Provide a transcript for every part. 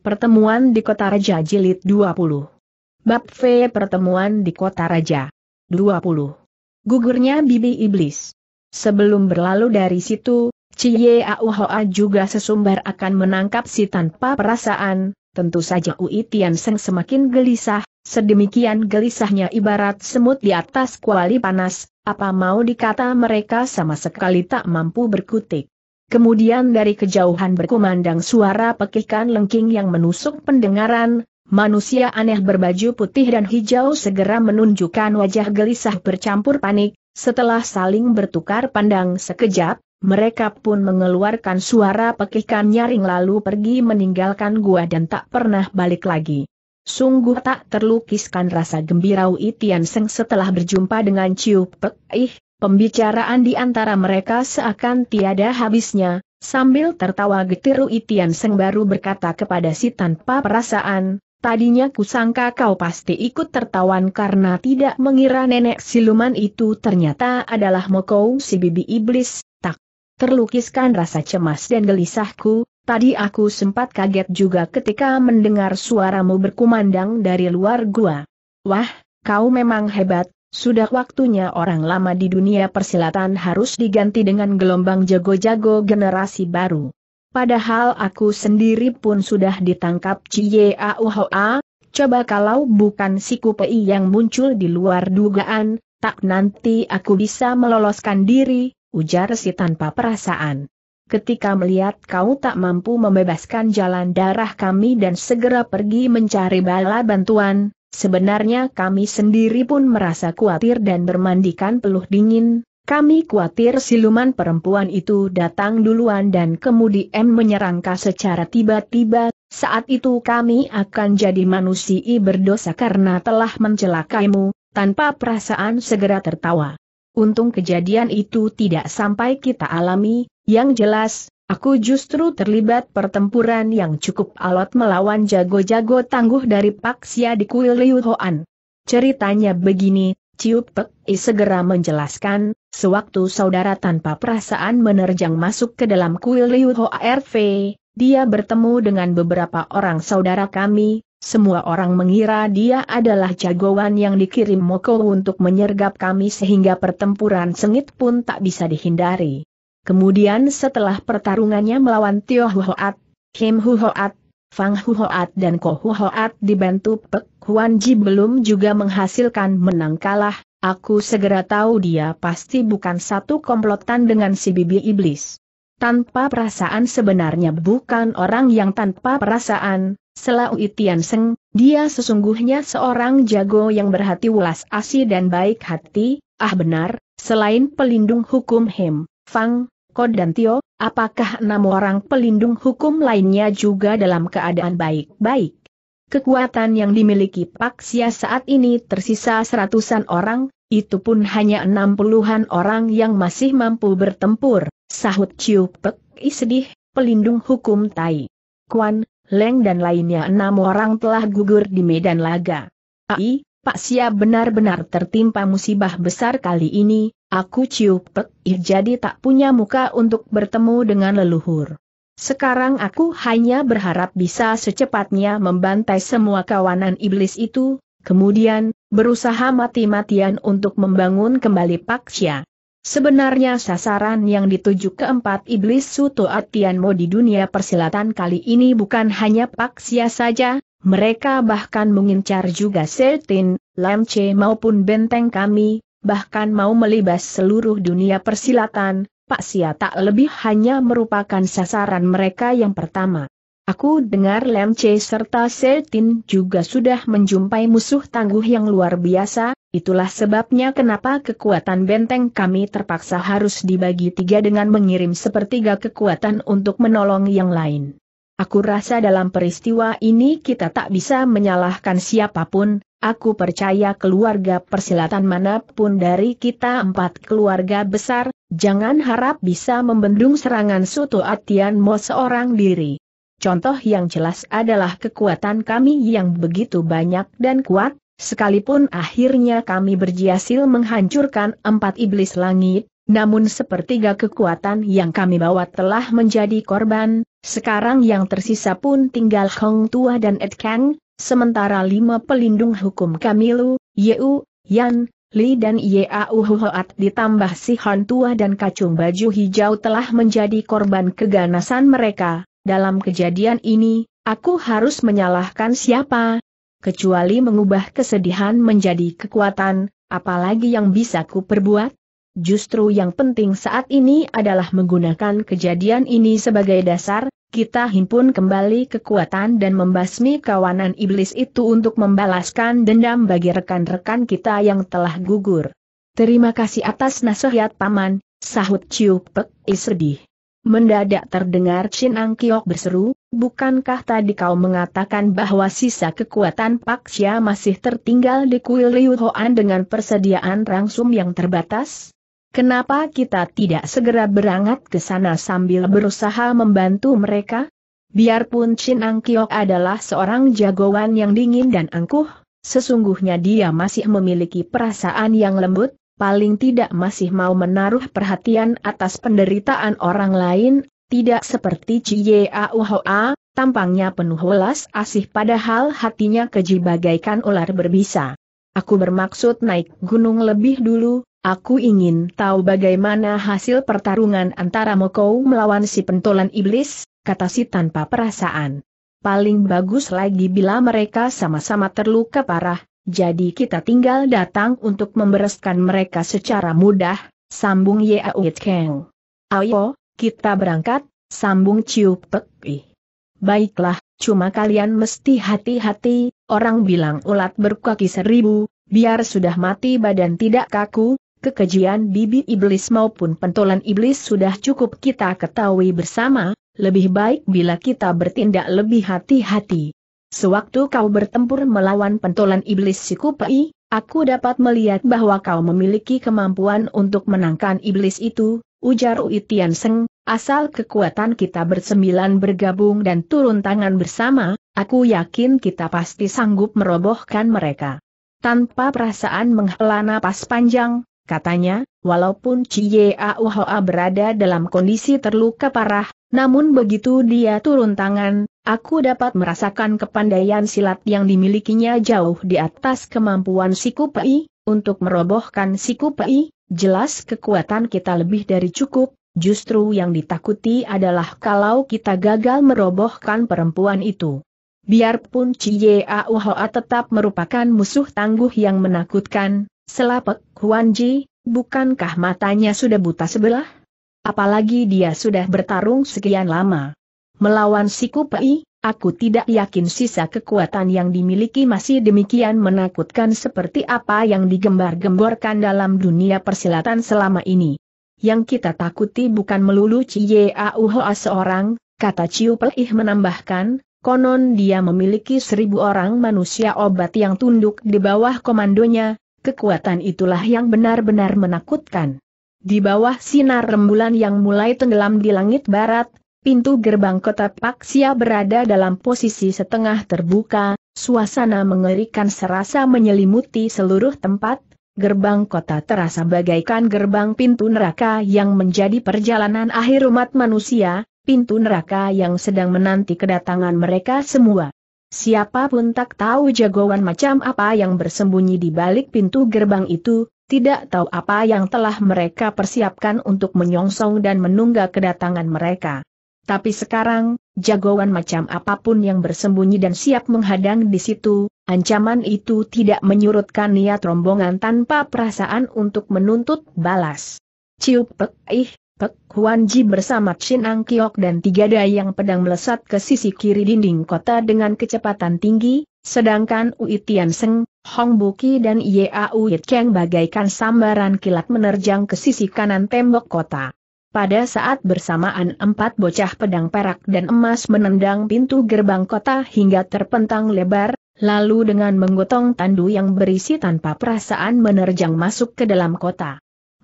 Pertemuan di Kota Raja Jilid 20. Bab V Pertemuan di Kota Raja 20. Gugurnya Bibi Iblis. Sebelum berlalu dari situ, Cie Auhoa juga sesumbar akan menangkap si tanpa perasaan, tentu saja Ui Tian Seng semakin gelisah, sedemikian gelisahnya ibarat semut di atas kuali panas, apa mau dikata mereka sama sekali tak mampu berkutik. Kemudian dari kejauhan berkumandang suara pekikan lengking yang menusuk pendengaran, manusia aneh berbaju putih dan hijau segera menunjukkan wajah gelisah bercampur panik, setelah saling bertukar pandang sekejap, mereka pun mengeluarkan suara pekikan nyaring lalu pergi meninggalkan gua dan tak pernah balik lagi. Sungguh tak terlukiskan rasa gembira Itian Seng setelah berjumpa dengan Ciu Pek Ih, Pembicaraan di antara mereka seakan tiada habisnya, sambil tertawa getiru Itian Seng baru berkata kepada si tanpa perasaan, Tadinya kusangka kau pasti ikut tertawan karena tidak mengira nenek siluman itu ternyata adalah Mokou si bibi iblis, tak terlukiskan rasa cemas dan gelisahku, tadi aku sempat kaget juga ketika mendengar suaramu berkumandang dari luar gua. Wah, kau memang hebat, sudah waktunya orang lama di dunia persilatan harus diganti dengan gelombang jago-jago generasi baru. Padahal aku sendiri pun sudah ditangkap Cie coba kalau bukan si Kupei yang muncul di luar dugaan, tak nanti aku bisa meloloskan diri, ujar si tanpa perasaan. Ketika melihat kau tak mampu membebaskan jalan darah kami dan segera pergi mencari bala bantuan, Sebenarnya kami sendiri pun merasa khawatir dan bermandikan peluh dingin, kami khawatir siluman perempuan itu datang duluan dan kemudian menyerangka secara tiba-tiba, saat itu kami akan jadi manusia berdosa karena telah mencelakaimu, tanpa perasaan segera tertawa. Untung kejadian itu tidak sampai kita alami, yang jelas, Aku justru terlibat pertempuran yang cukup alot melawan jago-jago tangguh dari Pak Sia di kuil Liu Hoan. Ceritanya begini, Ciu Pek I segera menjelaskan, sewaktu saudara tanpa perasaan menerjang masuk ke dalam kuil Liu RV, dia bertemu dengan beberapa orang saudara kami, semua orang mengira dia adalah jagoan yang dikirim Moko untuk menyergap kami sehingga pertempuran sengit pun tak bisa dihindari. Kemudian setelah pertarungannya melawan Tio Huhoat, Kim Huhoat, Fang Huhoat dan Ko Huhoat dibantu Pek Huan Ji belum juga menghasilkan menang kalah, aku segera tahu dia pasti bukan satu komplotan dengan si bibi iblis. Tanpa perasaan sebenarnya bukan orang yang tanpa perasaan, selalu Itian Seng, dia sesungguhnya seorang jago yang berhati welas asih dan baik hati, ah benar, selain pelindung hukum Hem Fang, Kod dan Tio, apakah enam orang pelindung hukum lainnya juga dalam keadaan baik-baik? Kekuatan yang dimiliki Pak Sia saat ini tersisa seratusan orang, itu pun hanya enam puluhan orang yang masih mampu bertempur, sahut Chiu Pek I sedih, pelindung hukum Tai. Kwan, Leng dan lainnya enam orang telah gugur di medan laga. Ai, Pak Sia benar-benar tertimpa musibah besar kali ini, aku ciup pek, jadi tak punya muka untuk bertemu dengan leluhur. Sekarang aku hanya berharap bisa secepatnya membantai semua kawanan iblis itu, kemudian, berusaha mati-matian untuk membangun kembali Pak Sia. Sebenarnya sasaran yang dituju keempat iblis Suto Atianmo di dunia persilatan kali ini bukan hanya Pak Sia saja, mereka bahkan mengincar juga Sertin, Lemce maupun benteng kami, bahkan mau melibas seluruh dunia persilatan, Pak Sia tak lebih hanya merupakan sasaran mereka yang pertama. Aku dengar Lemce serta Sertin juga sudah menjumpai musuh tangguh yang luar biasa, itulah sebabnya kenapa kekuatan benteng kami terpaksa harus dibagi tiga dengan mengirim sepertiga kekuatan untuk menolong yang lain. Aku rasa dalam peristiwa ini kita tak bisa menyalahkan siapapun, aku percaya keluarga persilatan manapun dari kita empat keluarga besar, jangan harap bisa membendung serangan Suto Mo seorang diri. Contoh yang jelas adalah kekuatan kami yang begitu banyak dan kuat, sekalipun akhirnya kami berjiasil menghancurkan empat iblis langit, namun sepertiga kekuatan yang kami bawa telah menjadi korban, sekarang yang tersisa pun tinggal Hong Tua dan Ed Kang, sementara lima pelindung hukum Kamilu, Yeu, Yan, Li dan Yau Huhoat ditambah si Han Tua dan kacung baju hijau telah menjadi korban keganasan mereka. Dalam kejadian ini, aku harus menyalahkan siapa? Kecuali mengubah kesedihan menjadi kekuatan, apalagi yang bisa ku perbuat? Justru yang penting saat ini adalah menggunakan kejadian ini sebagai dasar, kita himpun kembali kekuatan dan membasmi kawanan iblis itu untuk membalaskan dendam bagi rekan-rekan kita yang telah gugur. Terima kasih atas nasihat paman, sahut Ciu Pek Mendadak terdengar Chin Ang Kiok berseru, bukankah tadi kau mengatakan bahwa sisa kekuatan Pak Xia masih tertinggal di kuil Liu Hoan dengan persediaan rangsum yang terbatas? Kenapa kita tidak segera berangkat ke sana sambil berusaha membantu mereka? Biarpun Chin Ang Kiok adalah seorang jagoan yang dingin dan angkuh, sesungguhnya dia masih memiliki perasaan yang lembut, paling tidak masih mau menaruh perhatian atas penderitaan orang lain, tidak seperti Cie Auhoa, tampangnya penuh welas asih padahal hatinya keji bagaikan ular berbisa. Aku bermaksud naik gunung lebih dulu, Aku ingin tahu bagaimana hasil pertarungan antara Mokou melawan si pentolan iblis, kata si tanpa perasaan. Paling bagus lagi bila mereka sama-sama terluka parah, jadi kita tinggal datang untuk membereskan mereka secara mudah, sambung Yaoit Keng. Ayo, kita berangkat, sambung Ciu Pek Baiklah, cuma kalian mesti hati-hati, orang bilang ulat berkaki seribu, biar sudah mati badan tidak kaku, kekejian bibi iblis maupun pentolan iblis sudah cukup kita ketahui bersama, lebih baik bila kita bertindak lebih hati-hati. Sewaktu kau bertempur melawan pentolan iblis si Kupai, aku dapat melihat bahwa kau memiliki kemampuan untuk menangkan iblis itu, ujar Ui Tian Seng, asal kekuatan kita bersembilan bergabung dan turun tangan bersama, aku yakin kita pasti sanggup merobohkan mereka. Tanpa perasaan menghela napas panjang, Katanya, walaupun Cie Auhoa berada dalam kondisi terluka parah, namun begitu dia turun tangan, aku dapat merasakan kepandaian silat yang dimilikinya jauh di atas kemampuan si Kupai, untuk merobohkan si Kupai, jelas kekuatan kita lebih dari cukup, justru yang ditakuti adalah kalau kita gagal merobohkan perempuan itu. Biarpun Cie Auhoa tetap merupakan musuh tangguh yang menakutkan, Selapek, Huanji, bukankah matanya sudah buta sebelah? Apalagi dia sudah bertarung sekian lama. Melawan si Kupai. aku tidak yakin sisa kekuatan yang dimiliki masih demikian menakutkan seperti apa yang digembar-gemborkan dalam dunia persilatan selama ini. Yang kita takuti bukan melulu Cie Auhoa seorang, kata Ciu Pelih menambahkan, Konon dia memiliki seribu orang manusia obat yang tunduk di bawah komandonya, Kekuatan itulah yang benar-benar menakutkan. Di bawah sinar rembulan yang mulai tenggelam di langit barat, pintu gerbang kota Paksia berada dalam posisi setengah terbuka, suasana mengerikan serasa menyelimuti seluruh tempat, gerbang kota terasa bagaikan gerbang pintu neraka yang menjadi perjalanan akhir umat manusia, pintu neraka yang sedang menanti kedatangan mereka semua. Siapa pun tak tahu jagoan macam apa yang bersembunyi di balik pintu gerbang itu, tidak tahu apa yang telah mereka persiapkan untuk menyongsong dan menunggak kedatangan mereka. Tapi sekarang, jagoan macam apapun yang bersembunyi dan siap menghadang di situ, ancaman itu tidak menyurutkan niat rombongan tanpa perasaan untuk menuntut balas. Ciu pek, ih, Pek Huan Ji bersama Chin Ang Kiok dan tiga dayang pedang melesat ke sisi kiri dinding kota dengan kecepatan tinggi, sedangkan Ui Tian Seng, Hong Buki dan Yau Yit Cheng bagaikan sambaran kilat menerjang ke sisi kanan tembok kota. Pada saat bersamaan empat bocah pedang perak dan emas menendang pintu gerbang kota hingga terpentang lebar, lalu dengan menggotong tandu yang berisi tanpa perasaan menerjang masuk ke dalam kota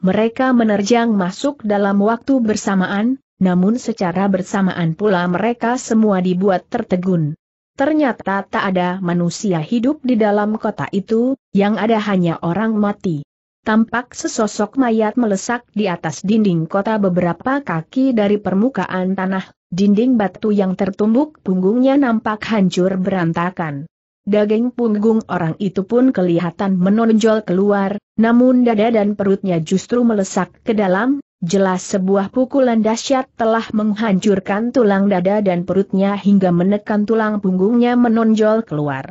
mereka menerjang masuk dalam waktu bersamaan, namun secara bersamaan pula mereka semua dibuat tertegun. Ternyata tak ada manusia hidup di dalam kota itu, yang ada hanya orang mati. Tampak sesosok mayat melesak di atas dinding kota beberapa kaki dari permukaan tanah, dinding batu yang tertumbuk punggungnya nampak hancur berantakan. Daging punggung orang itu pun kelihatan menonjol keluar, namun dada dan perutnya justru melesak ke dalam, jelas sebuah pukulan dahsyat telah menghancurkan tulang dada dan perutnya hingga menekan tulang punggungnya menonjol keluar.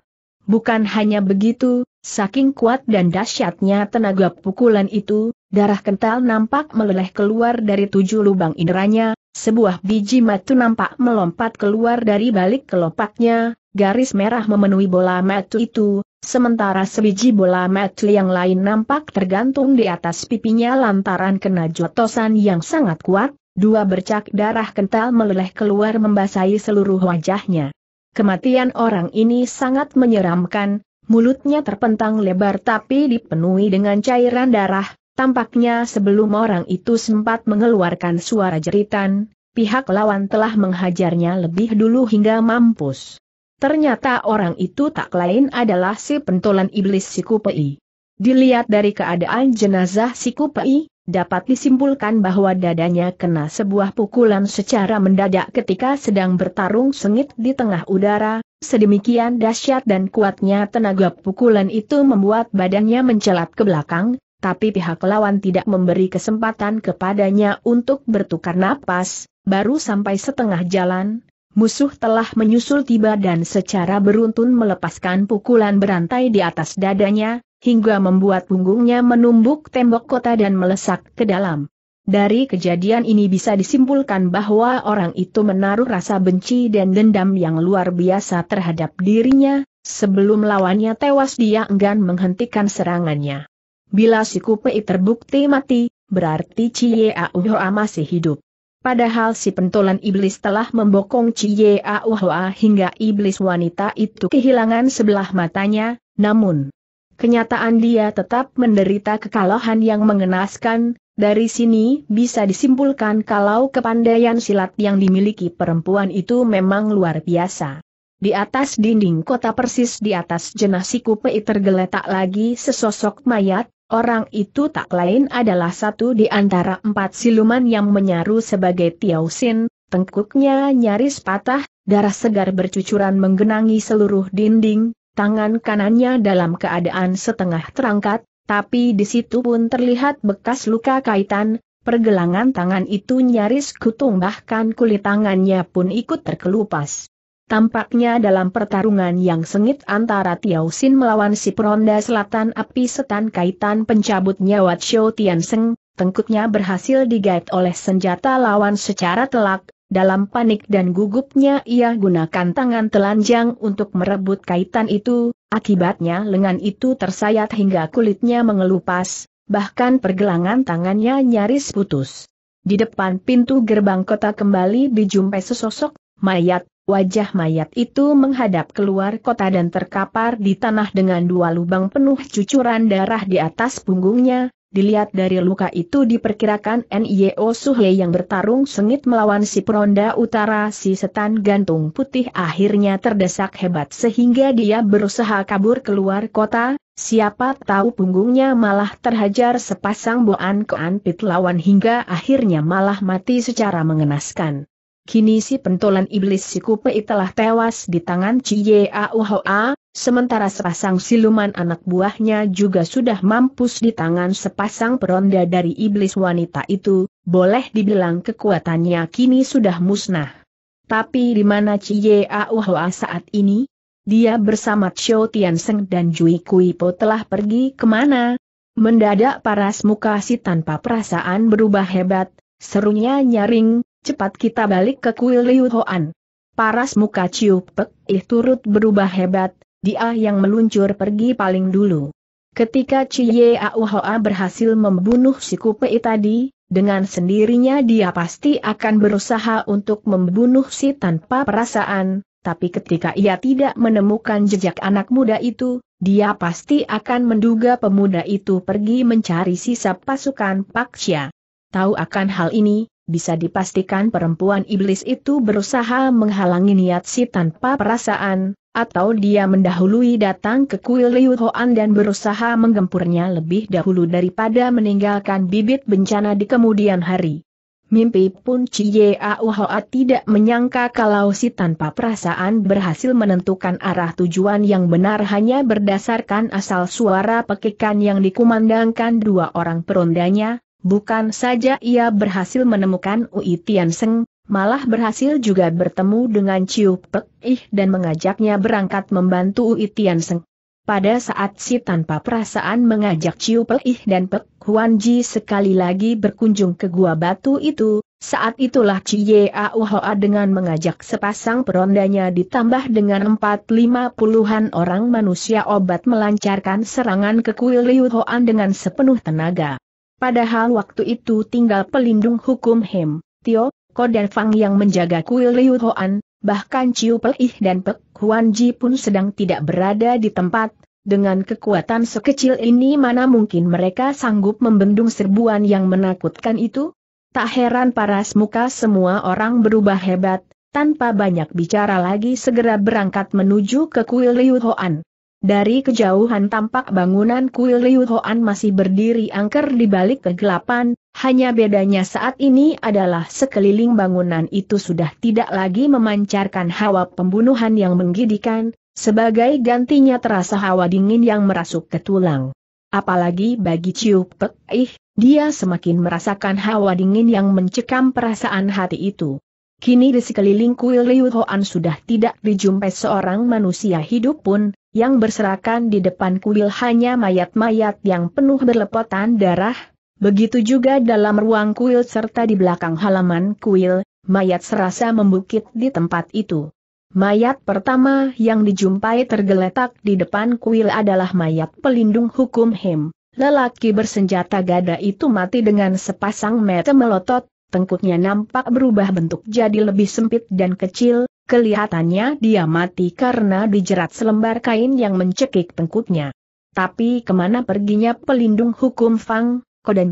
Bukan hanya begitu, saking kuat dan dahsyatnya tenaga pukulan itu, darah kental nampak meleleh keluar dari tujuh lubang inderanya, sebuah biji matu nampak melompat keluar dari balik kelopaknya, garis merah memenuhi bola matu itu, sementara sebiji bola matu yang lain nampak tergantung di atas pipinya lantaran kena jotosan yang sangat kuat, dua bercak darah kental meleleh keluar membasahi seluruh wajahnya. Kematian orang ini sangat menyeramkan, mulutnya terpentang lebar tapi dipenuhi dengan cairan darah, Tampaknya sebelum orang itu sempat mengeluarkan suara jeritan, pihak lawan telah menghajarnya lebih dulu hingga mampus. Ternyata orang itu tak lain adalah si pentolan iblis si Kupei. Dilihat dari keadaan jenazah si Kupei, dapat disimpulkan bahwa dadanya kena sebuah pukulan secara mendadak ketika sedang bertarung sengit di tengah udara, sedemikian dahsyat dan kuatnya tenaga pukulan itu membuat badannya mencelat ke belakang, tapi pihak lawan tidak memberi kesempatan kepadanya untuk bertukar napas, baru sampai setengah jalan, musuh telah menyusul tiba dan secara beruntun melepaskan pukulan berantai di atas dadanya, hingga membuat punggungnya menumbuk tembok kota dan melesak ke dalam. Dari kejadian ini bisa disimpulkan bahwa orang itu menaruh rasa benci dan dendam yang luar biasa terhadap dirinya, sebelum lawannya tewas dia enggan menghentikan serangannya. Bila si Kupei terbukti mati, berarti Cie Auhoa masih hidup. Padahal si pentolan iblis telah membokong Cie Auhoa hingga iblis wanita itu kehilangan sebelah matanya, namun kenyataan dia tetap menderita kekalahan yang mengenaskan, dari sini bisa disimpulkan kalau kepandaian silat yang dimiliki perempuan itu memang luar biasa. Di atas dinding kota persis di atas jenazah si Kupei tergeletak lagi sesosok mayat, Orang itu tak lain adalah satu di antara empat siluman yang menyaru sebagai Tiausin. Sin, tengkuknya nyaris patah, darah segar bercucuran menggenangi seluruh dinding, tangan kanannya dalam keadaan setengah terangkat, tapi di situ pun terlihat bekas luka kaitan, pergelangan tangan itu nyaris kutung bahkan kulit tangannya pun ikut terkelupas. Tampaknya dalam pertarungan yang sengit antara Tiao Xin melawan si peronda selatan api setan kaitan pencabut nyawa Xiao Tian Seng, tengkutnya berhasil digait oleh senjata lawan secara telak, dalam panik dan gugupnya ia gunakan tangan telanjang untuk merebut kaitan itu, akibatnya lengan itu tersayat hingga kulitnya mengelupas, bahkan pergelangan tangannya nyaris putus. Di depan pintu gerbang kota kembali dijumpai sesosok, mayat, Wajah mayat itu menghadap keluar kota dan terkapar di tanah dengan dua lubang penuh cucuran darah di atas punggungnya. Dilihat dari luka itu diperkirakan N.I.O. Suhe yang bertarung sengit melawan si peronda utara si setan gantung putih akhirnya terdesak hebat sehingga dia berusaha kabur keluar kota, siapa tahu punggungnya malah terhajar sepasang boan keanpit lawan hingga akhirnya malah mati secara mengenaskan. Kini si pentolan iblis si Kupei telah tewas di tangan Cie Auhoa, sementara sepasang siluman anak buahnya juga sudah mampus di tangan sepasang peronda dari iblis wanita itu, boleh dibilang kekuatannya kini sudah musnah. Tapi di mana Cie Auhoa saat ini? Dia bersama Xiao Tianseng dan Jui Po telah pergi kemana? Mendadak paras muka si tanpa perasaan berubah hebat, serunya nyaring, Cepat kita balik ke kuil Liu Hoan. Paras muka Ciu Pek Ih turut berubah hebat, dia yang meluncur pergi paling dulu. Ketika Cie Auhoa berhasil membunuh si Kupei tadi, dengan sendirinya dia pasti akan berusaha untuk membunuh si tanpa perasaan, tapi ketika ia tidak menemukan jejak anak muda itu, dia pasti akan menduga pemuda itu pergi mencari sisa pasukan Pak Xia. Tahu akan hal ini, bisa dipastikan perempuan iblis itu berusaha menghalangi niat si tanpa perasaan, atau dia mendahului datang ke kuil Liu Hoan dan berusaha menggempurnya lebih dahulu daripada meninggalkan bibit bencana di kemudian hari. Mimpi pun Cie Auhoa tidak menyangka kalau si tanpa perasaan berhasil menentukan arah tujuan yang benar hanya berdasarkan asal suara pekikan yang dikumandangkan dua orang perondanya, Bukan saja ia berhasil menemukan Ui Tian Seng, malah berhasil juga bertemu dengan Ciu Pek Ih dan mengajaknya berangkat membantu Ui Tian Seng. Pada saat si tanpa perasaan mengajak Ciu Pek Ih dan Pek Huan Ji sekali lagi berkunjung ke gua batu itu, saat itulah Cie Auhoa dengan mengajak sepasang perondanya ditambah dengan empat lima puluhan orang manusia obat melancarkan serangan ke kuil Liu Hoan dengan sepenuh tenaga. Padahal waktu itu tinggal pelindung hukum Hem, Tio, Ko dan Fang yang menjaga kuil Liu Hoan, bahkan Ciu Pelih dan Pek Huan Ji pun sedang tidak berada di tempat. Dengan kekuatan sekecil ini mana mungkin mereka sanggup membendung serbuan yang menakutkan itu? Tak heran paras muka semua orang berubah hebat, tanpa banyak bicara lagi segera berangkat menuju ke kuil Liu Hoan. Dari kejauhan tampak bangunan kuil Liu Hoan masih berdiri angker di balik kegelapan, hanya bedanya saat ini adalah sekeliling bangunan itu sudah tidak lagi memancarkan hawa pembunuhan yang menggidikan, sebagai gantinya terasa hawa dingin yang merasuk ke tulang. Apalagi bagi Chiu Pek Ih, dia semakin merasakan hawa dingin yang mencekam perasaan hati itu. Kini di sekeliling kuil Liu Hoan sudah tidak dijumpai seorang manusia hidup pun, yang berserakan di depan kuil hanya mayat-mayat yang penuh berlepotan darah, begitu juga dalam ruang kuil serta di belakang halaman kuil, mayat serasa membukit di tempat itu. Mayat pertama yang dijumpai tergeletak di depan kuil adalah mayat pelindung hukum Hem. Lelaki bersenjata gada itu mati dengan sepasang mata melotot, tengkuknya nampak berubah bentuk jadi lebih sempit dan kecil, Kelihatannya dia mati karena dijerat selembar kain yang mencekik tengkuknya. Tapi kemana perginya pelindung hukum Fang,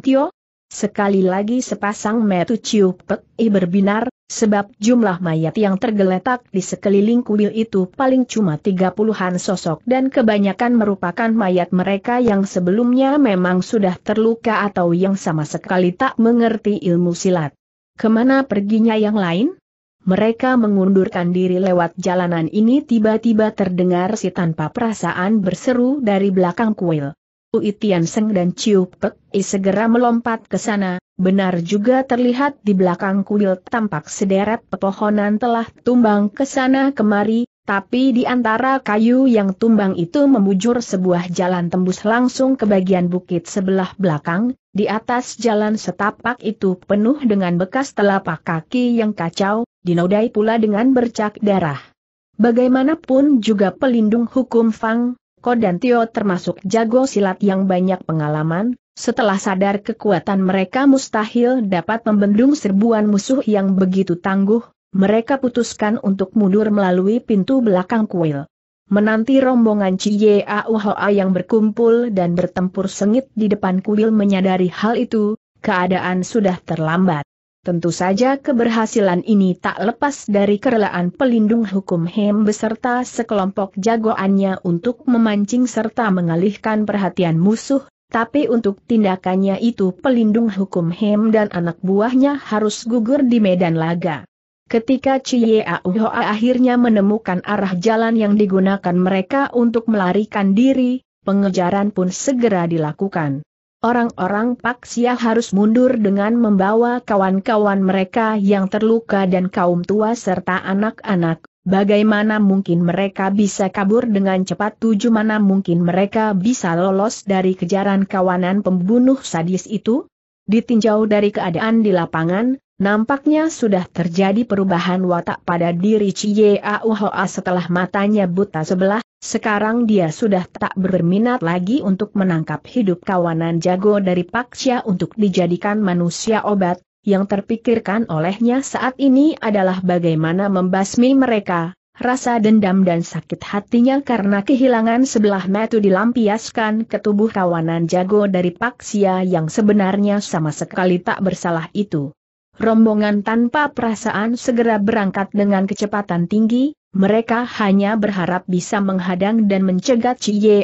Tio? Sekali lagi sepasang metu ciu pek berbinar, sebab jumlah mayat yang tergeletak di sekeliling kuil itu paling cuma tiga puluhan sosok dan kebanyakan merupakan mayat mereka yang sebelumnya memang sudah terluka atau yang sama sekali tak mengerti ilmu silat. Kemana perginya yang lain? Mereka mengundurkan diri lewat jalanan ini tiba-tiba terdengar si tanpa perasaan berseru dari belakang kuil. Tian Seng dan Ciu Pek I segera melompat ke sana, benar juga terlihat di belakang kuil tampak sederet pepohonan telah tumbang ke sana kemari, tapi di antara kayu yang tumbang itu membujur sebuah jalan tembus langsung ke bagian bukit sebelah belakang, di atas jalan setapak itu penuh dengan bekas telapak kaki yang kacau, dinodai pula dengan bercak darah. Bagaimanapun juga pelindung hukum Fang, Ko dan Tio termasuk jago silat yang banyak pengalaman, setelah sadar kekuatan mereka mustahil dapat membendung serbuan musuh yang begitu tangguh, mereka putuskan untuk mundur melalui pintu belakang kuil. Menanti rombongan Cieauhoa yang berkumpul dan bertempur sengit di depan kuil menyadari hal itu, keadaan sudah terlambat. Tentu saja keberhasilan ini tak lepas dari kerelaan pelindung hukum Hem beserta sekelompok jagoannya untuk memancing serta mengalihkan perhatian musuh, tapi untuk tindakannya itu pelindung hukum Hem dan anak buahnya harus gugur di medan laga. Ketika Chie Auhoa akhirnya menemukan arah jalan yang digunakan mereka untuk melarikan diri, pengejaran pun segera dilakukan. Orang-orang Paksia harus mundur dengan membawa kawan-kawan mereka yang terluka dan kaum tua serta anak-anak. Bagaimana mungkin mereka bisa kabur dengan cepat tujuh mana mungkin mereka bisa lolos dari kejaran kawanan pembunuh sadis itu? Ditinjau dari keadaan di lapangan, Nampaknya sudah terjadi perubahan watak pada diri Cie Auhoa setelah matanya buta sebelah, sekarang dia sudah tak berminat lagi untuk menangkap hidup kawanan jago dari Pak Chia untuk dijadikan manusia obat, yang terpikirkan olehnya saat ini adalah bagaimana membasmi mereka, Rasa dendam dan sakit hatinya karena kehilangan sebelah metu dilampiaskan ke tubuh kawanan jago dari Pak Chia yang sebenarnya sama sekali tak bersalah itu. Rombongan tanpa perasaan segera berangkat dengan kecepatan tinggi, mereka hanya berharap bisa menghadang dan mencegat Cie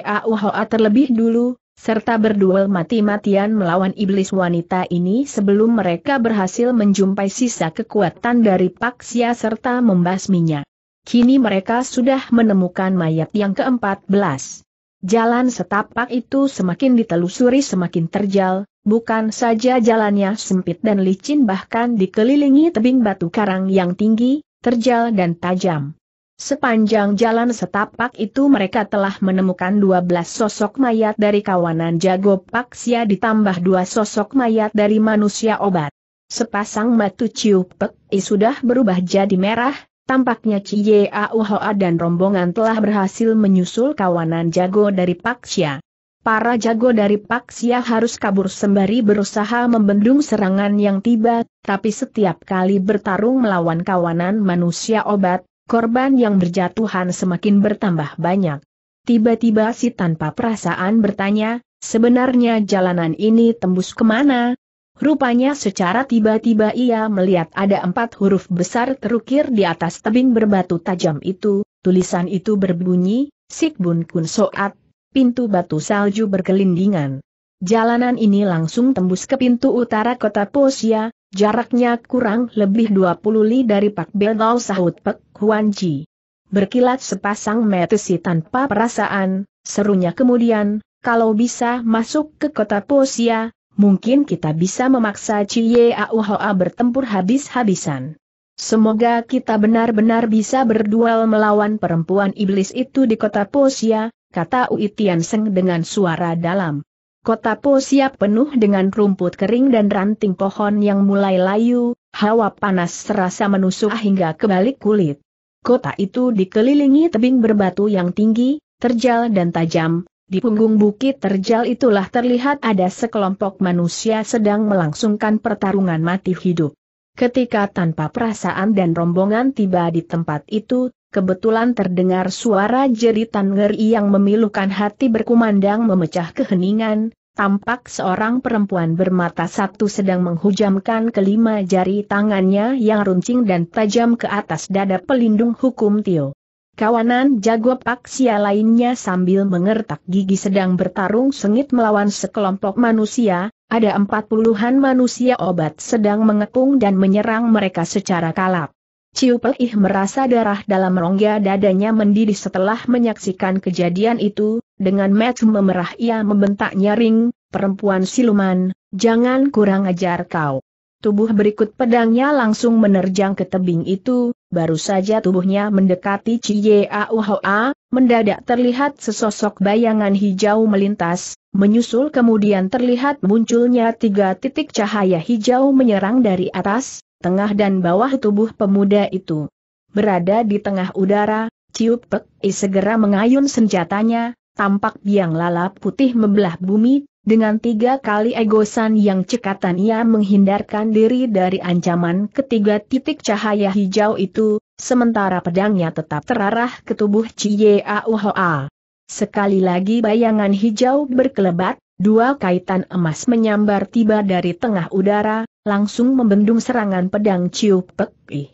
terlebih dulu, serta berduel mati-matian melawan iblis wanita ini sebelum mereka berhasil menjumpai sisa kekuatan dari Pak Paksia serta membasminya. Kini mereka sudah menemukan mayat yang ke-14. Jalan setapak itu semakin ditelusuri semakin terjal, bukan saja jalannya sempit dan licin bahkan dikelilingi tebing batu karang yang tinggi, terjal dan tajam. Sepanjang jalan setapak itu mereka telah menemukan 12 sosok mayat dari kawanan jago Paksia ditambah dua sosok mayat dari manusia obat. Sepasang matu ciupek sudah berubah jadi merah, Tampaknya Cie Auhoa dan rombongan telah berhasil menyusul kawanan jago dari Pak Xia. Para jago dari Pak Xia harus kabur sembari berusaha membendung serangan yang tiba, tapi setiap kali bertarung melawan kawanan manusia obat, korban yang berjatuhan semakin bertambah banyak. Tiba-tiba si tanpa perasaan bertanya, sebenarnya jalanan ini tembus kemana, Rupanya secara tiba-tiba ia melihat ada empat huruf besar terukir di atas tebing berbatu tajam itu, tulisan itu berbunyi, Sikbun Kun Soat, pintu batu salju berkelindingan. Jalanan ini langsung tembus ke pintu utara kota Posia, jaraknya kurang lebih 20 li dari Pak Belau sahut Pek Huanji. Berkilat sepasang metesi tanpa perasaan, serunya kemudian, kalau bisa masuk ke kota Posia, mungkin kita bisa memaksa Cie Auhoa bertempur habis-habisan. Semoga kita benar-benar bisa berduel melawan perempuan iblis itu di kota Posia, kata Ui Tian Seng dengan suara dalam. Kota Posia penuh dengan rumput kering dan ranting pohon yang mulai layu, hawa panas serasa menusuk hingga kebalik kulit. Kota itu dikelilingi tebing berbatu yang tinggi, terjal dan tajam, di punggung bukit terjal itulah terlihat ada sekelompok manusia sedang melangsungkan pertarungan mati hidup. Ketika tanpa perasaan dan rombongan tiba di tempat itu, kebetulan terdengar suara jeritan ngeri yang memilukan hati berkumandang memecah keheningan, tampak seorang perempuan bermata satu sedang menghujamkan kelima jari tangannya yang runcing dan tajam ke atas dada pelindung hukum Tio. Kawanan jago paksia lainnya sambil mengertak gigi sedang bertarung sengit melawan sekelompok manusia, ada empat puluhan manusia obat sedang mengepung dan menyerang mereka secara kalap. Ciu Pelih merasa darah dalam rongga dadanya mendidih setelah menyaksikan kejadian itu, dengan match memerah ia membentak nyaring, perempuan siluman, jangan kurang ajar kau. Tubuh berikut pedangnya langsung menerjang ke tebing itu, baru saja tubuhnya mendekati Cie Auhoa, mendadak terlihat sesosok bayangan hijau melintas, menyusul kemudian terlihat munculnya tiga titik cahaya hijau menyerang dari atas, tengah dan bawah tubuh pemuda itu. Berada di tengah udara, Ciu I segera mengayun senjatanya, tampak biang lalap putih membelah bumi, dengan tiga kali egosan yang cekatan ia menghindarkan diri dari ancaman ketiga titik cahaya hijau itu, sementara pedangnya tetap terarah ke tubuh Cie Sekali lagi bayangan hijau berkelebat, dua kaitan emas menyambar tiba dari tengah udara, langsung membendung serangan pedang Ciu Ih.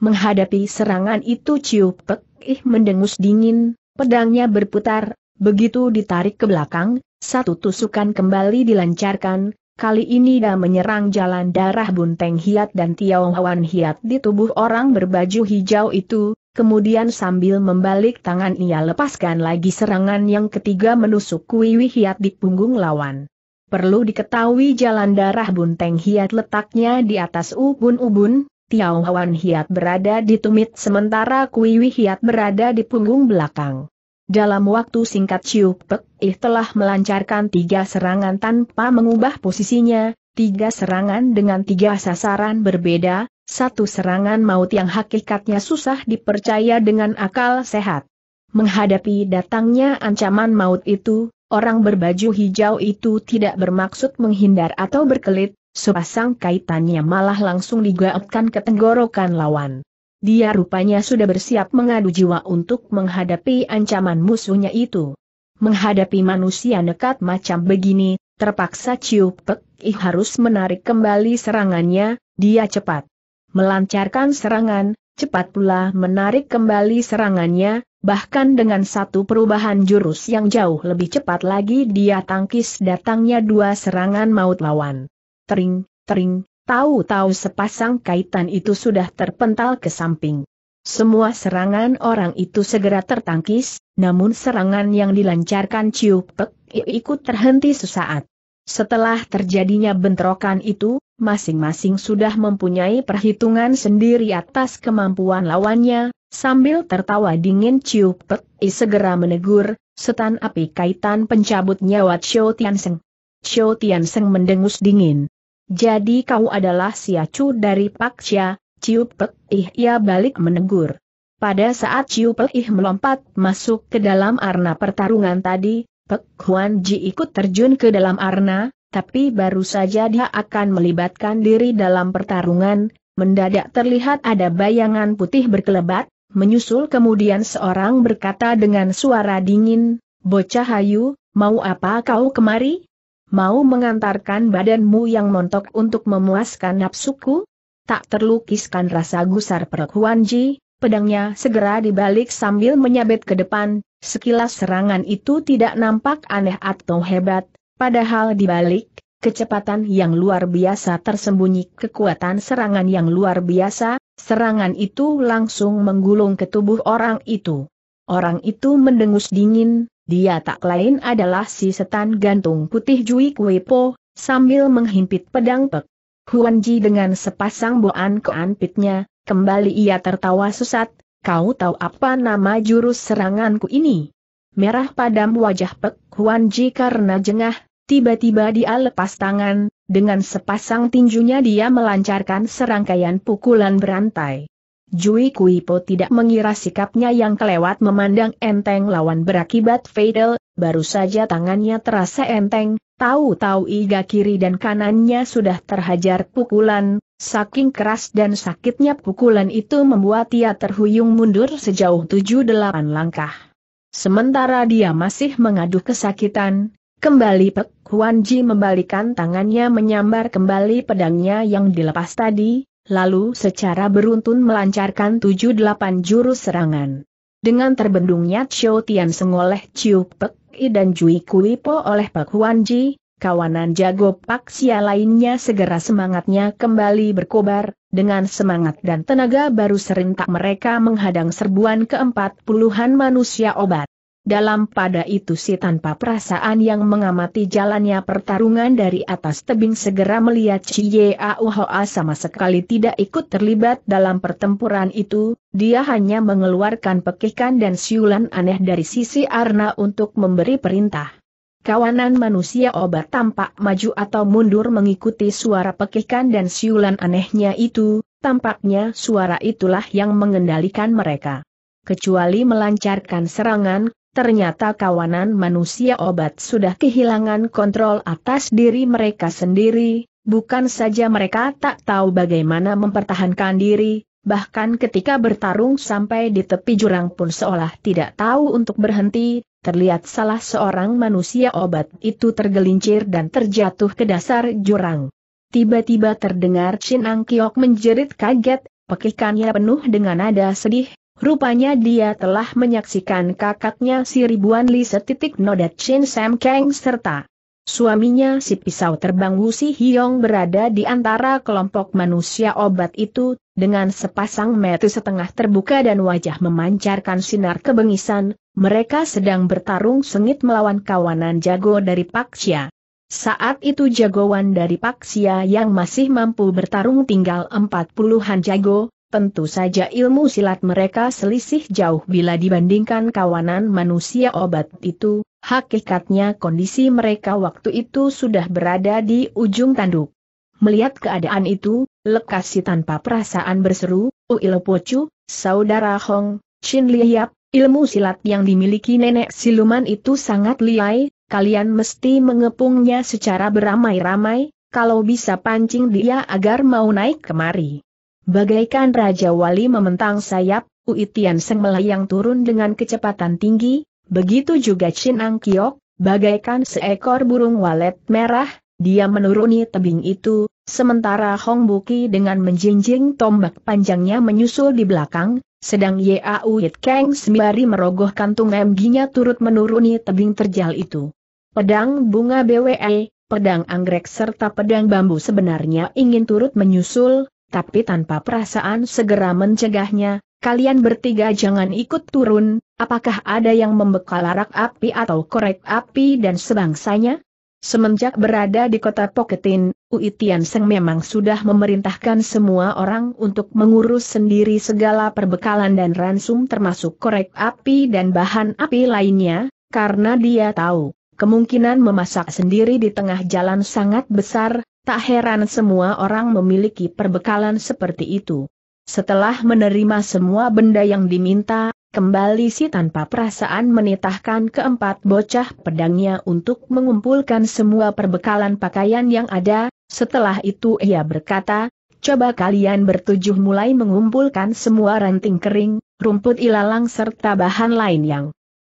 Menghadapi serangan itu Ciu Ih mendengus dingin, pedangnya berputar, begitu ditarik ke belakang, satu tusukan kembali dilancarkan, kali ini dia menyerang jalan darah Bunteng Hiat dan Tiaowan Hiat di tubuh orang berbaju hijau itu, kemudian sambil membalik tangan ia lepaskan lagi serangan yang ketiga menusuk kuiwi Hiat di punggung lawan. Perlu diketahui jalan darah Bunteng Hiat letaknya di atas ubun-ubun, Tiaowan Hiat berada di tumit sementara Kuiwi Hiat berada di punggung belakang. Dalam waktu singkat Chiu Pek Ih telah melancarkan tiga serangan tanpa mengubah posisinya, tiga serangan dengan tiga sasaran berbeda, satu serangan maut yang hakikatnya susah dipercaya dengan akal sehat. Menghadapi datangnya ancaman maut itu, orang berbaju hijau itu tidak bermaksud menghindar atau berkelit, sepasang kaitannya malah langsung digaapkan ke tenggorokan lawan. Dia rupanya sudah bersiap mengadu jiwa untuk menghadapi ancaman musuhnya itu. Menghadapi manusia nekat macam begini, terpaksa Ciu Pek I harus menarik kembali serangannya, dia cepat melancarkan serangan, cepat pula menarik kembali serangannya, bahkan dengan satu perubahan jurus yang jauh lebih cepat lagi dia tangkis datangnya dua serangan maut lawan. Tering, tering, Tahu-tahu sepasang kaitan itu sudah terpental ke samping. Semua serangan orang itu segera tertangkis, namun serangan yang dilancarkan Ciu Pek ikut terhenti sesaat. Setelah terjadinya bentrokan itu, masing-masing sudah mempunyai perhitungan sendiri atas kemampuan lawannya, sambil tertawa dingin Ciu Pek segera menegur, setan api kaitan pencabut nyawa Xiao Tianseng. Xiao Tianseng mendengus dingin. Jadi kau adalah siacu dari Cia, Ciu Pek Ih ia balik menegur. Pada saat Ciu Pek Ih melompat masuk ke dalam arna pertarungan tadi, Pek Huan Ji ikut terjun ke dalam arna, tapi baru saja dia akan melibatkan diri dalam pertarungan, mendadak terlihat ada bayangan putih berkelebat, menyusul kemudian seorang berkata dengan suara dingin, Bocah Hayu, mau apa kau kemari? mau mengantarkan badanmu yang montok untuk memuaskan nafsuku? Tak terlukiskan rasa gusar Perkuanji. Ji, pedangnya segera dibalik sambil menyabet ke depan, sekilas serangan itu tidak nampak aneh atau hebat, padahal dibalik, kecepatan yang luar biasa tersembunyi kekuatan serangan yang luar biasa, serangan itu langsung menggulung ke tubuh orang itu. Orang itu mendengus dingin, dia tak lain adalah si setan gantung putih Jui Kui Po, sambil menghimpit pedang pek. Huan Ji dengan sepasang boan keanpitnya, kembali ia tertawa sesat. kau tahu apa nama jurus seranganku ini? Merah padam wajah Pek Huan Ji karena jengah, tiba-tiba dia lepas tangan, dengan sepasang tinjunya dia melancarkan serangkaian pukulan berantai. Jui Kuipo tidak mengira sikapnya yang kelewat memandang enteng lawan berakibat fatal, baru saja tangannya terasa enteng, tahu-tahu iga kiri dan kanannya sudah terhajar pukulan, saking keras dan sakitnya pukulan itu membuat ia terhuyung mundur sejauh 7-8 langkah. Sementara dia masih mengaduh kesakitan, Kembali Pek Huan Ji membalikan tangannya menyambar kembali pedangnya yang dilepas tadi, lalu secara beruntun melancarkan tujuh delapan jurus serangan. Dengan terbendungnya Xiao Tian Seng oleh Chiu Pek I dan Jui Kui Po oleh Pak Huan Ji, kawanan jago Pak Xia lainnya segera semangatnya kembali berkobar, dengan semangat dan tenaga baru serentak mereka menghadang serbuan keempat puluhan manusia obat. Dalam pada itu si tanpa perasaan yang mengamati jalannya pertarungan dari atas tebing segera melihat Chie Auhoa sama sekali tidak ikut terlibat dalam pertempuran itu, dia hanya mengeluarkan pekikan dan siulan aneh dari sisi Arna untuk memberi perintah. Kawanan manusia obat tampak maju atau mundur mengikuti suara pekikan dan siulan anehnya itu, tampaknya suara itulah yang mengendalikan mereka kecuali melancarkan serangan, ternyata kawanan manusia obat sudah kehilangan kontrol atas diri mereka sendiri, bukan saja mereka tak tahu bagaimana mempertahankan diri, bahkan ketika bertarung sampai di tepi jurang pun seolah tidak tahu untuk berhenti, terlihat salah seorang manusia obat itu tergelincir dan terjatuh ke dasar jurang. Tiba-tiba terdengar Chin Ang Kiok menjerit kaget, pekikannya penuh dengan nada sedih, Rupanya dia telah menyaksikan kakaknya si ribuan Li setitik noda Chin Sam Kang serta suaminya si pisau terbang Wu Si Hiong berada di antara kelompok manusia obat itu, dengan sepasang mata setengah terbuka dan wajah memancarkan sinar kebengisan, mereka sedang bertarung sengit melawan kawanan jago dari Paksia. Saat itu jagoan dari Paksia yang masih mampu bertarung tinggal empat puluhan jago, Tentu saja ilmu silat mereka selisih jauh bila dibandingkan kawanan manusia obat itu, hakikatnya kondisi mereka waktu itu sudah berada di ujung tanduk. Melihat keadaan itu, Lekasi tanpa perasaan berseru, Uilopocu, Saudara Hong, Chin Liap, ilmu silat yang dimiliki nenek siluman itu sangat liai, kalian mesti mengepungnya secara beramai-ramai, kalau bisa pancing dia agar mau naik kemari. Bagaikan Raja Wali mementang sayap, uitian Tian Seng melayang turun dengan kecepatan tinggi, begitu juga Chin Ang Kiok, bagaikan seekor burung walet merah, dia menuruni tebing itu, sementara Hong Buki dengan menjinjing tombak panjangnya menyusul di belakang, sedang Yau Yit Kang sembari merogoh kantung MG-nya turut menuruni tebing terjal itu. Pedang bunga BWE, pedang anggrek serta pedang bambu sebenarnya ingin turut menyusul, tapi tanpa perasaan segera mencegahnya, kalian bertiga jangan ikut turun, apakah ada yang membekal arak api atau korek api dan sebangsanya? Semenjak berada di kota Poketin, Ui Tian Seng memang sudah memerintahkan semua orang untuk mengurus sendiri segala perbekalan dan ransum termasuk korek api dan bahan api lainnya, karena dia tahu, kemungkinan memasak sendiri di tengah jalan sangat besar, Tak heran semua orang memiliki perbekalan seperti itu. Setelah menerima semua benda yang diminta, kembali si tanpa perasaan menitahkan keempat bocah pedangnya untuk mengumpulkan semua perbekalan pakaian yang ada, setelah itu ia berkata, coba kalian bertujuh mulai mengumpulkan semua ranting kering, rumput ilalang serta bahan lain yang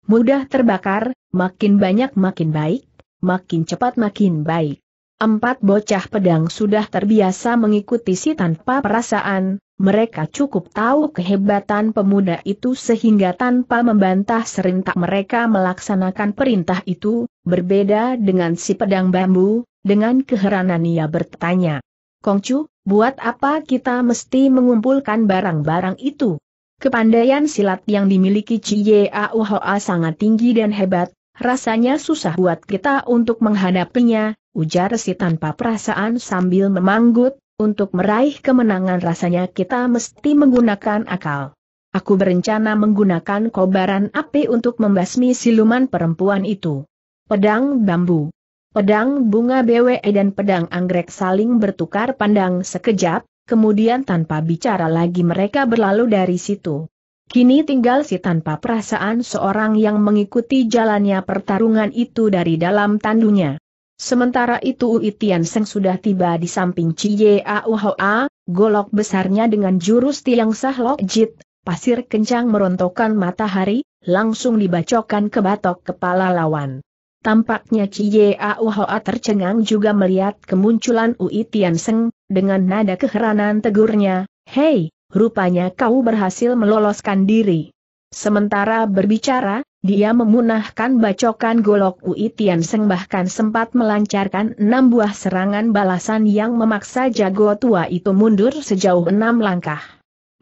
mudah terbakar, makin banyak makin baik, makin cepat makin baik. Empat bocah pedang sudah terbiasa mengikuti si tanpa perasaan, mereka cukup tahu kehebatan pemuda itu sehingga tanpa membantah serintak mereka melaksanakan perintah itu, berbeda dengan si pedang bambu, dengan keheranan ia bertanya. Kongcu, buat apa kita mesti mengumpulkan barang-barang itu? Kepandaian silat yang dimiliki Cie Auhoa sangat tinggi dan hebat, Rasanya susah buat kita untuk menghadapinya, ujar si tanpa perasaan sambil memanggut, untuk meraih kemenangan rasanya kita mesti menggunakan akal. Aku berencana menggunakan kobaran api untuk membasmi siluman perempuan itu. Pedang bambu. Pedang bunga BWE dan pedang anggrek saling bertukar pandang sekejap, kemudian tanpa bicara lagi mereka berlalu dari situ. Kini tinggal si tanpa perasaan seorang yang mengikuti jalannya pertarungan itu dari dalam tandunya. Sementara itu Uitian Seng sudah tiba di samping Cie Auhoa, golok besarnya dengan jurus tiang sahlok jit, pasir kencang merontokkan matahari, langsung dibacokkan ke batok kepala lawan. Tampaknya Cie Auhoa tercengang juga melihat kemunculan Ui Seng, dengan nada keheranan tegurnya, Hei, rupanya kau berhasil meloloskan diri. Sementara berbicara, dia memunahkan bacokan golok Ui Tian Seng bahkan sempat melancarkan enam buah serangan balasan yang memaksa jago tua itu mundur sejauh enam langkah.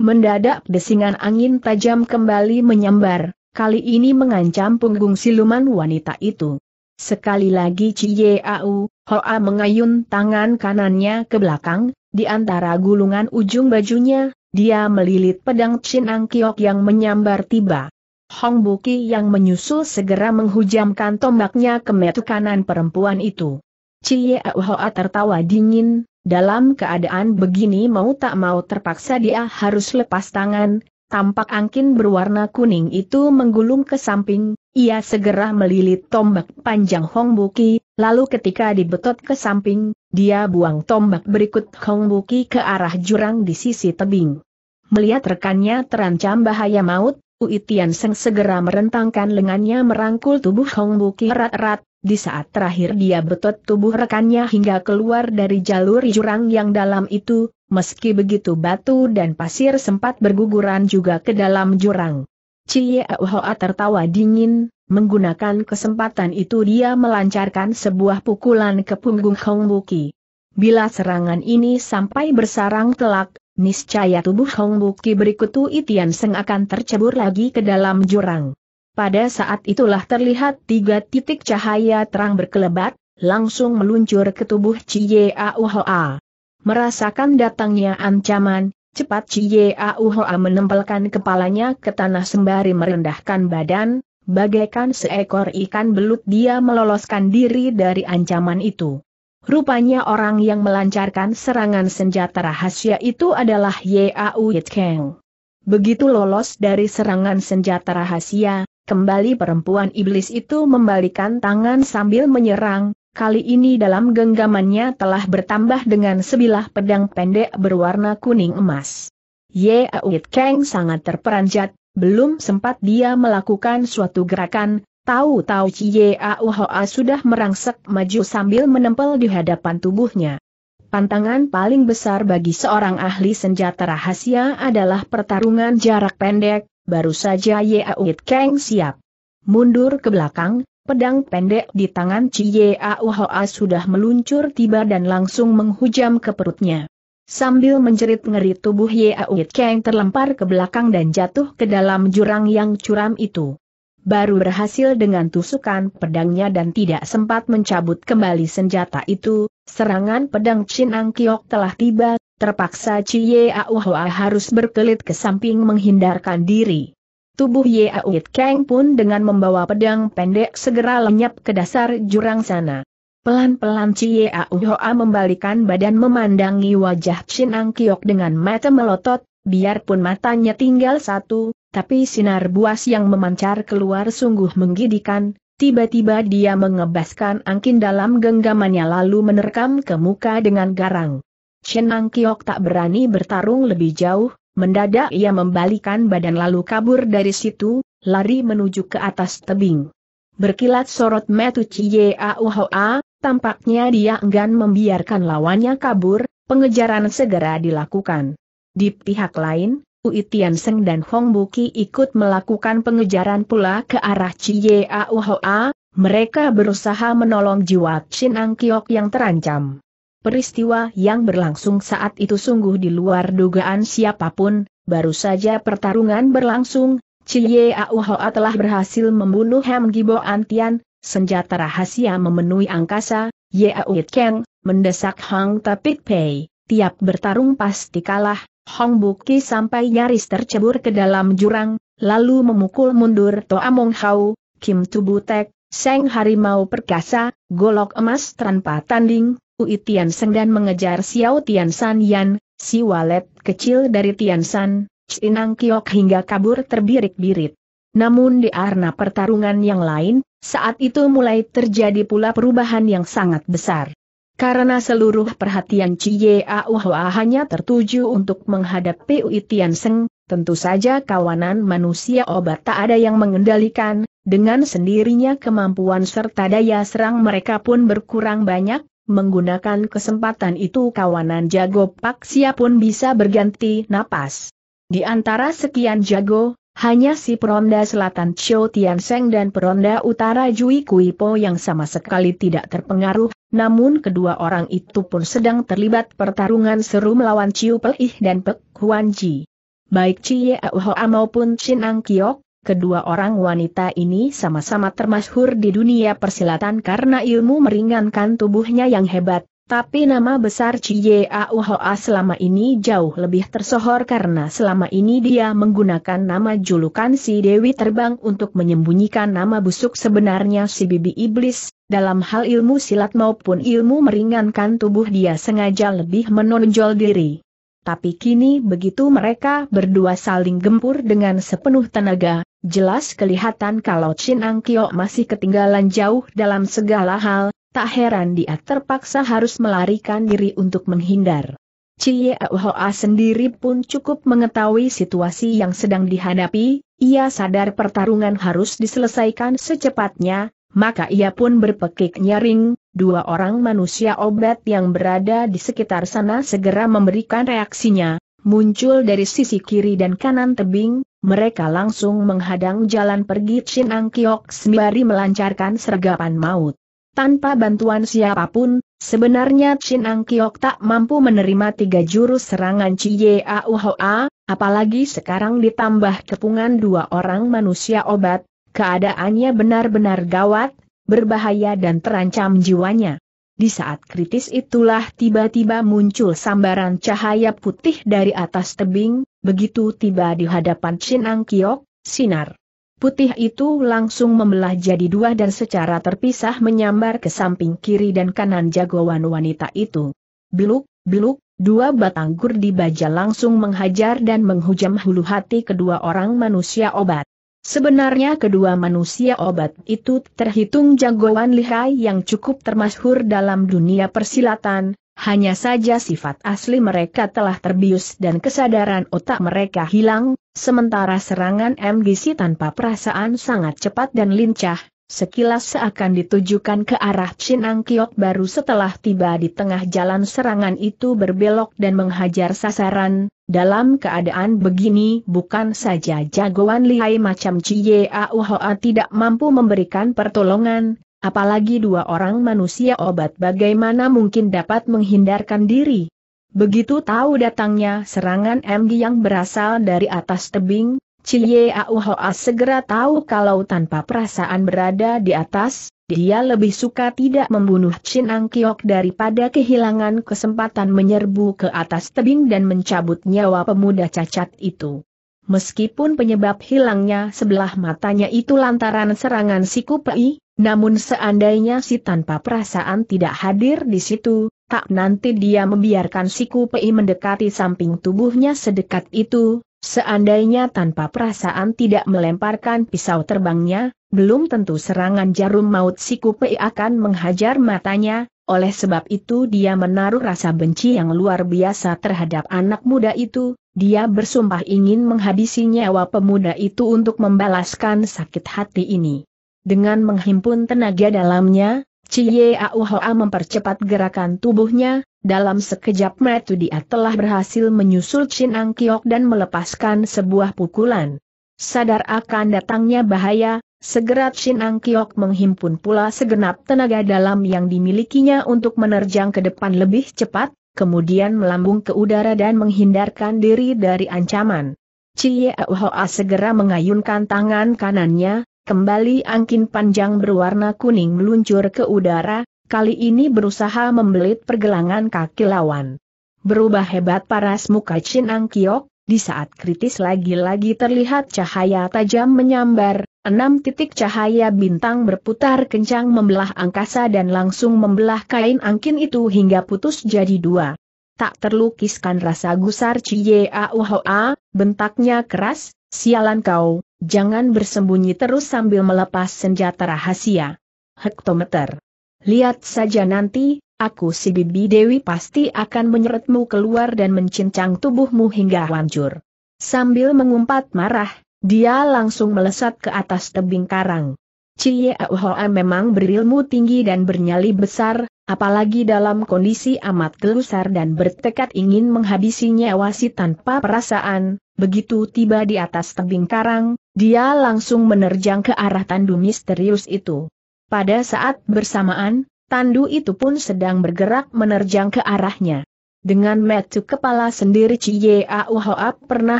Mendadak desingan angin tajam kembali menyambar, kali ini mengancam punggung siluman wanita itu. Sekali lagi Cie Au, Hoa mengayun tangan kanannya ke belakang, di antara gulungan ujung bajunya, dia melilit pedang Chin Ang Kiok yang menyambar tiba. Hong Buki yang menyusul segera menghujamkan tombaknya ke metu kanan perempuan itu. Cie Hoa tertawa dingin, dalam keadaan begini mau tak mau terpaksa dia harus lepas tangan, tampak angkin berwarna kuning itu menggulung ke samping, ia segera melilit tombak panjang Hong Buki, lalu ketika dibetot ke samping, dia buang tombak berikut Hong Buki ke arah jurang di sisi tebing. Melihat rekannya terancam bahaya maut, Ui Tian Seng segera merentangkan lengannya merangkul tubuh Hong Buki erat-erat, di saat terakhir dia betot tubuh rekannya hingga keluar dari jalur jurang yang dalam itu, meski begitu batu dan pasir sempat berguguran juga ke dalam jurang. Cie Hoa tertawa dingin, Menggunakan kesempatan itu dia melancarkan sebuah pukulan ke punggung Hong Buki. Bila serangan ini sampai bersarang telak, niscaya tubuh Hong Buki berikutu Itian Seng akan tercebur lagi ke dalam jurang. Pada saat itulah terlihat tiga titik cahaya terang berkelebat, langsung meluncur ke tubuh Cie Auhoa. Merasakan datangnya ancaman, cepat Cie Auhoa menempelkan kepalanya ke tanah sembari merendahkan badan, Bagaikan seekor ikan belut dia meloloskan diri dari ancaman itu. Rupanya orang yang melancarkan serangan senjata rahasia itu adalah Yau Yitkeng. Begitu lolos dari serangan senjata rahasia, kembali perempuan iblis itu membalikan tangan sambil menyerang, kali ini dalam genggamannya telah bertambah dengan sebilah pedang pendek berwarna kuning emas. Yau Yitkeng sangat terperanjat, belum sempat dia melakukan suatu gerakan, tahu-tahu Cie Auhoa sudah merangsek maju sambil menempel di hadapan tubuhnya. Pantangan paling besar bagi seorang ahli senjata rahasia adalah pertarungan jarak pendek, baru saja Yeauit Kang siap. Mundur ke belakang, Pedang pendek di tangan Cie Auhoa sudah meluncur tiba dan langsung menghujam ke perutnya. Sambil menjerit ngeri tubuh Yaoit Kang terlempar ke belakang dan jatuh ke dalam jurang yang curam itu. Baru berhasil dengan tusukan pedangnya dan tidak sempat mencabut kembali senjata itu, serangan pedang Chin Ang Kiok telah tiba, terpaksa Chi Cie Hoa harus berkelit ke samping menghindarkan diri. Tubuh Yaoit Kang pun dengan membawa pedang pendek segera lenyap ke dasar jurang sana. Pelan-pelan Cie Auhoa membalikan badan memandangi wajah Chin Ang Kiok dengan mata melotot, biarpun matanya tinggal satu, tapi sinar buas yang memancar keluar sungguh menggidikan, tiba-tiba dia mengebaskan angin dalam genggamannya lalu menerkam ke muka dengan garang. Chin Ang Kiok tak berani bertarung lebih jauh, mendadak ia membalikan badan lalu kabur dari situ, lari menuju ke atas tebing. Berkilat sorot metu Cie Auhoa, Tampaknya dia enggan membiarkan lawannya kabur, pengejaran segera dilakukan. Di pihak lain, Ui Tian Seng dan Hong Buki ikut melakukan pengejaran pula ke arah Cie Auhoa, mereka berusaha menolong jiwa Chin Ang Kiok yang terancam. Peristiwa yang berlangsung saat itu sungguh di luar dugaan siapapun, baru saja pertarungan berlangsung, Cie Auhoa telah berhasil membunuh Ham Gibo Antian, senjata rahasia memenuhi angkasa, Yao Kang, mendesak Hong Tepit Pei, tiap bertarung pasti kalah, Hong Buki sampai nyaris tercebur ke dalam jurang, lalu memukul mundur Toa Mong Hau, Kim Tubutek, Seng Harimau Perkasa, Golok Emas tanpa tanding, Ui Tian Seng dan mengejar Xiao Tian San Yan, si walet kecil dari Tian San, Cinang Kiok hingga kabur terbirik-birit. Namun di arena pertarungan yang lain, saat itu mulai terjadi pula perubahan yang sangat besar. Karena seluruh perhatian Cie Ciyeauhua hanya tertuju untuk menghadapi Ui Tian Seng, tentu saja kawanan manusia obat tak ada yang mengendalikan, dengan sendirinya kemampuan serta daya serang mereka pun berkurang banyak, menggunakan kesempatan itu kawanan jago Pak pun bisa berganti napas. Di antara sekian jago, hanya si peronda selatan Chou Tian Seng dan peronda utara Jui Kui Po yang sama sekali tidak terpengaruh, namun kedua orang itu pun sedang terlibat pertarungan seru melawan Chiu Peih dan Pek Huan Ji. Baik Chie Hoa maupun Chin Ang Kiok, kedua orang wanita ini sama-sama termasyhur di dunia persilatan karena ilmu meringankan tubuhnya yang hebat, tapi nama besar Chie Auhoa selama ini jauh lebih tersohor karena selama ini dia menggunakan nama julukan si Dewi Terbang untuk menyembunyikan nama busuk sebenarnya si Bibi Iblis, dalam hal ilmu silat maupun ilmu meringankan tubuh dia sengaja lebih menonjol diri tapi kini begitu mereka berdua saling gempur dengan sepenuh tenaga, jelas kelihatan kalau Chin Ang Kio masih ketinggalan jauh dalam segala hal, tak heran dia terpaksa harus melarikan diri untuk menghindar. Cie Hoa sendiri pun cukup mengetahui situasi yang sedang dihadapi, ia sadar pertarungan harus diselesaikan secepatnya, maka ia pun berpekik nyaring, dua orang manusia obat yang berada di sekitar sana segera memberikan reaksinya, muncul dari sisi kiri dan kanan tebing, mereka langsung menghadang jalan pergi Chin Ang Kiok sembari melancarkan sergapan maut. Tanpa bantuan siapapun, sebenarnya Chin Ang Kiok tak mampu menerima tiga jurus serangan Cie Auhoa, apalagi sekarang ditambah kepungan dua orang manusia obat, Keadaannya benar-benar gawat, berbahaya dan terancam jiwanya. Di saat kritis itulah tiba-tiba muncul sambaran cahaya putih dari atas tebing, begitu tiba di hadapan Shin Ang Kiok, sinar. Putih itu langsung membelah jadi dua dan secara terpisah menyambar ke samping kiri dan kanan jagoan wanita itu. Biluk, biluk, dua batang gurdi baja langsung menghajar dan menghujam hulu hati kedua orang manusia obat. Sebenarnya kedua manusia obat itu terhitung jagoan lihai yang cukup termasyhur dalam dunia persilatan, hanya saja sifat asli mereka telah terbius dan kesadaran otak mereka hilang, sementara serangan MGC tanpa perasaan sangat cepat dan lincah, Sekilas seakan ditujukan ke arah Chinang Kiok baru setelah tiba di tengah jalan serangan itu berbelok dan menghajar sasaran, dalam keadaan begini bukan saja jagoan lihai macam Cie Auhoa tidak mampu memberikan pertolongan, apalagi dua orang manusia obat bagaimana mungkin dapat menghindarkan diri. Begitu tahu datangnya serangan MG yang berasal dari atas tebing, Cilie Auhoa segera tahu kalau tanpa perasaan berada di atas, dia lebih suka tidak membunuh Chin Ang Kiok daripada kehilangan kesempatan menyerbu ke atas tebing dan mencabut nyawa pemuda cacat itu. Meskipun penyebab hilangnya sebelah matanya itu lantaran serangan si Kupai, namun seandainya si tanpa perasaan tidak hadir di situ, tak nanti dia membiarkan si Kupai mendekati samping tubuhnya sedekat itu, Seandainya tanpa perasaan tidak melemparkan pisau terbangnya, belum tentu serangan jarum maut si Kupei akan menghajar matanya, oleh sebab itu dia menaruh rasa benci yang luar biasa terhadap anak muda itu, dia bersumpah ingin menghabisi nyawa pemuda itu untuk membalaskan sakit hati ini. Dengan menghimpun tenaga dalamnya, Cie Auhoa mempercepat gerakan tubuhnya, dalam sekejap metu dia telah berhasil menyusul Chin Ang Kiok dan melepaskan sebuah pukulan. Sadar akan datangnya bahaya, segera Chin Ang Kiok menghimpun pula segenap tenaga dalam yang dimilikinya untuk menerjang ke depan lebih cepat, kemudian melambung ke udara dan menghindarkan diri dari ancaman. Cie Auhoa segera mengayunkan tangan kanannya, Kembali angin panjang berwarna kuning meluncur ke udara, kali ini berusaha membelit pergelangan kaki lawan. Berubah hebat paras muka Chin Ang Kiok, di saat kritis lagi-lagi terlihat cahaya tajam menyambar, enam titik cahaya bintang berputar kencang membelah angkasa dan langsung membelah kain angkin itu hingga putus jadi dua. Tak terlukiskan rasa gusar Cie Auhoa, bentaknya keras, Sialan kau, jangan bersembunyi terus sambil melepas senjata rahasia. Hektometer. Lihat saja nanti, aku si Bibi Dewi pasti akan menyeretmu keluar dan mencincang tubuhmu hingga hancur. Sambil mengumpat marah, dia langsung melesat ke atas tebing karang. Cie Ahoa memang berilmu tinggi dan bernyali besar, apalagi dalam kondisi amat gelusar dan bertekad ingin menghabisinya nyawa tanpa perasaan, Begitu tiba di atas tebing karang, dia langsung menerjang ke arah tandu misterius itu. Pada saat bersamaan, tandu itu pun sedang bergerak menerjang ke arahnya. Dengan metu kepala sendiri Cie Hoap pernah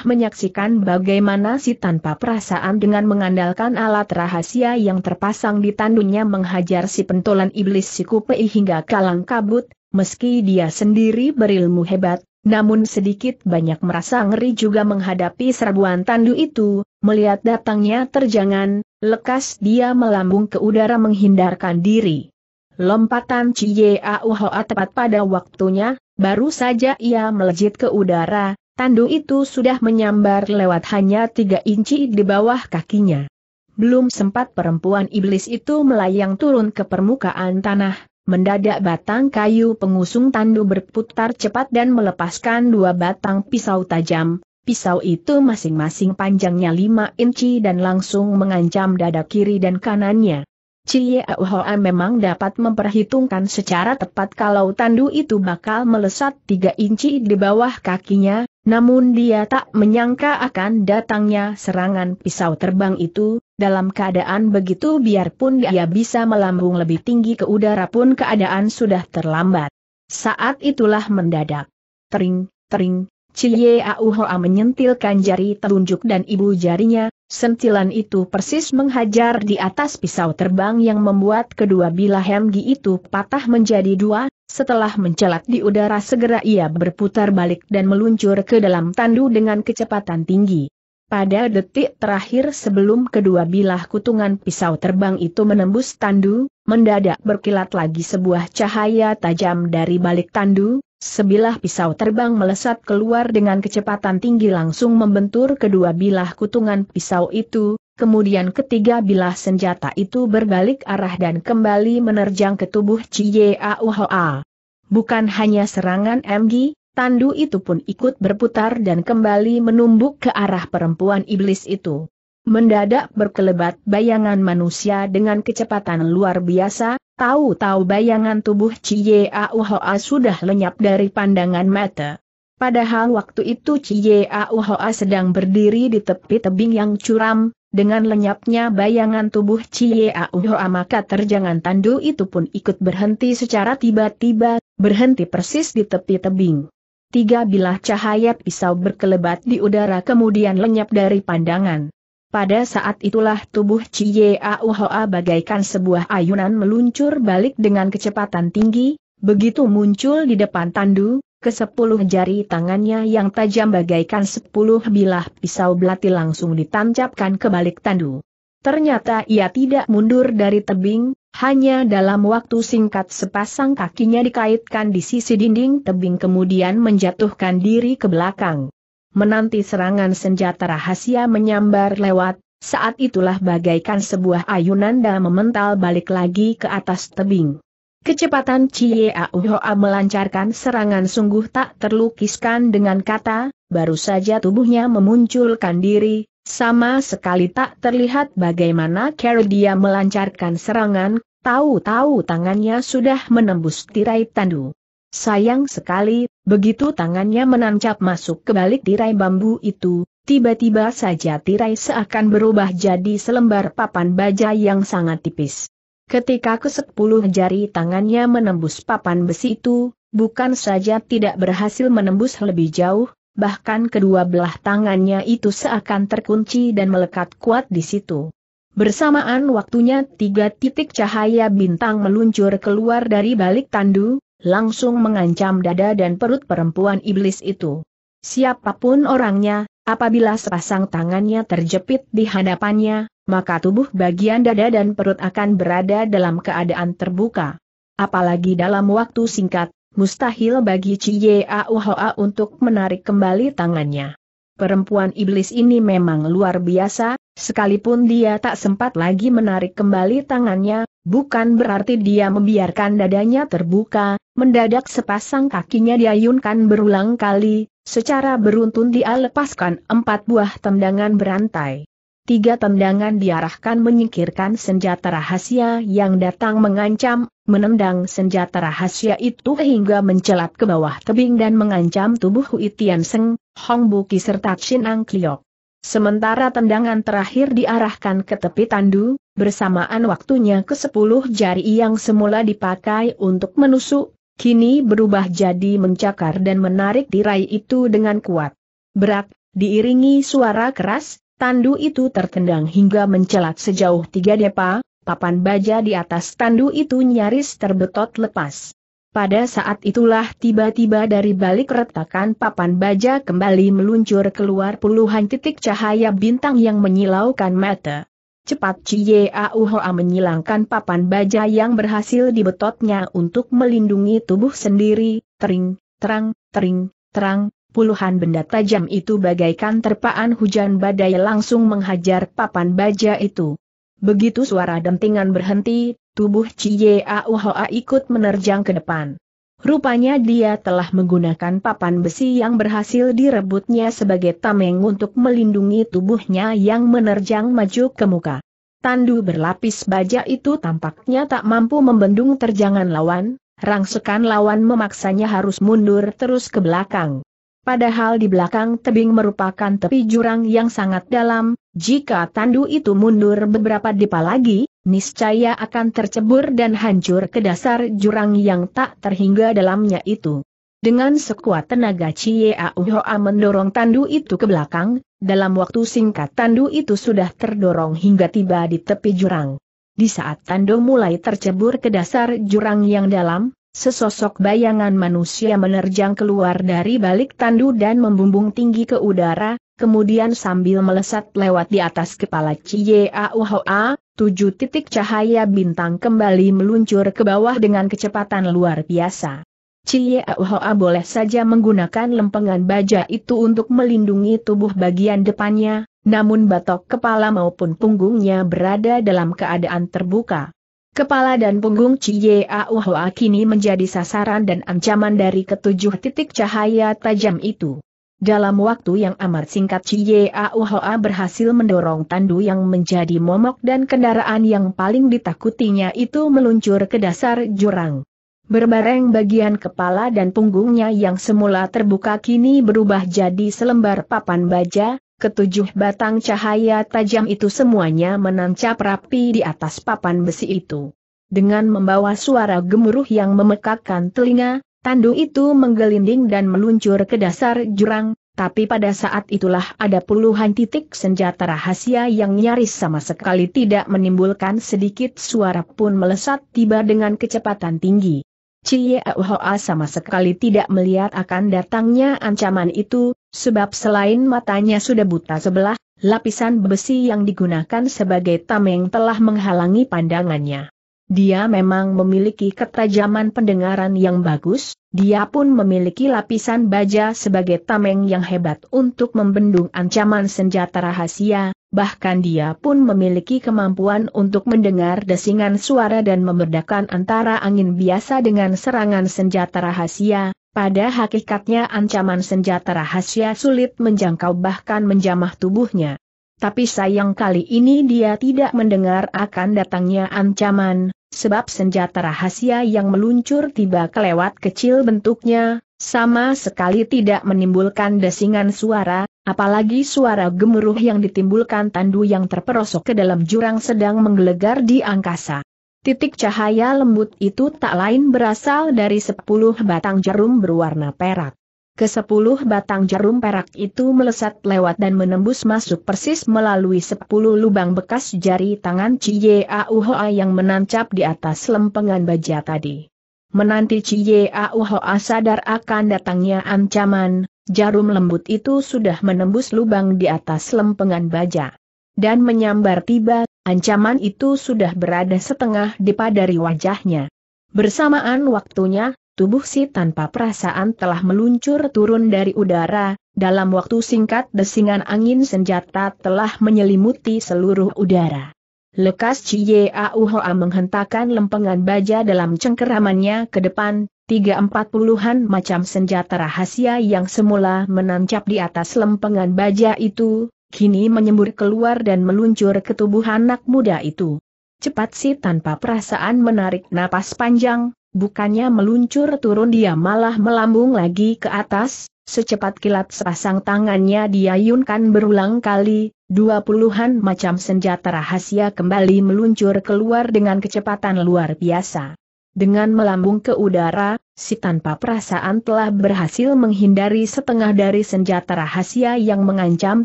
menyaksikan bagaimana si tanpa perasaan dengan mengandalkan alat rahasia yang terpasang di tandunya menghajar si pentolan iblis si kupei hingga kalang kabut, meski dia sendiri berilmu hebat, namun sedikit banyak merasa ngeri juga menghadapi serbuan tandu itu, melihat datangnya terjangan, lekas dia melambung ke udara menghindarkan diri. Lompatan Hoa tepat pada waktunya, baru saja ia melejit ke udara, tandu itu sudah menyambar lewat hanya tiga inci di bawah kakinya. Belum sempat perempuan iblis itu melayang turun ke permukaan tanah, Mendadak batang kayu pengusung tandu berputar cepat dan melepaskan dua batang pisau tajam. Pisau itu masing-masing panjangnya lima inci dan langsung mengancam dada kiri dan kanannya. Cie Auhoa memang dapat memperhitungkan secara tepat kalau tandu itu bakal melesat tiga inci di bawah kakinya, namun dia tak menyangka akan datangnya serangan pisau terbang itu, dalam keadaan begitu biarpun dia bisa melambung lebih tinggi ke udara pun keadaan sudah terlambat. Saat itulah mendadak. Tering, tering, Cie Auhoa menyentilkan jari telunjuk dan ibu jarinya, sentilan itu persis menghajar di atas pisau terbang yang membuat kedua bilah hemgi itu patah menjadi dua, setelah mencelat di udara segera ia berputar balik dan meluncur ke dalam tandu dengan kecepatan tinggi. Pada detik terakhir sebelum kedua bilah kutungan pisau terbang itu menembus tandu, mendadak berkilat lagi sebuah cahaya tajam dari balik tandu, sebilah pisau terbang melesat keluar dengan kecepatan tinggi langsung membentur kedua bilah kutungan pisau itu, Kemudian ketiga bilah senjata itu berbalik arah dan kembali menerjang ke tubuh Cie Auhoa. Bukan hanya serangan MG, tandu itu pun ikut berputar dan kembali menumbuk ke arah perempuan iblis itu. Mendadak berkelebat bayangan manusia dengan kecepatan luar biasa, tahu-tahu bayangan tubuh Cie Auhoa sudah lenyap dari pandangan mata. Padahal waktu itu Chiauhoa sedang berdiri di tepi tebing yang curam, dengan lenyapnya bayangan tubuh Chiauhoa maka terjangan tandu itu pun ikut berhenti secara tiba-tiba, berhenti persis di tepi tebing. Tiga bilah cahaya pisau berkelebat di udara kemudian lenyap dari pandangan. Pada saat itulah tubuh Cie Auhoa bagaikan sebuah ayunan meluncur balik dengan kecepatan tinggi, begitu muncul di depan tandu, kesepuluh jari tangannya yang tajam bagaikan sepuluh bilah pisau belati langsung ditancapkan ke balik tandu. Ternyata ia tidak mundur dari tebing, hanya dalam waktu singkat sepasang kakinya dikaitkan di sisi dinding tebing kemudian menjatuhkan diri ke belakang. Menanti serangan senjata rahasia menyambar lewat, saat itulah bagaikan sebuah ayunan ayunanda memental balik lagi ke atas tebing. Kecepatan Chiaohoa melancarkan serangan sungguh tak terlukiskan dengan kata, baru saja tubuhnya memunculkan diri, sama sekali tak terlihat bagaimana cara dia melancarkan serangan, tahu-tahu tangannya sudah menembus tirai tandu. Sayang sekali, begitu tangannya menancap masuk ke balik tirai bambu itu, Tiba-tiba saja tirai seakan berubah jadi selembar papan baja yang sangat tipis. Ketika ke sepuluh jari tangannya menembus papan besi itu, bukan saja tidak berhasil menembus lebih jauh, bahkan kedua belah tangannya itu seakan terkunci dan melekat kuat di situ. Bersamaan waktunya tiga titik cahaya bintang meluncur keluar dari balik tandu, langsung mengancam dada dan perut perempuan iblis itu. Siapapun orangnya, apabila sepasang tangannya terjepit di hadapannya, maka tubuh bagian dada dan perut akan berada dalam keadaan terbuka. Apalagi dalam waktu singkat, mustahil bagi Cie Auhoa untuk menarik kembali tangannya. Perempuan iblis ini memang luar biasa, sekalipun dia tak sempat lagi menarik kembali tangannya, bukan berarti dia membiarkan dadanya terbuka, mendadak sepasang kakinya diayunkan berulang kali, secara beruntun dia lepaskan empat buah tendangan berantai. Tiga tendangan diarahkan menyingkirkan senjata rahasia yang datang mengancam, menendang senjata rahasia itu hingga mencelat ke bawah tebing dan mengancam tubuh Hui Tian Seng, Hong Buki serta Xin Ang Kliok. Sementara tendangan terakhir diarahkan ke tepi tandu, bersamaan waktunya ke sepuluh jari yang semula dipakai untuk menusuk, kini berubah jadi mencakar dan menarik tirai itu dengan kuat. Berak, diiringi suara keras, Tandu itu tertendang hingga mencelat sejauh tiga depa, papan baja di atas tandu itu nyaris terbetot lepas. Pada saat itulah tiba-tiba dari balik retakan papan baja kembali meluncur keluar puluhan titik cahaya bintang yang menyilaukan mata. Cepat Cie Auhoa menyilangkan papan baja yang berhasil dibetotnya untuk melindungi tubuh sendiri, tering, terang, tering, terang, puluhan benda tajam itu bagaikan terpaan hujan badai langsung menghajar papan baja itu. Begitu suara dentingan berhenti, tubuh Cie Auhoa ikut menerjang ke depan. Rupanya dia telah menggunakan papan besi yang berhasil direbutnya sebagai tameng untuk melindungi tubuhnya yang menerjang maju ke muka. Tandu berlapis baja itu tampaknya tak mampu membendung terjangan lawan, rangsekan lawan memaksanya harus mundur terus ke belakang. Padahal di belakang tebing merupakan tepi jurang yang sangat dalam, jika tandu itu mundur beberapa depa lagi, niscaya akan tercebur dan hancur ke dasar jurang yang tak terhingga dalamnya itu. Dengan sekuat tenaga Cie Auhoa mendorong tandu itu ke belakang, dalam waktu singkat tandu itu sudah terdorong hingga tiba di tepi jurang. Di saat tandu mulai tercebur ke dasar jurang yang dalam, Sesosok bayangan manusia menerjang keluar dari balik tandu dan membumbung tinggi ke udara, kemudian sambil melesat lewat di atas kepala Ciyauhoa, tujuh titik cahaya bintang kembali meluncur ke bawah dengan kecepatan luar biasa. Ciyauhoa boleh saja menggunakan lempengan baja itu untuk melindungi tubuh bagian depannya, namun batok kepala maupun punggungnya berada dalam keadaan terbuka. Kepala dan punggung Cie Auhoa kini menjadi sasaran dan ancaman dari ketujuh titik cahaya tajam itu. Dalam waktu yang amat singkat Cie Auhoa berhasil mendorong tandu yang menjadi momok dan kendaraan yang paling ditakutinya itu meluncur ke dasar jurang. Berbareng bagian kepala dan punggungnya yang semula terbuka kini berubah jadi selembar papan baja, ketujuh batang cahaya tajam itu semuanya menancap rapi di atas papan besi itu. Dengan membawa suara gemuruh yang memekakkan telinga, tandu itu menggelinding dan meluncur ke dasar jurang, tapi pada saat itulah ada puluhan titik senjata rahasia yang nyaris sama sekali tidak menimbulkan sedikit suara pun melesat tiba dengan kecepatan tinggi. Cie Hoa sama sekali tidak melihat akan datangnya ancaman itu, sebab selain matanya sudah buta sebelah, lapisan besi yang digunakan sebagai tameng telah menghalangi pandangannya. Dia memang memiliki ketajaman pendengaran yang bagus, dia pun memiliki lapisan baja sebagai tameng yang hebat untuk membendung ancaman senjata rahasia, bahkan dia pun memiliki kemampuan untuk mendengar desingan suara dan membedakan antara angin biasa dengan serangan senjata rahasia, pada hakikatnya ancaman senjata rahasia sulit menjangkau bahkan menjamah tubuhnya. Tapi sayang kali ini dia tidak mendengar akan datangnya ancaman, sebab senjata rahasia yang meluncur tiba kelewat kecil bentuknya, sama sekali tidak menimbulkan desingan suara, apalagi suara gemuruh yang ditimbulkan tandu yang terperosok ke dalam jurang sedang menggelegar di angkasa. Titik cahaya lembut itu tak lain berasal dari sepuluh batang jarum berwarna perak. Kesepuluh batang jarum perak itu melesat lewat dan menembus masuk persis melalui sepuluh lubang bekas jari tangan Cie Auhoa yang menancap di atas lempengan baja tadi. Menanti Cie Auhoa sadar akan datangnya ancaman, jarum lembut itu sudah menembus lubang di atas lempengan baja. Dan menyambar tiba, ancaman itu sudah berada setengah depa dari wajahnya. Bersamaan waktunya, tubuh si tanpa perasaan telah meluncur turun dari udara, dalam waktu singkat desingan angin senjata telah menyelimuti seluruh udara. Lekas Chiyeauhoa menghentakkan lempengan baja dalam cengkeramannya ke depan, tiga empat puluhan macam senjata rahasia yang semula menancap di atas lempengan baja itu, kini menyembur keluar dan meluncur ke tubuh anak muda itu. Cepat si tanpa perasaan menarik napas panjang, Bukannya meluncur turun dia malah melambung lagi ke atas, secepat kilat sepasang tangannya diayunkan berulang kali, dua puluhan macam senjata rahasia kembali meluncur keluar dengan kecepatan luar biasa. Dengan melambung ke udara, si tanpa perasaan telah berhasil menghindari setengah dari senjata rahasia yang mengancam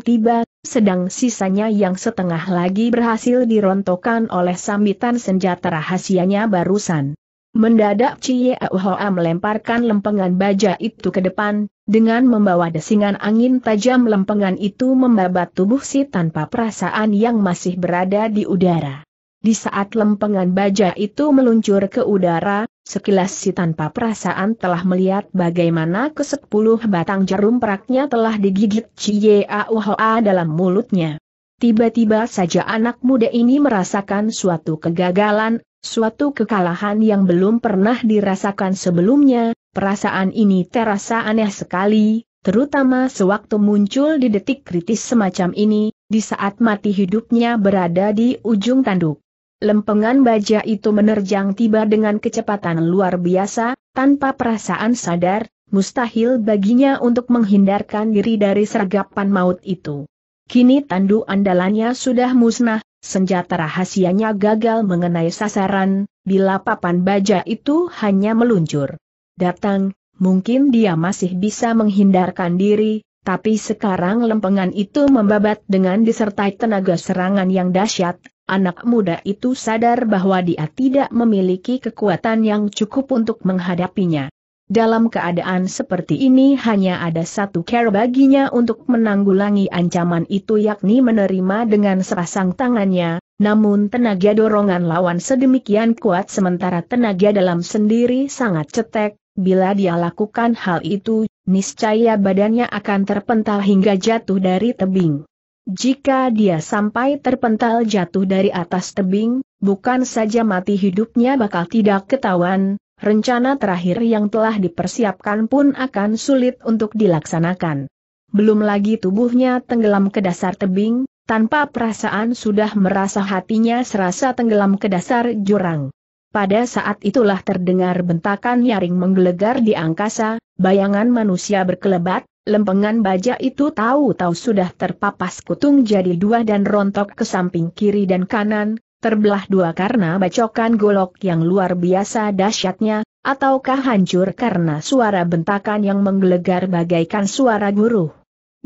tiba, sedang sisanya yang setengah lagi berhasil dirontokkan oleh sambitan senjata rahasianya barusan. Mendadak Cie Hoa melemparkan lempengan baja itu ke depan, dengan membawa desingan angin tajam lempengan itu membabat tubuh si tanpa perasaan yang masih berada di udara. Di saat lempengan baja itu meluncur ke udara, sekilas si tanpa perasaan telah melihat bagaimana ke sepuluh batang jarum peraknya telah digigit Cie Hoa dalam mulutnya. Tiba-tiba saja anak muda ini merasakan suatu kegagalan, Suatu kekalahan yang belum pernah dirasakan sebelumnya, perasaan ini terasa aneh sekali, terutama sewaktu muncul di detik kritis semacam ini, di saat mati hidupnya berada di ujung tanduk. Lempengan baja itu menerjang tiba dengan kecepatan luar biasa, tanpa perasaan sadar, mustahil baginya untuk menghindarkan diri dari sergapan maut itu. Kini tandu andalannya sudah musnah, Senjata rahasianya gagal mengenai sasaran, bila papan baja itu hanya meluncur. Datang, mungkin dia masih bisa menghindarkan diri, tapi sekarang lempengan itu membabat dengan disertai tenaga serangan yang dahsyat. Anak muda itu sadar bahwa dia tidak memiliki kekuatan yang cukup untuk menghadapinya. Dalam keadaan seperti ini hanya ada satu cara baginya untuk menanggulangi ancaman itu yakni menerima dengan sepasang tangannya, namun tenaga dorongan lawan sedemikian kuat sementara tenaga dalam sendiri sangat cetek, bila dia lakukan hal itu, niscaya badannya akan terpental hingga jatuh dari tebing. Jika dia sampai terpental jatuh dari atas tebing, bukan saja mati hidupnya bakal tidak ketahuan, rencana terakhir yang telah dipersiapkan pun akan sulit untuk dilaksanakan. Belum lagi tubuhnya tenggelam ke dasar tebing, tanpa perasaan sudah merasa hatinya serasa tenggelam ke dasar jurang. Pada saat itulah terdengar bentakan nyaring menggelegar di angkasa, bayangan manusia berkelebat, lempengan baja itu tahu-tahu sudah terpapas kutung jadi dua dan rontok ke samping kiri dan kanan, terbelah dua karena bacokan golok yang luar biasa dahsyatnya, ataukah hancur karena suara bentakan yang menggelegar bagaikan suara guru.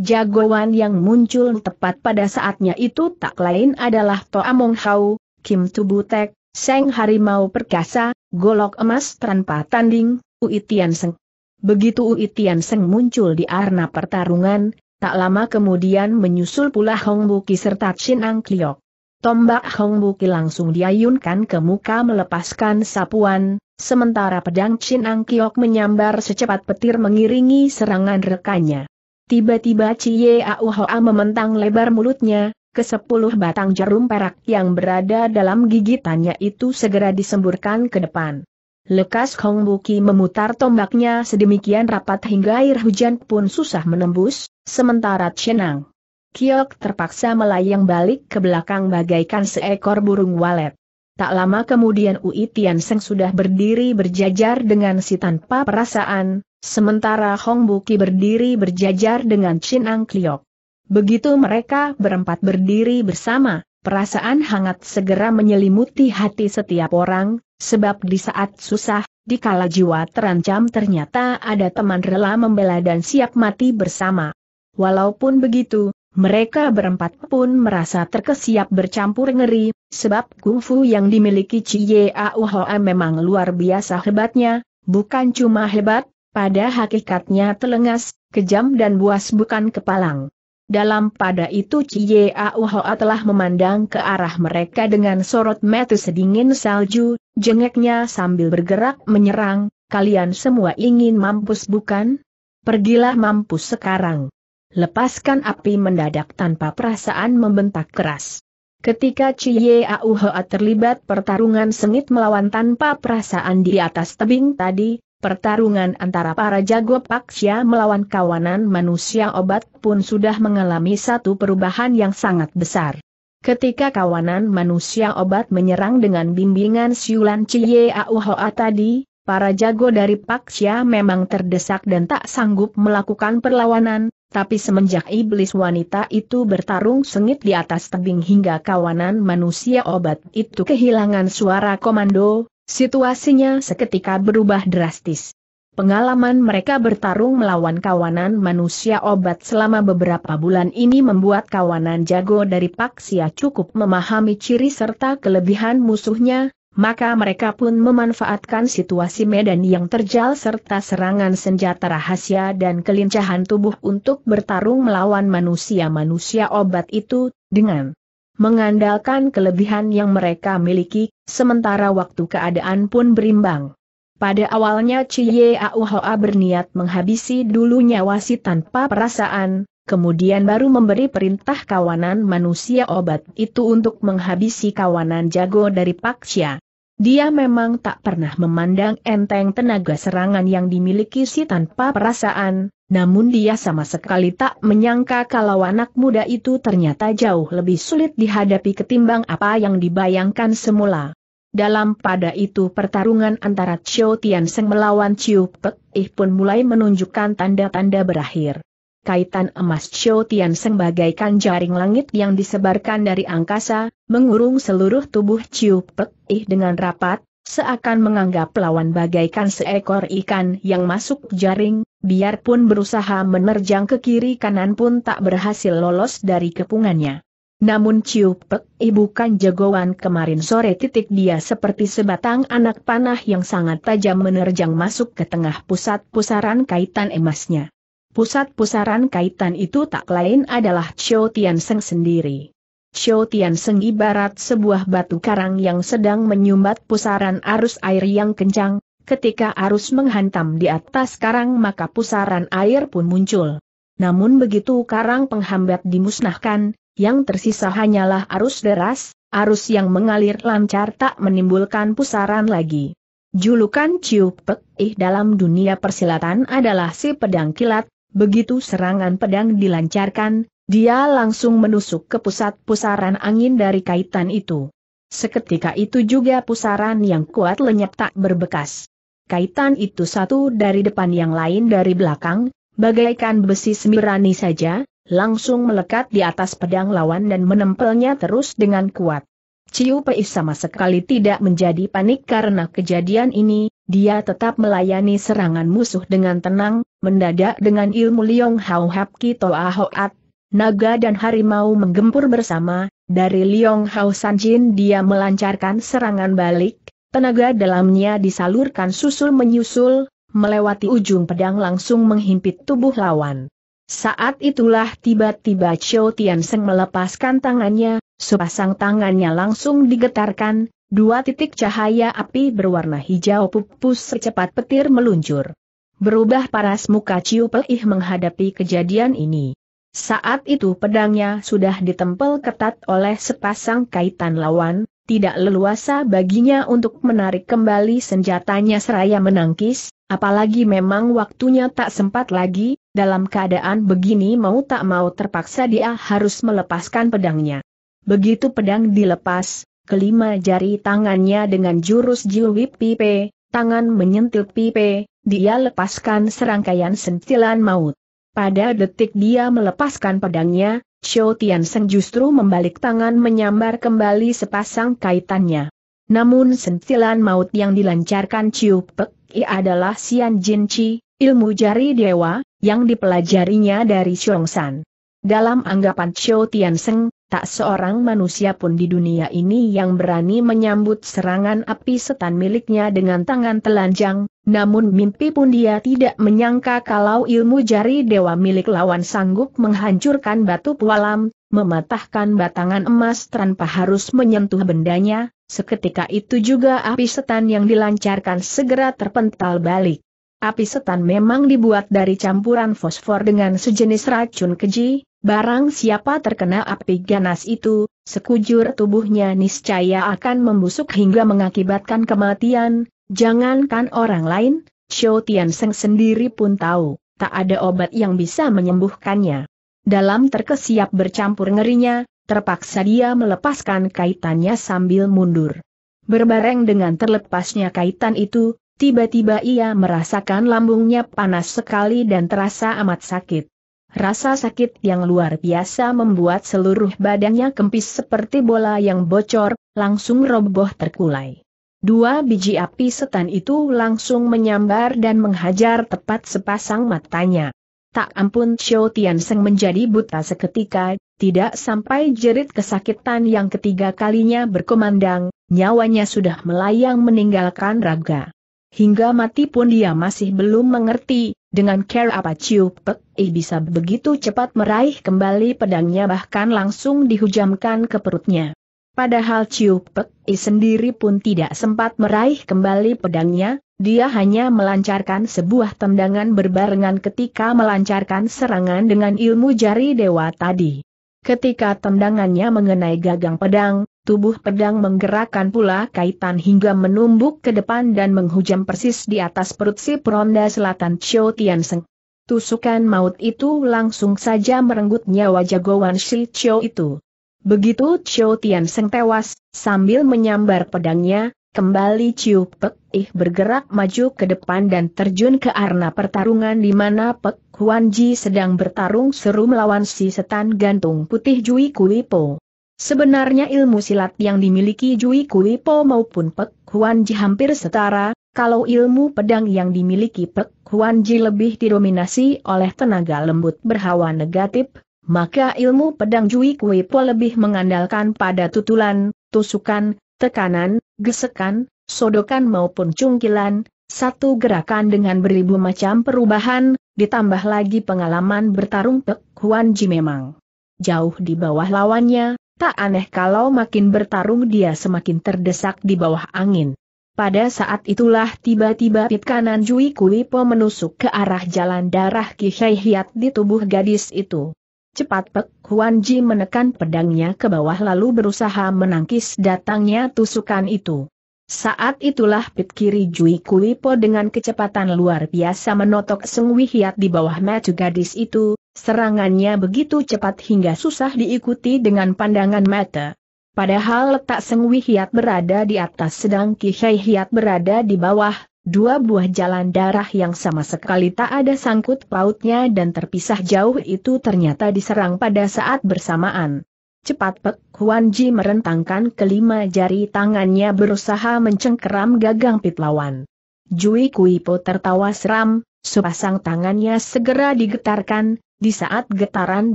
Jagoan yang muncul tepat pada saatnya itu tak lain adalah Mong Hau, Kim Tubutek, Seng Harimau Perkasa, Golok Emas tanpa tanding, Ui Tian Seng. Begitu Ui Tian Seng muncul di arena pertarungan, tak lama kemudian menyusul pula Hong Buki serta Chin Ang Kliok. Tombak Hong Buki langsung diayunkan ke muka melepaskan sapuan, sementara pedang Chin Ang Kiok menyambar secepat petir mengiringi serangan rekannya. Tiba-tiba Cie Au Hoa mementang lebar mulutnya, ke sepuluh batang jarum perak yang berada dalam gigitannya itu segera disemburkan ke depan. Lekas Hong Buki memutar tombaknya sedemikian rapat hingga air hujan pun susah menembus, sementara Chenang Kiok terpaksa melayang balik ke belakang bagaikan seekor burung walet. Tak lama kemudian Ui Tian Seng sudah berdiri berjajar dengan si tanpa perasaan, sementara Hong Buki berdiri berjajar dengan Chin Ang Kiok. Begitu mereka berempat berdiri bersama, perasaan hangat segera menyelimuti hati setiap orang, sebab di saat susah, di kala jiwa terancam ternyata ada teman rela membela dan siap mati bersama. Walaupun begitu, mereka berempat pun merasa terkesiap bercampur ngeri, sebab kungfu yang dimiliki Cie Auhoa memang luar biasa hebatnya, bukan cuma hebat, pada hakikatnya telengas, kejam dan buas bukan kepalang. Dalam pada itu Cie Auhoa telah memandang ke arah mereka dengan sorot mata sedingin salju, jengeknya sambil bergerak menyerang, kalian semua ingin mampus bukan? Pergilah mampus sekarang. Lepaskan api mendadak tanpa perasaan membentak keras. Ketika Cie Auhoa terlibat pertarungan sengit melawan tanpa perasaan di atas tebing tadi, pertarungan antara para jago paksia melawan kawanan manusia obat pun sudah mengalami satu perubahan yang sangat besar. Ketika kawanan manusia obat menyerang dengan bimbingan siulan Cie Auhoa tadi, para jago dari paksia memang terdesak dan tak sanggup melakukan perlawanan, tapi semenjak iblis wanita itu bertarung sengit di atas tebing hingga kawanan manusia obat itu kehilangan suara komando, situasinya seketika berubah drastis. Pengalaman mereka bertarung melawan kawanan manusia obat selama beberapa bulan ini membuat kawanan jago dari Paksia cukup memahami ciri serta kelebihan musuhnya, maka mereka pun memanfaatkan situasi medan yang terjal serta serangan senjata rahasia dan kelincahan tubuh untuk bertarung melawan manusia-manusia obat itu, dengan mengandalkan kelebihan yang mereka miliki, sementara waktu keadaan pun berimbang. Pada awalnya Cie Auhoa berniat menghabisi dulu nyawa si tanpa perasaan, kemudian baru memberi perintah kawanan manusia obat itu untuk menghabisi kawanan jago dari Paksya. Dia memang tak pernah memandang enteng tenaga serangan yang dimiliki si tanpa perasaan, namun dia sama sekali tak menyangka kalau anak muda itu ternyata jauh lebih sulit dihadapi ketimbang apa yang dibayangkan semula. Dalam pada itu pertarungan antara Chiu Tian Seng melawan Chiu Pek Ih pun mulai menunjukkan tanda-tanda berakhir kaitan emas Tian Seng bagaikan jaring langit yang disebarkan dari angkasa, mengurung seluruh tubuh Ciu Pek Ih dengan rapat, seakan menganggap lawan bagaikan seekor ikan yang masuk jaring, biarpun berusaha menerjang ke kiri kanan pun tak berhasil lolos dari kepungannya. Namun Chiu Pek I bukan jagoan kemarin sore titik dia seperti sebatang anak panah yang sangat tajam menerjang masuk ke tengah pusat pusaran kaitan emasnya. Pusat pusaran kaitan itu tak lain adalah Chou Tian Seng sendiri. Chou Tian Seng ibarat sebuah batu karang yang sedang menyumbat pusaran arus air yang kencang, ketika arus menghantam di atas karang maka pusaran air pun muncul. Namun begitu karang penghambat dimusnahkan, yang tersisa hanyalah arus deras, arus yang mengalir lancar tak menimbulkan pusaran lagi. Julukan Ciu Pek Ih dalam dunia persilatan adalah si pedang kilat, Begitu serangan pedang dilancarkan, dia langsung menusuk ke pusat pusaran angin dari kaitan itu. Seketika itu juga pusaran yang kuat lenyap tak berbekas. Kaitan itu satu dari depan yang lain dari belakang, bagaikan besi semirani saja, langsung melekat di atas pedang lawan dan menempelnya terus dengan kuat. Ciu Pei sama sekali tidak menjadi panik karena kejadian ini, dia tetap melayani serangan musuh dengan tenang, mendadak dengan ilmu Liong Hao Hap Kito Ahoat. Naga dan harimau menggempur bersama, dari Liong Hao Sanjin dia melancarkan serangan balik, tenaga dalamnya disalurkan susul menyusul, melewati ujung pedang langsung menghimpit tubuh lawan. Saat itulah tiba-tiba Chou Tian Seng melepaskan tangannya, sepasang tangannya langsung digetarkan, Dua titik cahaya api berwarna hijau pupus secepat petir meluncur. Berubah paras muka Ciu Pelih menghadapi kejadian ini. Saat itu pedangnya sudah ditempel ketat oleh sepasang kaitan lawan, tidak leluasa baginya untuk menarik kembali senjatanya seraya menangkis, apalagi memang waktunya tak sempat lagi, dalam keadaan begini mau tak mau terpaksa dia harus melepaskan pedangnya. Begitu pedang dilepas, kelima jari tangannya dengan jurus jiwip pipe, tangan menyentil pipe, dia lepaskan serangkaian sentilan maut. Pada detik dia melepaskan pedangnya, Xiao Seng justru membalik tangan menyambar kembali sepasang kaitannya. Namun sentilan maut yang dilancarkan Chiu Pek I adalah Xian Jin Chi, ilmu jari dewa, yang dipelajarinya dari San. Dalam anggapan Xiao Seng, Tak seorang manusia pun di dunia ini yang berani menyambut serangan api setan miliknya dengan tangan telanjang, namun mimpi pun dia tidak menyangka kalau ilmu jari dewa milik lawan sanggup menghancurkan batu pualam, mematahkan batangan emas tanpa harus menyentuh bendanya, seketika itu juga api setan yang dilancarkan segera terpental balik. Api setan memang dibuat dari campuran fosfor dengan sejenis racun keji, Barang siapa terkena api ganas itu, sekujur tubuhnya niscaya akan membusuk hingga mengakibatkan kematian, jangankan orang lain, Xiao Seng sendiri pun tahu, tak ada obat yang bisa menyembuhkannya. Dalam terkesiap bercampur ngerinya, terpaksa dia melepaskan kaitannya sambil mundur. Berbareng dengan terlepasnya kaitan itu, tiba-tiba ia merasakan lambungnya panas sekali dan terasa amat sakit. Rasa sakit yang luar biasa membuat seluruh badannya kempis seperti bola yang bocor, langsung roboh terkulai. Dua biji api setan itu langsung menyambar dan menghajar tepat sepasang matanya. Tak ampun Xiao Tianseng menjadi buta seketika, tidak sampai jerit kesakitan yang ketiga kalinya berkomandang, nyawanya sudah melayang meninggalkan raga. Hingga mati pun dia masih belum mengerti, dengan care apa Ciu Pek I bisa begitu cepat meraih kembali pedangnya bahkan langsung dihujamkan ke perutnya. Padahal Ciu Pek I sendiri pun tidak sempat meraih kembali pedangnya, dia hanya melancarkan sebuah tendangan berbarengan ketika melancarkan serangan dengan ilmu jari dewa tadi. Ketika tendangannya mengenai gagang pedang, tubuh pedang menggerakkan pula kaitan hingga menumbuk ke depan dan menghujam persis di atas perut si peronda selatan Chou Tian Seng. Tusukan maut itu langsung saja merenggut nyawa jagoan si Chou itu. Begitu Chou Tian Seng tewas, sambil menyambar pedangnya, Kembali Chiu Pek Ih bergerak maju ke depan dan terjun ke arena pertarungan di mana Pek Huan Ji sedang bertarung seru melawan si setan gantung putih Jui Kui Po. Sebenarnya ilmu silat yang dimiliki Jui Kui Po maupun Pek Huan Ji hampir setara, kalau ilmu pedang yang dimiliki Pek Huan Ji lebih didominasi oleh tenaga lembut berhawa negatif, maka ilmu pedang Jui Kui Po lebih mengandalkan pada tutulan, tusukan, tekanan, gesekan, sodokan maupun cungkilan, satu gerakan dengan beribu macam perubahan, ditambah lagi pengalaman bertarung Pek Huan Ji memang jauh di bawah lawannya, Tak aneh kalau makin bertarung dia semakin terdesak di bawah angin. Pada saat itulah tiba-tiba pit kanan Jui Po menusuk ke arah jalan darah Kisai Hiat di tubuh gadis itu. Cepat Pek Huan Ji menekan pedangnya ke bawah lalu berusaha menangkis datangnya tusukan itu. Saat itulah pit kiri Jui Po dengan kecepatan luar biasa menotok Seng hiat di bawah mata gadis itu, Serangannya begitu cepat hingga susah diikuti dengan pandangan mata. Padahal letak Sengwi Hiat berada di atas sedang Kihai Hiat berada di bawah, dua buah jalan darah yang sama sekali tak ada sangkut pautnya dan terpisah jauh itu ternyata diserang pada saat bersamaan. Cepat Pek Huan Ji merentangkan kelima jari tangannya berusaha mencengkeram gagang pit lawan. Jui Kuipo tertawa seram, sepasang tangannya segera digetarkan, di saat getaran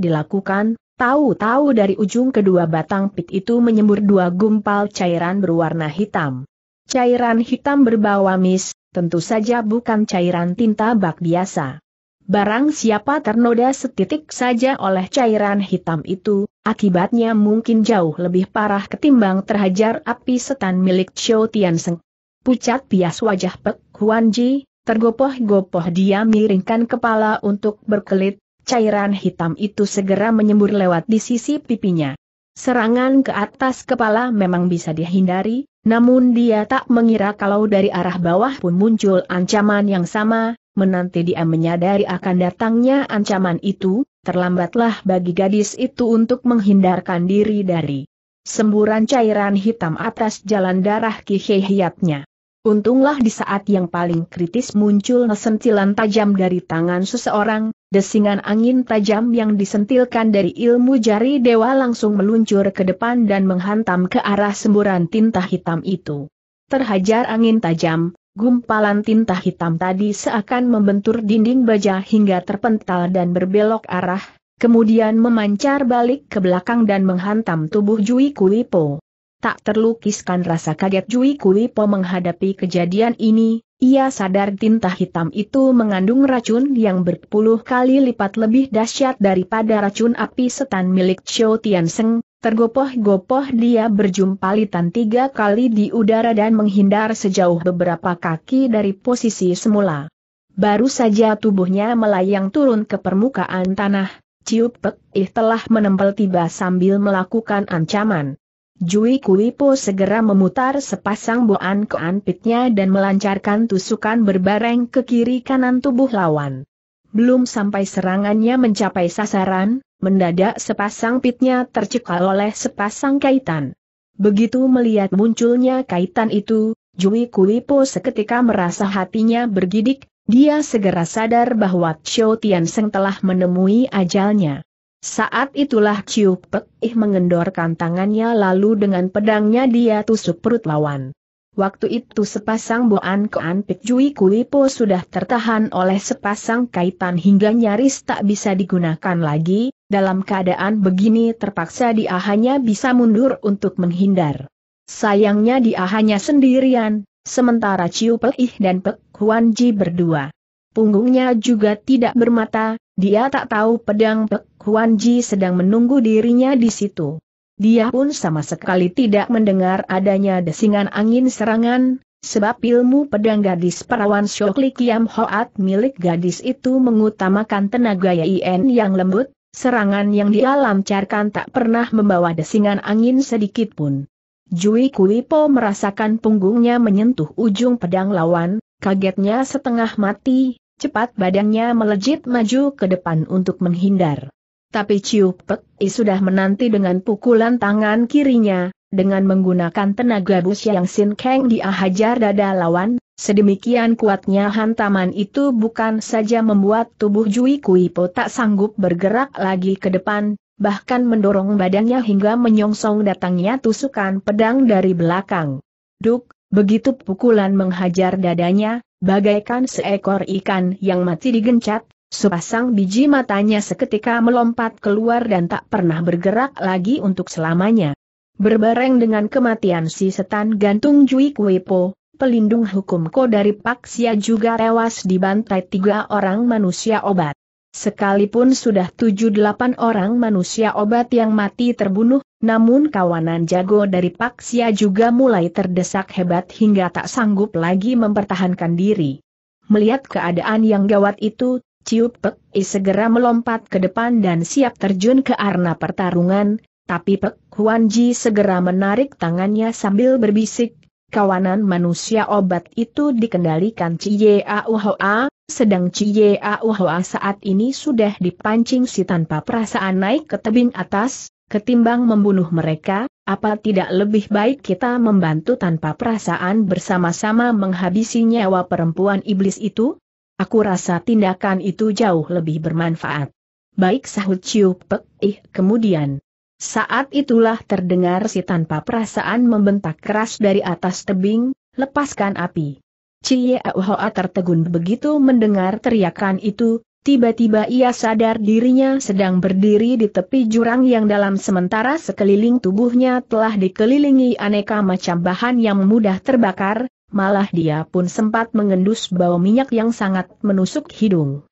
dilakukan, tahu-tahu dari ujung kedua batang pit itu menyembur dua gumpal cairan berwarna hitam. Cairan hitam berbau amis, tentu saja bukan cairan tinta bak biasa. Barang siapa ternoda setitik saja oleh cairan hitam itu, akibatnya mungkin jauh lebih parah ketimbang terhajar api setan milik Xiao Seng. Pucat pias wajah Pek Huan Ji, tergopoh-gopoh dia miringkan kepala untuk berkelit, cairan hitam itu segera menyembur lewat di sisi pipinya. Serangan ke atas kepala memang bisa dihindari, namun dia tak mengira kalau dari arah bawah pun muncul ancaman yang sama, menanti dia menyadari akan datangnya ancaman itu, terlambatlah bagi gadis itu untuk menghindarkan diri dari semburan cairan hitam atas jalan darah kihihiatnya. Untunglah di saat yang paling kritis muncul sentilan tajam dari tangan seseorang, Desingan angin tajam yang disentilkan dari ilmu jari dewa langsung meluncur ke depan dan menghantam ke arah semburan tinta hitam itu. Terhajar angin tajam, gumpalan tinta hitam tadi seakan membentur dinding baja hingga terpental dan berbelok arah, kemudian memancar balik ke belakang dan menghantam tubuh Jui Kulipo. Tak terlukiskan rasa kaget Jui Kulipo menghadapi kejadian ini, ia sadar tinta hitam itu mengandung racun yang berpuluh kali lipat lebih dahsyat daripada racun api setan milik Xiao Tianseng, tergopoh-gopoh dia berjumpa litan tiga kali di udara dan menghindar sejauh beberapa kaki dari posisi semula. Baru saja tubuhnya melayang turun ke permukaan tanah, Ciu Pek Ih telah menempel tiba sambil melakukan ancaman. Jui Kuipo segera memutar sepasang boan ke anpitnya dan melancarkan tusukan berbareng ke kiri kanan tubuh lawan. Belum sampai serangannya mencapai sasaran, mendadak sepasang pitnya tercekal oleh sepasang kaitan. Begitu melihat munculnya kaitan itu, Jui Kuipo seketika merasa hatinya bergidik, dia segera sadar bahwa Xiao Tian Seng telah menemui ajalnya. Saat itulah Ciu Pek Ih mengendorkan tangannya lalu dengan pedangnya dia tusuk perut lawan. Waktu itu sepasang Boan Kean Pek Jui Kui Po sudah tertahan oleh sepasang kaitan hingga nyaris tak bisa digunakan lagi, dalam keadaan begini terpaksa dia hanya bisa mundur untuk menghindar. Sayangnya dia hanya sendirian, sementara Ciu Pek Ih dan Pek Huan Ji berdua. Punggungnya juga tidak bermata, dia tak tahu pedang Pek Huan Ji sedang menunggu dirinya di situ. Dia pun sama sekali tidak mendengar adanya desingan angin serangan, sebab ilmu pedang gadis perawan Shokli Kiam Hoat milik gadis itu mengutamakan tenaga Yin yang lembut, serangan yang dia lancarkan tak pernah membawa desingan angin sedikit pun. Jui Po merasakan punggungnya menyentuh ujung pedang lawan, kagetnya setengah mati, cepat badannya melejit maju ke depan untuk menghindar tapi Ciu Pek I sudah menanti dengan pukulan tangan kirinya, dengan menggunakan tenaga bus yang Sin Kang dia hajar dada lawan, sedemikian kuatnya hantaman itu bukan saja membuat tubuh Jui Kui Po tak sanggup bergerak lagi ke depan, bahkan mendorong badannya hingga menyongsong datangnya tusukan pedang dari belakang. Duk, begitu pukulan menghajar dadanya, bagaikan seekor ikan yang mati digencat, Sepasang biji matanya seketika melompat keluar dan tak pernah bergerak lagi untuk selamanya. Berbareng dengan kematian si setan gantung Jui Kuipo, pelindung hukum Ko dari Pak Sia juga tewas dibantai tiga orang manusia obat. Sekalipun sudah tujuh delapan orang manusia obat yang mati terbunuh, namun kawanan jago dari Pak Sia juga mulai terdesak hebat hingga tak sanggup lagi mempertahankan diri. Melihat keadaan yang gawat itu, Ciup Pek I segera melompat ke depan dan siap terjun ke arena pertarungan, tapi Pek Huan Ji segera menarik tangannya sambil berbisik, kawanan manusia obat itu dikendalikan Cie Auhoa, sedang Cie Auhoa saat ini sudah dipancing si tanpa perasaan naik ke tebing atas, ketimbang membunuh mereka, apa tidak lebih baik kita membantu tanpa perasaan bersama-sama menghabisi nyawa perempuan iblis itu? Aku rasa tindakan itu jauh lebih bermanfaat. Baik sahut Chiu Pek Ih kemudian. Saat itulah terdengar si tanpa perasaan membentak keras dari atas tebing, lepaskan api. Cie Hoa tertegun begitu mendengar teriakan itu, tiba-tiba ia sadar dirinya sedang berdiri di tepi jurang yang dalam sementara sekeliling tubuhnya telah dikelilingi aneka macam bahan yang mudah terbakar, malah dia pun sempat mengendus bau minyak yang sangat menusuk hidung.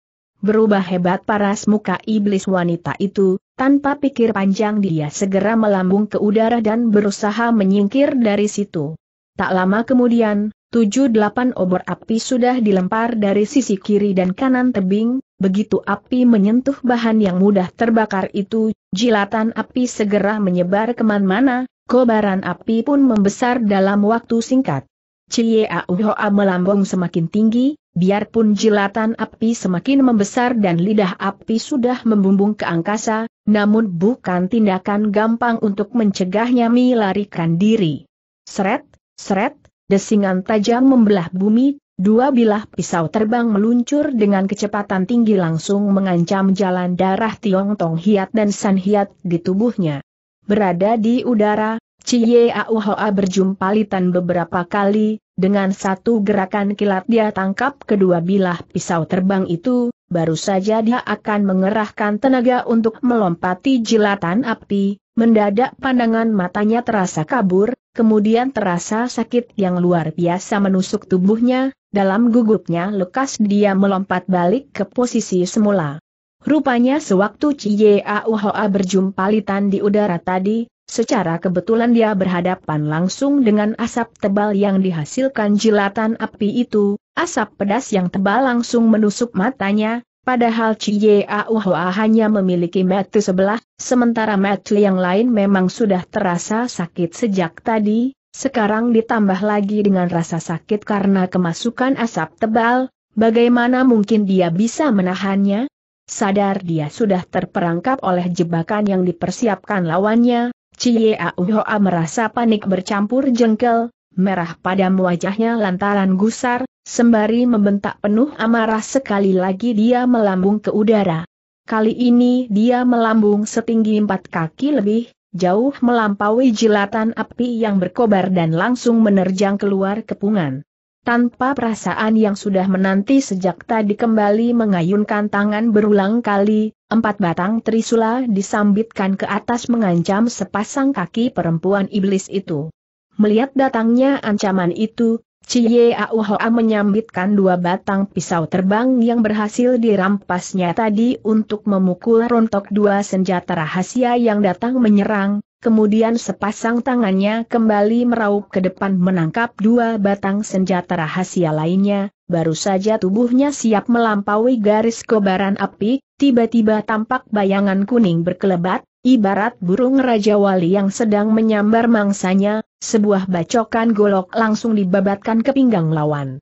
Berubah hebat paras muka iblis wanita itu, tanpa pikir panjang dia segera melambung ke udara dan berusaha menyingkir dari situ. Tak lama kemudian, tujuh delapan obor api sudah dilempar dari sisi kiri dan kanan tebing, begitu api menyentuh bahan yang mudah terbakar itu, jilatan api segera menyebar kemana-mana, kobaran api pun membesar dalam waktu singkat. Cie Auhoa melambung semakin tinggi, biarpun jilatan api semakin membesar dan lidah api sudah membumbung ke angkasa, namun bukan tindakan gampang untuk mencegahnya melarikan diri. Seret, seret, desingan tajam membelah bumi, dua bilah pisau terbang meluncur dengan kecepatan tinggi langsung mengancam jalan darah Tiong Tong Hiat dan San Hiat di tubuhnya. Berada di udara, Cie Auhoa berjumpa litan beberapa kali, dengan satu gerakan kilat dia tangkap kedua bilah pisau terbang itu, baru saja dia akan mengerahkan tenaga untuk melompati jilatan api, mendadak pandangan matanya terasa kabur, kemudian terasa sakit yang luar biasa menusuk tubuhnya, dalam gugupnya lekas dia melompat balik ke posisi semula. Rupanya sewaktu Cie Auhoa berjumpa litan di udara tadi, Secara kebetulan dia berhadapan langsung dengan asap tebal yang dihasilkan jilatan api itu, asap pedas yang tebal langsung menusuk matanya, padahal Cie Auhua hanya memiliki mata sebelah, sementara mata yang lain memang sudah terasa sakit sejak tadi, sekarang ditambah lagi dengan rasa sakit karena kemasukan asap tebal, bagaimana mungkin dia bisa menahannya? Sadar dia sudah terperangkap oleh jebakan yang dipersiapkan lawannya, Cie Auhoa merasa panik bercampur jengkel, merah padam wajahnya lantaran gusar, sembari membentak penuh amarah sekali lagi dia melambung ke udara. Kali ini dia melambung setinggi empat kaki lebih, jauh melampaui jilatan api yang berkobar dan langsung menerjang keluar kepungan tanpa perasaan yang sudah menanti sejak tadi kembali mengayunkan tangan berulang kali, empat batang trisula disambitkan ke atas mengancam sepasang kaki perempuan iblis itu. Melihat datangnya ancaman itu, Cie Auhoa menyambitkan dua batang pisau terbang yang berhasil dirampasnya tadi untuk memukul rontok dua senjata rahasia yang datang menyerang, kemudian sepasang tangannya kembali meraup ke depan menangkap dua batang senjata rahasia lainnya, baru saja tubuhnya siap melampaui garis kobaran api, tiba-tiba tampak bayangan kuning berkelebat, ibarat burung Raja Wali yang sedang menyambar mangsanya, sebuah bacokan golok langsung dibabatkan ke pinggang lawan.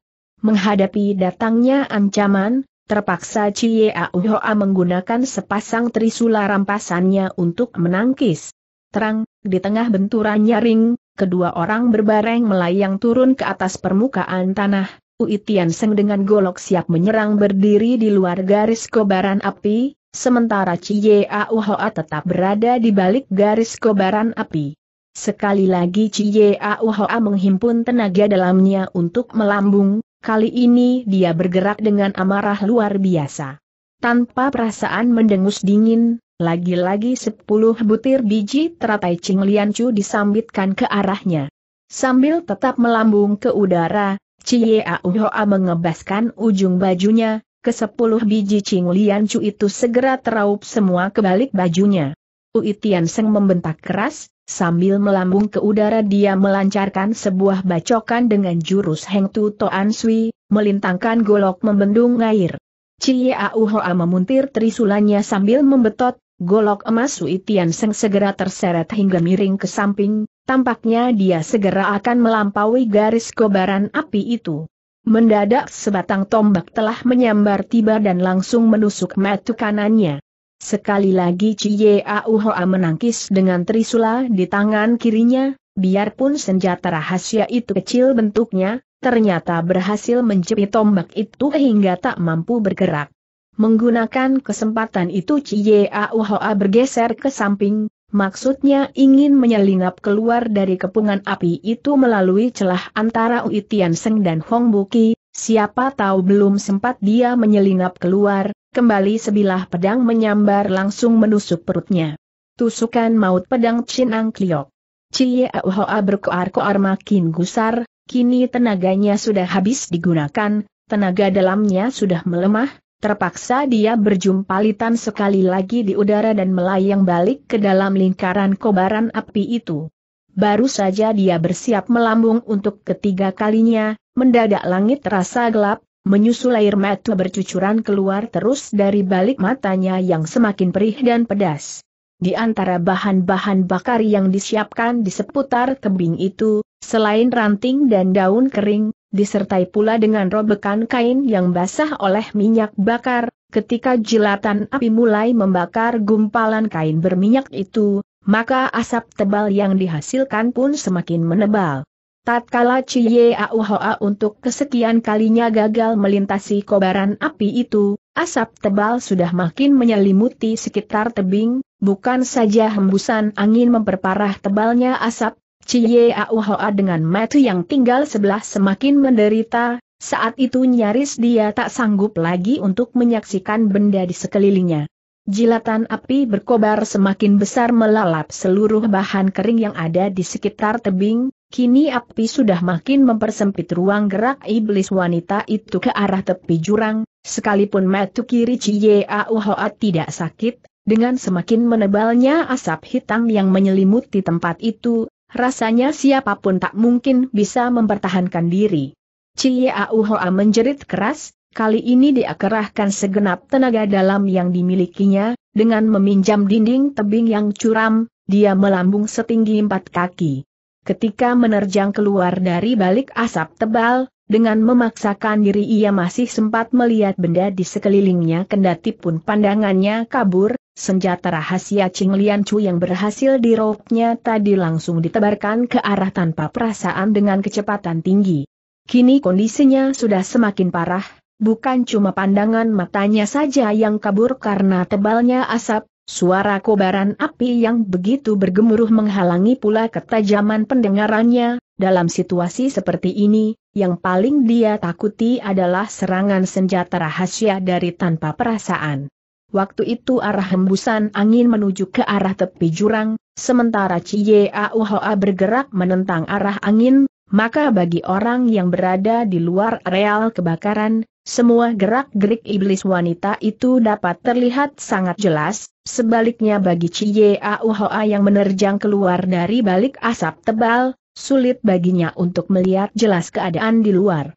Menghadapi datangnya ancaman, terpaksa Cie Auhoa menggunakan sepasang trisula rampasannya untuk menangkis terang, di tengah benturan nyaring, kedua orang berbareng melayang turun ke atas permukaan tanah, Ui Tian Seng dengan golok siap menyerang berdiri di luar garis kobaran api, sementara Cie Au Hoa tetap berada di balik garis kobaran api. Sekali lagi Cie Au Hoa menghimpun tenaga dalamnya untuk melambung, kali ini dia bergerak dengan amarah luar biasa. Tanpa perasaan mendengus dingin, lagi-lagi sepuluh butir biji teratai Ching Chu disambitkan ke arahnya. Sambil tetap melambung ke udara, Cie Auhoa mengebaskan ujung bajunya, ke sepuluh biji Ching Chu itu segera teraup semua ke balik bajunya. Uitianseng Seng membentak keras, sambil melambung ke udara dia melancarkan sebuah bacokan dengan jurus Heng Tu Toan Sui, melintangkan golok membendung air. Cie Auhoa memuntir trisulannya sambil membetot, Golok emas Sui Tian Seng segera terseret hingga miring ke samping, tampaknya dia segera akan melampaui garis kobaran api itu. Mendadak sebatang tombak telah menyambar tiba dan langsung menusuk metu kanannya. Sekali lagi Cie Auhoa menangkis dengan trisula di tangan kirinya, biarpun senjata rahasia itu kecil bentuknya, ternyata berhasil menjepit tombak itu hingga tak mampu bergerak. Menggunakan kesempatan itu Cie Auhoa bergeser ke samping, maksudnya ingin menyelinap keluar dari kepungan api itu melalui celah antara Ui Tian Seng dan Hong Buki, siapa tahu belum sempat dia menyelinap keluar, kembali sebilah pedang menyambar langsung menusuk perutnya. Tusukan maut pedang Chin Ang Kliok. Cie Ahoa berkoar-koar makin gusar, kini tenaganya sudah habis digunakan, tenaga dalamnya sudah melemah, Terpaksa dia berjumpa litan sekali lagi di udara dan melayang balik ke dalam lingkaran kobaran api itu. Baru saja dia bersiap melambung untuk ketiga kalinya, mendadak langit terasa gelap, menyusul air mata bercucuran keluar terus dari balik matanya yang semakin perih dan pedas. Di antara bahan-bahan bakar yang disiapkan di seputar tebing itu, selain ranting dan daun kering, disertai pula dengan robekan kain yang basah oleh minyak bakar, ketika jilatan api mulai membakar gumpalan kain berminyak itu, maka asap tebal yang dihasilkan pun semakin menebal. Tatkala Cie Auhoa untuk kesekian kalinya gagal melintasi kobaran api itu, asap tebal sudah makin menyelimuti sekitar tebing, bukan saja hembusan angin memperparah tebalnya asap, Cie Auhoa dengan mati yang tinggal sebelah semakin menderita, saat itu nyaris dia tak sanggup lagi untuk menyaksikan benda di sekelilingnya. Jilatan api berkobar semakin besar melalap seluruh bahan kering yang ada di sekitar tebing, kini api sudah makin mempersempit ruang gerak iblis wanita itu ke arah tepi jurang, sekalipun metu kiri Cie Auhoa tidak sakit, dengan semakin menebalnya asap hitam yang menyelimuti tempat itu, rasanya siapapun tak mungkin bisa mempertahankan diri. Cie Auhoa menjerit keras, kali ini dia kerahkan segenap tenaga dalam yang dimilikinya, dengan meminjam dinding tebing yang curam, dia melambung setinggi empat kaki. Ketika menerjang keluar dari balik asap tebal, dengan memaksakan diri ia masih sempat melihat benda di sekelilingnya kendati pun pandangannya kabur, senjata rahasia Ching Lian Chu yang berhasil diroknya tadi langsung ditebarkan ke arah tanpa perasaan dengan kecepatan tinggi. Kini kondisinya sudah semakin parah, bukan cuma pandangan matanya saja yang kabur karena tebalnya asap, suara kobaran api yang begitu bergemuruh menghalangi pula ketajaman pendengarannya, dalam situasi seperti ini, yang paling dia takuti adalah serangan senjata rahasia dari tanpa perasaan. Waktu itu arah hembusan angin menuju ke arah tepi jurang, sementara Cie Auhoa bergerak menentang arah angin, maka bagi orang yang berada di luar areal kebakaran, semua gerak-gerik iblis wanita itu dapat terlihat sangat jelas, sebaliknya bagi Cie Auhoa yang menerjang keluar dari balik asap tebal, sulit baginya untuk melihat jelas keadaan di luar.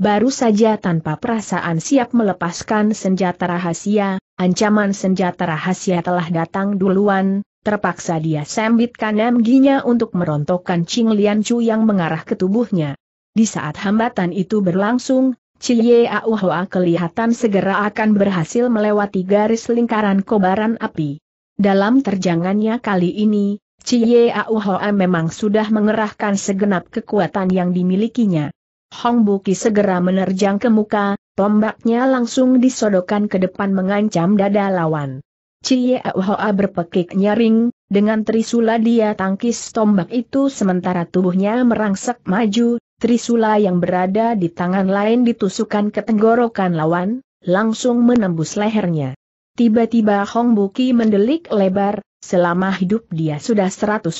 Baru saja tanpa perasaan siap melepaskan senjata rahasia, ancaman senjata rahasia telah datang duluan, terpaksa dia sambitkan emginya untuk merontokkan Ching Lian Chu yang mengarah ke tubuhnya. Di saat hambatan itu berlangsung, Cie Auhoa kelihatan segera akan berhasil melewati garis lingkaran kobaran api. Dalam terjangannya kali ini, Cie Auhoa memang sudah mengerahkan segenap kekuatan yang dimilikinya. Hong Buki segera menerjang ke muka, tombaknya langsung disodokan ke depan mengancam dada lawan. Cie Auhoa berpekik nyaring, dengan trisula dia tangkis tombak itu sementara tubuhnya merangsek maju, trisula yang berada di tangan lain ditusukan ke tenggorokan lawan, langsung menembus lehernya. Tiba-tiba Hong Buki mendelik lebar, Selama hidup dia sudah 128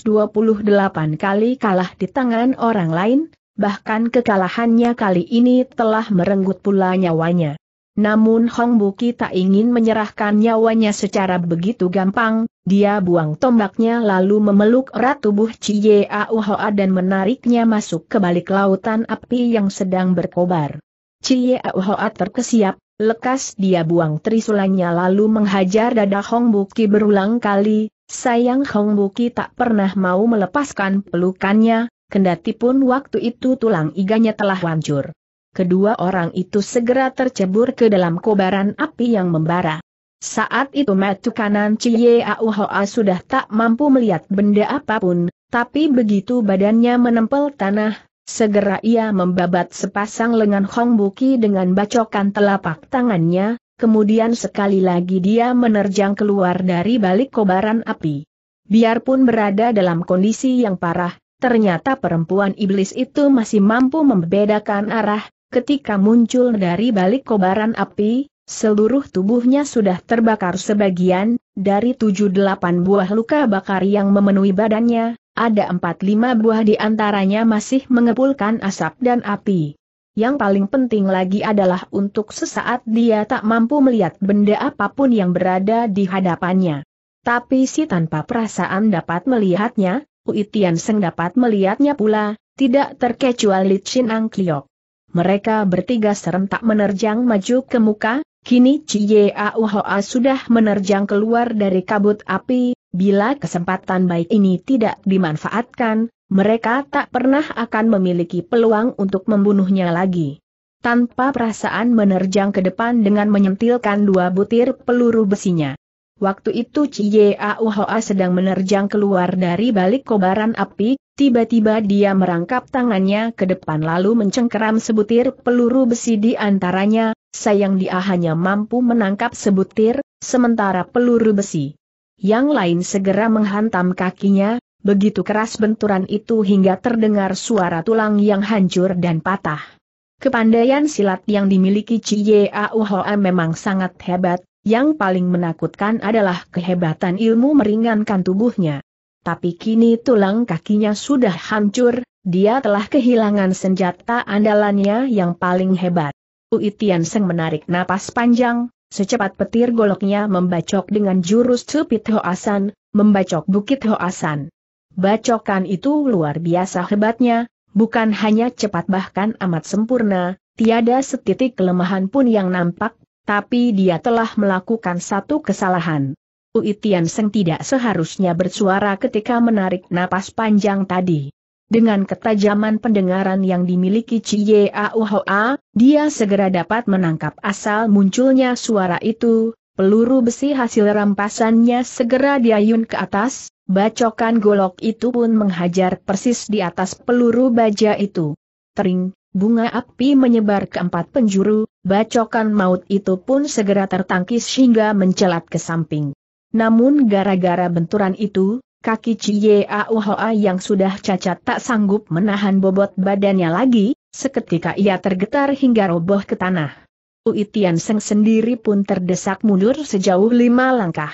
kali kalah di tangan orang lain, bahkan kekalahannya kali ini telah merenggut pula nyawanya. Namun Hong Buki tak ingin menyerahkan nyawanya secara begitu gampang, dia buang tombaknya lalu memeluk erat tubuh Cie Auhoa dan menariknya masuk ke balik lautan api yang sedang berkobar. Cie Auhoa terkesiap, Lekas dia buang trisulanya lalu menghajar dada Hong Buki berulang kali, sayang Hong Buki tak pernah mau melepaskan pelukannya, kendati pun waktu itu tulang iganya telah hancur. Kedua orang itu segera tercebur ke dalam kobaran api yang membara. Saat itu metu kanan Cie Auhoa sudah tak mampu melihat benda apapun, tapi begitu badannya menempel tanah, Segera ia membabat sepasang lengan Hong Buki dengan bacokan telapak tangannya, kemudian sekali lagi dia menerjang keluar dari balik kobaran api. Biarpun berada dalam kondisi yang parah, ternyata perempuan iblis itu masih mampu membedakan arah, ketika muncul dari balik kobaran api, seluruh tubuhnya sudah terbakar sebagian, dari tujuh delapan buah luka bakar yang memenuhi badannya, ada empat lima buah di antaranya masih mengepulkan asap dan api. Yang paling penting lagi adalah untuk sesaat dia tak mampu melihat benda apapun yang berada di hadapannya. Tapi si tanpa perasaan dapat melihatnya, Uitian Seng dapat melihatnya pula, tidak terkecuali Chin Ang Kliok. Mereka bertiga serentak menerjang maju ke muka, kini Cie Auhoa sudah menerjang keluar dari kabut api, Bila kesempatan baik ini tidak dimanfaatkan, mereka tak pernah akan memiliki peluang untuk membunuhnya lagi. Tanpa perasaan menerjang ke depan dengan menyentilkan dua butir peluru besinya. Waktu itu Cie Auhoa sedang menerjang keluar dari balik kobaran api, tiba-tiba dia merangkap tangannya ke depan lalu mencengkeram sebutir peluru besi di antaranya, sayang dia hanya mampu menangkap sebutir, sementara peluru besi yang lain segera menghantam kakinya, begitu keras benturan itu hingga terdengar suara tulang yang hancur dan patah. Kepandaian silat yang dimiliki Cie Auhoa memang sangat hebat, yang paling menakutkan adalah kehebatan ilmu meringankan tubuhnya. Tapi kini tulang kakinya sudah hancur, dia telah kehilangan senjata andalannya yang paling hebat. Uitian Seng menarik napas panjang, Secepat petir goloknya membacok dengan jurus cupit Hoasan, membacok Bukit Hoasan. Bacokan itu luar biasa hebatnya, bukan hanya cepat bahkan amat sempurna, tiada setitik kelemahan pun yang nampak, tapi dia telah melakukan satu kesalahan. Uitian Seng tidak seharusnya bersuara ketika menarik napas panjang tadi. Dengan ketajaman pendengaran yang dimiliki Cie Auhoa, dia segera dapat menangkap asal munculnya suara itu, peluru besi hasil rampasannya segera diayun ke atas, bacokan golok itu pun menghajar persis di atas peluru baja itu. Tering, bunga api menyebar ke empat penjuru, bacokan maut itu pun segera tertangkis hingga mencelat ke samping. Namun gara-gara benturan itu, Kaki Cie Auhoa yang sudah cacat tak sanggup menahan bobot badannya lagi, seketika ia tergetar hingga roboh ke tanah. Uitian Seng sendiri pun terdesak mundur sejauh lima langkah.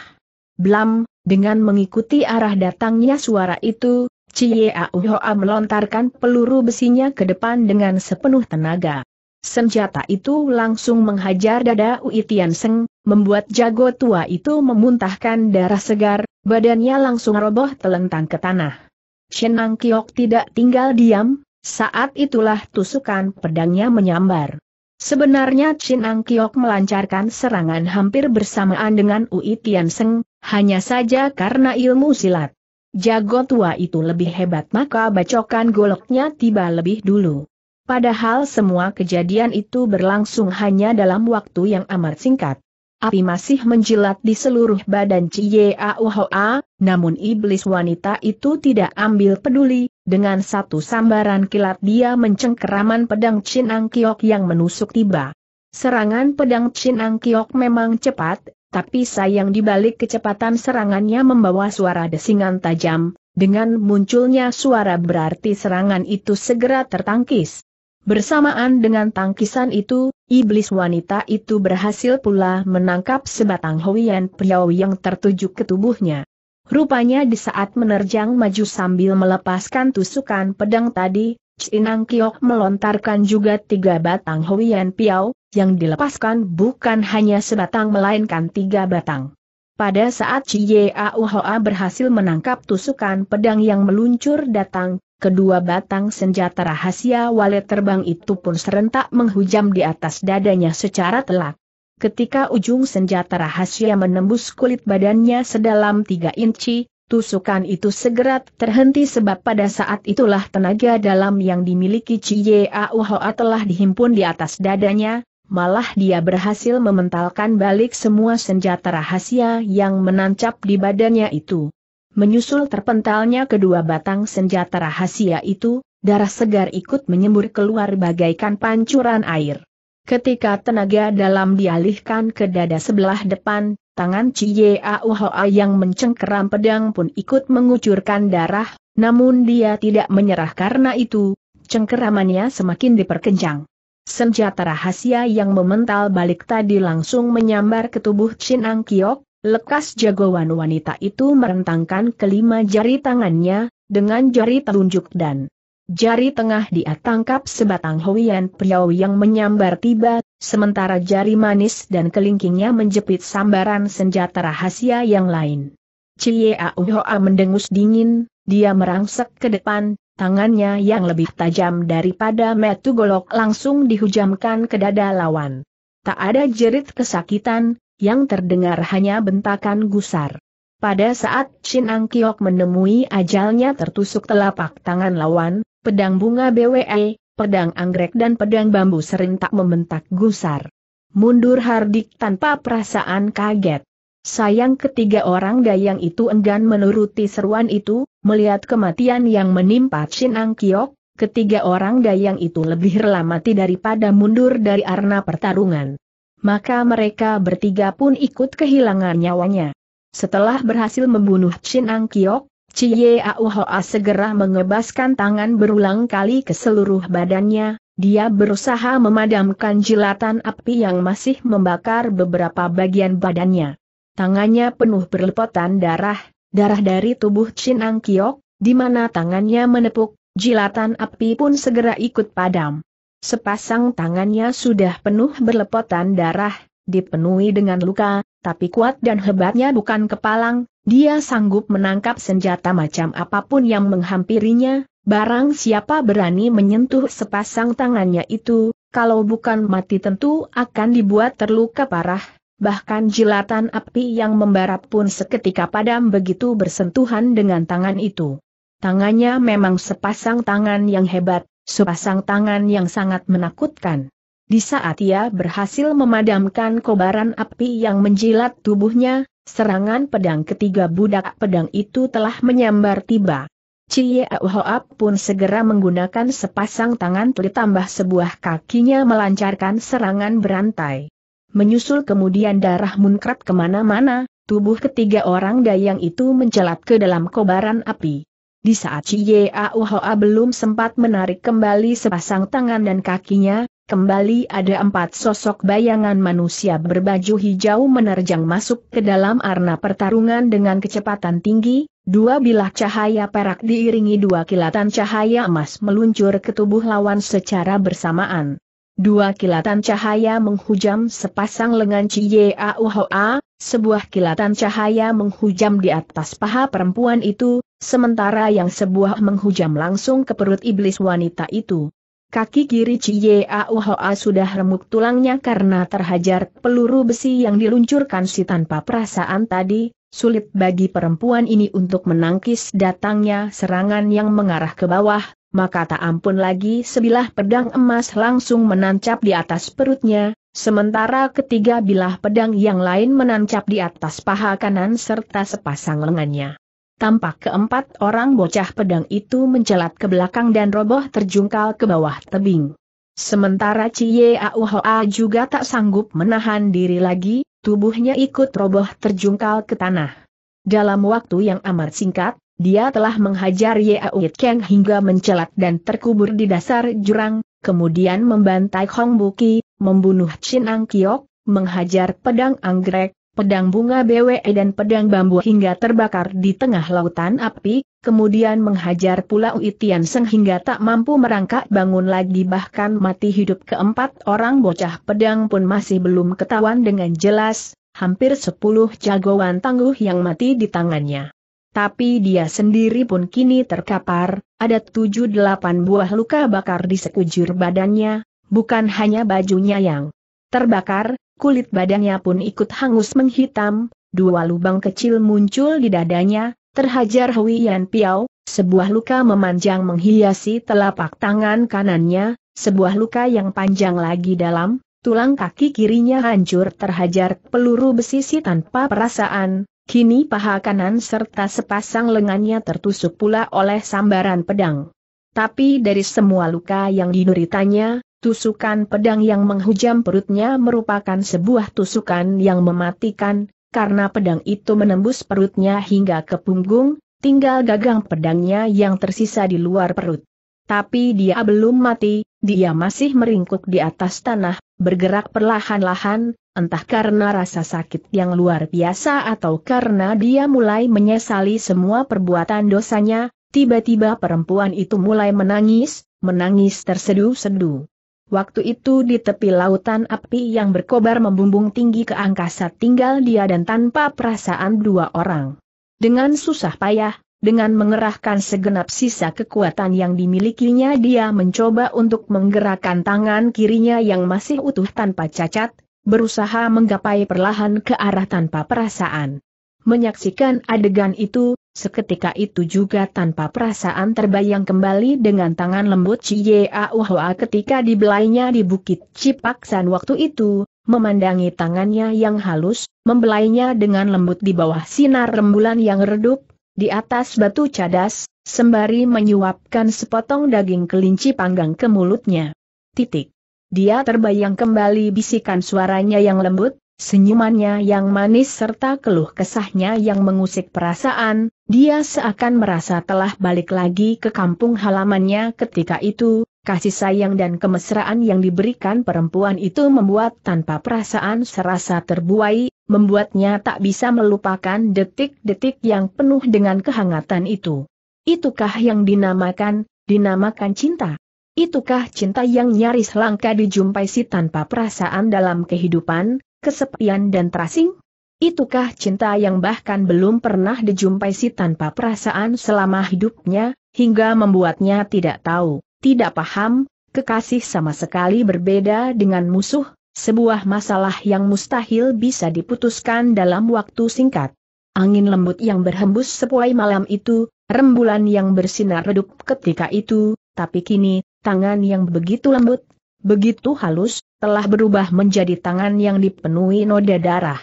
Blam, dengan mengikuti arah datangnya suara itu, Cie Auhoa melontarkan peluru besinya ke depan dengan sepenuh tenaga. Senjata itu langsung menghajar dada Uitian Seng, membuat jago tua itu memuntahkan darah segar, badannya langsung roboh telentang ke tanah. Shenang Kiok tidak tinggal diam, saat itulah tusukan pedangnya menyambar. Sebenarnya Chin Angkyok Kiok melancarkan serangan hampir bersamaan dengan Ui Tian Seng, hanya saja karena ilmu silat. Jago tua itu lebih hebat maka bacokan goloknya tiba lebih dulu. Padahal semua kejadian itu berlangsung hanya dalam waktu yang amat singkat. Api masih menjilat di seluruh badan Ciyeauhoa, namun iblis wanita itu tidak ambil peduli, dengan satu sambaran kilat dia mencengkeraman pedang Chin Ang Kiok yang menusuk tiba. Serangan pedang Chin Ang Kiok memang cepat, tapi sayang dibalik kecepatan serangannya membawa suara desingan tajam, dengan munculnya suara berarti serangan itu segera tertangkis. Bersamaan dengan tangkisan itu, iblis wanita itu berhasil pula menangkap sebatang Hoian Piao yang tertuju ke tubuhnya. Rupanya di saat menerjang maju sambil melepaskan tusukan pedang tadi, Cinang Kiok melontarkan juga tiga batang Hoian Piao, yang dilepaskan bukan hanya sebatang melainkan tiga batang. Pada saat Cie Auhoa berhasil menangkap tusukan pedang yang meluncur datang, kedua batang senjata rahasia walet terbang itu pun serentak menghujam di atas dadanya secara telak. Ketika ujung senjata rahasia menembus kulit badannya sedalam tiga inci, Tusukan itu segera terhenti sebab pada saat itulah tenaga dalam yang dimiliki Cie Auhoa telah dihimpun di atas dadanya, malah dia berhasil mementalkan balik semua senjata rahasia yang menancap di badannya itu. Menyusul terpentalnya kedua batang senjata rahasia itu, darah segar ikut menyembur keluar bagaikan pancuran air. Ketika tenaga dalam dialihkan ke dada sebelah depan, tangan Cie Auhoa yang mencengkeram pedang pun ikut mengucurkan darah, namun dia tidak menyerah karena itu, cengkeramannya semakin diperkencang. Senjata rahasia yang memental balik tadi langsung menyambar ke tubuh Chin Ang Kiok, Lekas jagoan wanita itu merentangkan kelima jari tangannya, dengan jari telunjuk dan jari tengah dia tangkap sebatang hoian priau yang menyambar tiba, sementara jari manis dan kelingkingnya menjepit sambaran senjata rahasia yang lain. Cie Auhoa mendengus dingin, dia merangsek ke depan, tangannya yang lebih tajam daripada metu golok langsung dihujamkan ke dada lawan. Tak ada jerit kesakitan, yang terdengar hanya bentakan gusar. Pada saat Chin Ang Kiok menemui ajalnya tertusuk telapak tangan lawan, pedang bunga BWE, pedang anggrek dan pedang bambu serentak membentak gusar. Mundur Hardik tanpa perasaan kaget. Sayang ketiga orang dayang itu enggan menuruti seruan itu, melihat kematian yang menimpa Chin Ang Kiok, ketiga orang dayang itu lebih relamati daripada mundur dari arena pertarungan maka mereka bertiga pun ikut kehilangan nyawanya. Setelah berhasil membunuh Chin Ang Kiok, Cie Auhoa segera mengebaskan tangan berulang kali ke seluruh badannya, dia berusaha memadamkan jilatan api yang masih membakar beberapa bagian badannya. Tangannya penuh berlepotan darah, darah dari tubuh Chin Ang Kiok, di mana tangannya menepuk, jilatan api pun segera ikut padam sepasang tangannya sudah penuh berlepotan darah, dipenuhi dengan luka, tapi kuat dan hebatnya bukan kepalang, dia sanggup menangkap senjata macam apapun yang menghampirinya, barang siapa berani menyentuh sepasang tangannya itu, kalau bukan mati tentu akan dibuat terluka parah, bahkan jilatan api yang membara pun seketika padam begitu bersentuhan dengan tangan itu. Tangannya memang sepasang tangan yang hebat, sepasang tangan yang sangat menakutkan. Di saat ia berhasil memadamkan kobaran api yang menjilat tubuhnya, serangan pedang ketiga budak pedang itu telah menyambar tiba. Cie Hoap pun segera menggunakan sepasang tangan ditambah sebuah kakinya melancarkan serangan berantai. Menyusul kemudian darah munkrat kemana-mana, tubuh ketiga orang dayang itu mencelat ke dalam kobaran api. Di saat Chiauhoa belum sempat menarik kembali sepasang tangan dan kakinya, kembali ada empat sosok bayangan manusia berbaju hijau menerjang masuk ke dalam arena pertarungan dengan kecepatan tinggi, dua bilah cahaya perak diiringi dua kilatan cahaya emas meluncur ke tubuh lawan secara bersamaan. Dua kilatan cahaya menghujam sepasang lengan Chie Auhoa, sebuah kilatan cahaya menghujam di atas paha perempuan itu, sementara yang sebuah menghujam langsung ke perut iblis wanita itu. Kaki kiri Cie Auhoa sudah remuk tulangnya karena terhajar peluru besi yang diluncurkan si tanpa perasaan tadi, sulit bagi perempuan ini untuk menangkis datangnya serangan yang mengarah ke bawah, maka tak ampun lagi sebilah pedang emas langsung menancap di atas perutnya, Sementara ketiga bilah pedang yang lain menancap di atas paha kanan serta sepasang lengannya. Tampak keempat orang bocah pedang itu mencelat ke belakang dan roboh terjungkal ke bawah tebing. Sementara Cie Auhoa juga tak sanggup menahan diri lagi, tubuhnya ikut roboh terjungkal ke tanah. Dalam waktu yang amat singkat, dia telah menghajar Ye Auit Kang hingga mencelat dan terkubur di dasar jurang, kemudian membantai Hong Buki, membunuh Chin Ang Kiok, menghajar pedang anggrek, pedang bunga BWE dan pedang bambu hingga terbakar di tengah lautan api, kemudian menghajar pula Uitian Seng hingga tak mampu merangkak bangun lagi bahkan mati hidup keempat orang bocah pedang pun masih belum ketahuan dengan jelas, hampir sepuluh jagoan tangguh yang mati di tangannya. Tapi dia sendiri pun kini terkapar, ada tujuh delapan buah luka bakar di sekujur badannya, Bukan hanya bajunya yang terbakar, kulit badannya pun ikut hangus menghitam, dua lubang kecil muncul di dadanya, terhajar Hui Yan Piao, sebuah luka memanjang menghiasi telapak tangan kanannya, sebuah luka yang panjang lagi dalam, tulang kaki kirinya hancur terhajar peluru besisi tanpa perasaan, kini paha kanan serta sepasang lengannya tertusuk pula oleh sambaran pedang. Tapi dari semua luka yang dideritanya, Tusukan pedang yang menghujam perutnya merupakan sebuah tusukan yang mematikan, karena pedang itu menembus perutnya hingga ke punggung, tinggal gagang pedangnya yang tersisa di luar perut. Tapi dia belum mati, dia masih meringkuk di atas tanah, bergerak perlahan-lahan, entah karena rasa sakit yang luar biasa atau karena dia mulai menyesali semua perbuatan dosanya, tiba-tiba perempuan itu mulai menangis, menangis terseduh-seduh. Waktu itu di tepi lautan api yang berkobar membumbung tinggi ke angkasa tinggal dia dan tanpa perasaan dua orang. Dengan susah payah, dengan mengerahkan segenap sisa kekuatan yang dimilikinya dia mencoba untuk menggerakkan tangan kirinya yang masih utuh tanpa cacat, berusaha menggapai perlahan ke arah tanpa perasaan. Menyaksikan adegan itu, Seketika itu juga tanpa perasaan terbayang kembali dengan tangan lembut Chiyeaohua ketika dibelainya di Bukit Cipaksan waktu itu, memandangi tangannya yang halus, membelainya dengan lembut di bawah sinar rembulan yang redup, di atas batu cadas, sembari menyuapkan sepotong daging kelinci panggang ke mulutnya. Titik. Dia terbayang kembali bisikan suaranya yang lembut, senyumannya yang manis serta keluh kesahnya yang mengusik perasaan, dia seakan merasa telah balik lagi ke kampung halamannya ketika itu, kasih sayang dan kemesraan yang diberikan perempuan itu membuat tanpa perasaan serasa terbuai, membuatnya tak bisa melupakan detik-detik yang penuh dengan kehangatan itu. Itukah yang dinamakan, dinamakan cinta? Itukah cinta yang nyaris langka dijumpai si tanpa perasaan dalam kehidupan, kesepian dan terasing? Itukah cinta yang bahkan belum pernah dijumpai si tanpa perasaan selama hidupnya, hingga membuatnya tidak tahu, tidak paham, kekasih sama sekali berbeda dengan musuh, sebuah masalah yang mustahil bisa diputuskan dalam waktu singkat. Angin lembut yang berhembus sepuai malam itu, rembulan yang bersinar redup ketika itu, tapi kini, tangan yang begitu lembut, begitu halus, telah berubah menjadi tangan yang dipenuhi noda darah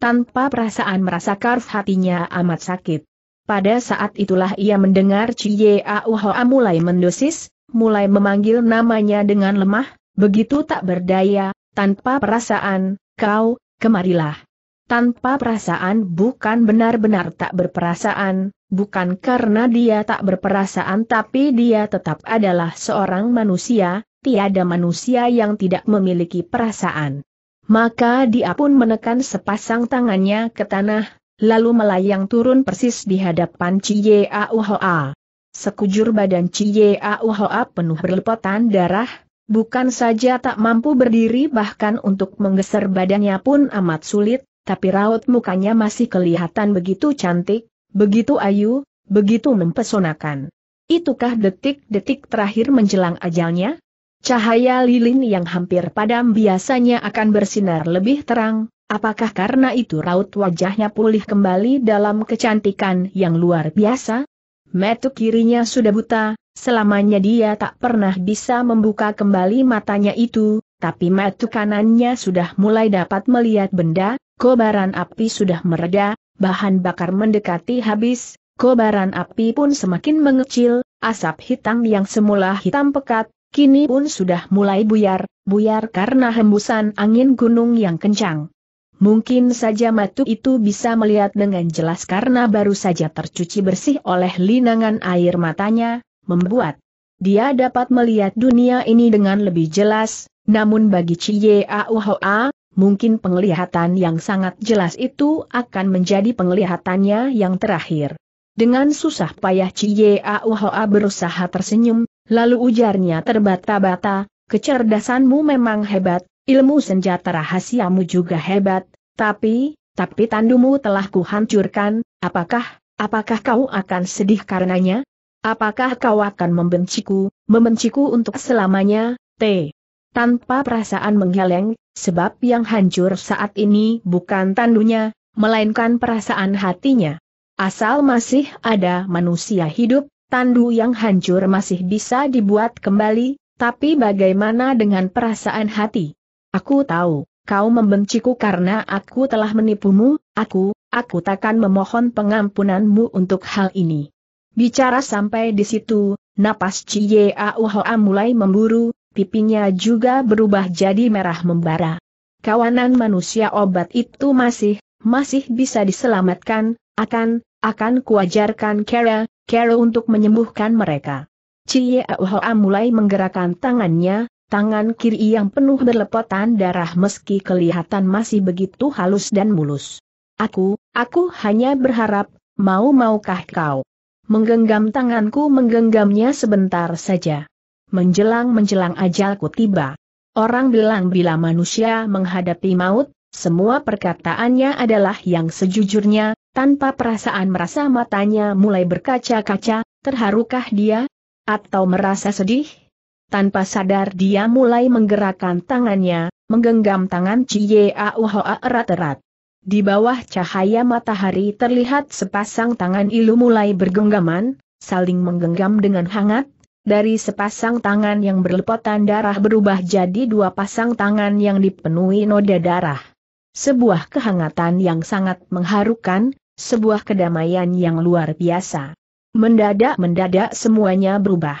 tanpa perasaan merasa karf hatinya amat sakit. Pada saat itulah ia mendengar Cie Auhoa mulai mendosis, mulai memanggil namanya dengan lemah, begitu tak berdaya, tanpa perasaan, kau, kemarilah. Tanpa perasaan bukan benar-benar tak berperasaan, bukan karena dia tak berperasaan tapi dia tetap adalah seorang manusia, tiada manusia yang tidak memiliki perasaan. Maka dia pun menekan sepasang tangannya ke tanah, lalu melayang turun persis di hadapan Cie Auhoa. Sekujur badan Cie Auhoa penuh berlepotan darah, bukan saja tak mampu berdiri bahkan untuk menggeser badannya pun amat sulit, tapi raut mukanya masih kelihatan begitu cantik, begitu ayu, begitu mempesonakan. Itukah detik-detik terakhir menjelang ajalnya? Cahaya lilin yang hampir padam biasanya akan bersinar lebih terang, apakah karena itu raut wajahnya pulih kembali dalam kecantikan yang luar biasa? Metu kirinya sudah buta, selamanya dia tak pernah bisa membuka kembali matanya itu, tapi metu kanannya sudah mulai dapat melihat benda, kobaran api sudah mereda, bahan bakar mendekati habis, kobaran api pun semakin mengecil, asap hitam yang semula hitam pekat, Kini pun sudah mulai buyar, buyar karena hembusan angin gunung yang kencang. Mungkin saja matu itu bisa melihat dengan jelas karena baru saja tercuci bersih oleh linangan air matanya, membuat dia dapat melihat dunia ini dengan lebih jelas, namun bagi Cie Auhoa, mungkin penglihatan yang sangat jelas itu akan menjadi penglihatannya yang terakhir. Dengan susah payah Cie Auhoa berusaha tersenyum, Lalu ujarnya terbata-bata, kecerdasanmu memang hebat, ilmu senjata rahasiamu juga hebat, tapi, tapi tandumu telah kuhancurkan, apakah, apakah kau akan sedih karenanya? Apakah kau akan membenciku, membenciku untuk selamanya, T. Tanpa perasaan menggeleng, sebab yang hancur saat ini bukan tandunya, melainkan perasaan hatinya. Asal masih ada manusia hidup, tandu yang hancur masih bisa dibuat kembali, tapi bagaimana dengan perasaan hati? Aku tahu, kau membenciku karena aku telah menipumu, aku, aku takkan memohon pengampunanmu untuk hal ini. Bicara sampai di situ, napas Cie Auhoa mulai memburu, pipinya juga berubah jadi merah membara. Kawanan manusia obat itu masih, masih bisa diselamatkan, akan, akan kuajarkan Kera, Carol untuk menyembuhkan mereka. Cie Hoa mulai menggerakkan tangannya, tangan kiri yang penuh berlepotan darah meski kelihatan masih begitu halus dan mulus. Aku, aku hanya berharap, mau-maukah kau? Menggenggam tanganku menggenggamnya sebentar saja. Menjelang-menjelang ajalku tiba. Orang bilang bila manusia menghadapi maut, semua perkataannya adalah yang sejujurnya, tanpa perasaan merasa matanya mulai berkaca-kaca, terharukah dia? Atau merasa sedih? Tanpa sadar dia mulai menggerakkan tangannya, menggenggam tangan Cie Auhoa erat-erat. Di bawah cahaya matahari terlihat sepasang tangan ilu mulai bergenggaman, saling menggenggam dengan hangat, dari sepasang tangan yang berlepotan darah berubah jadi dua pasang tangan yang dipenuhi noda darah sebuah kehangatan yang sangat mengharukan, sebuah kedamaian yang luar biasa. Mendadak-mendadak semuanya berubah.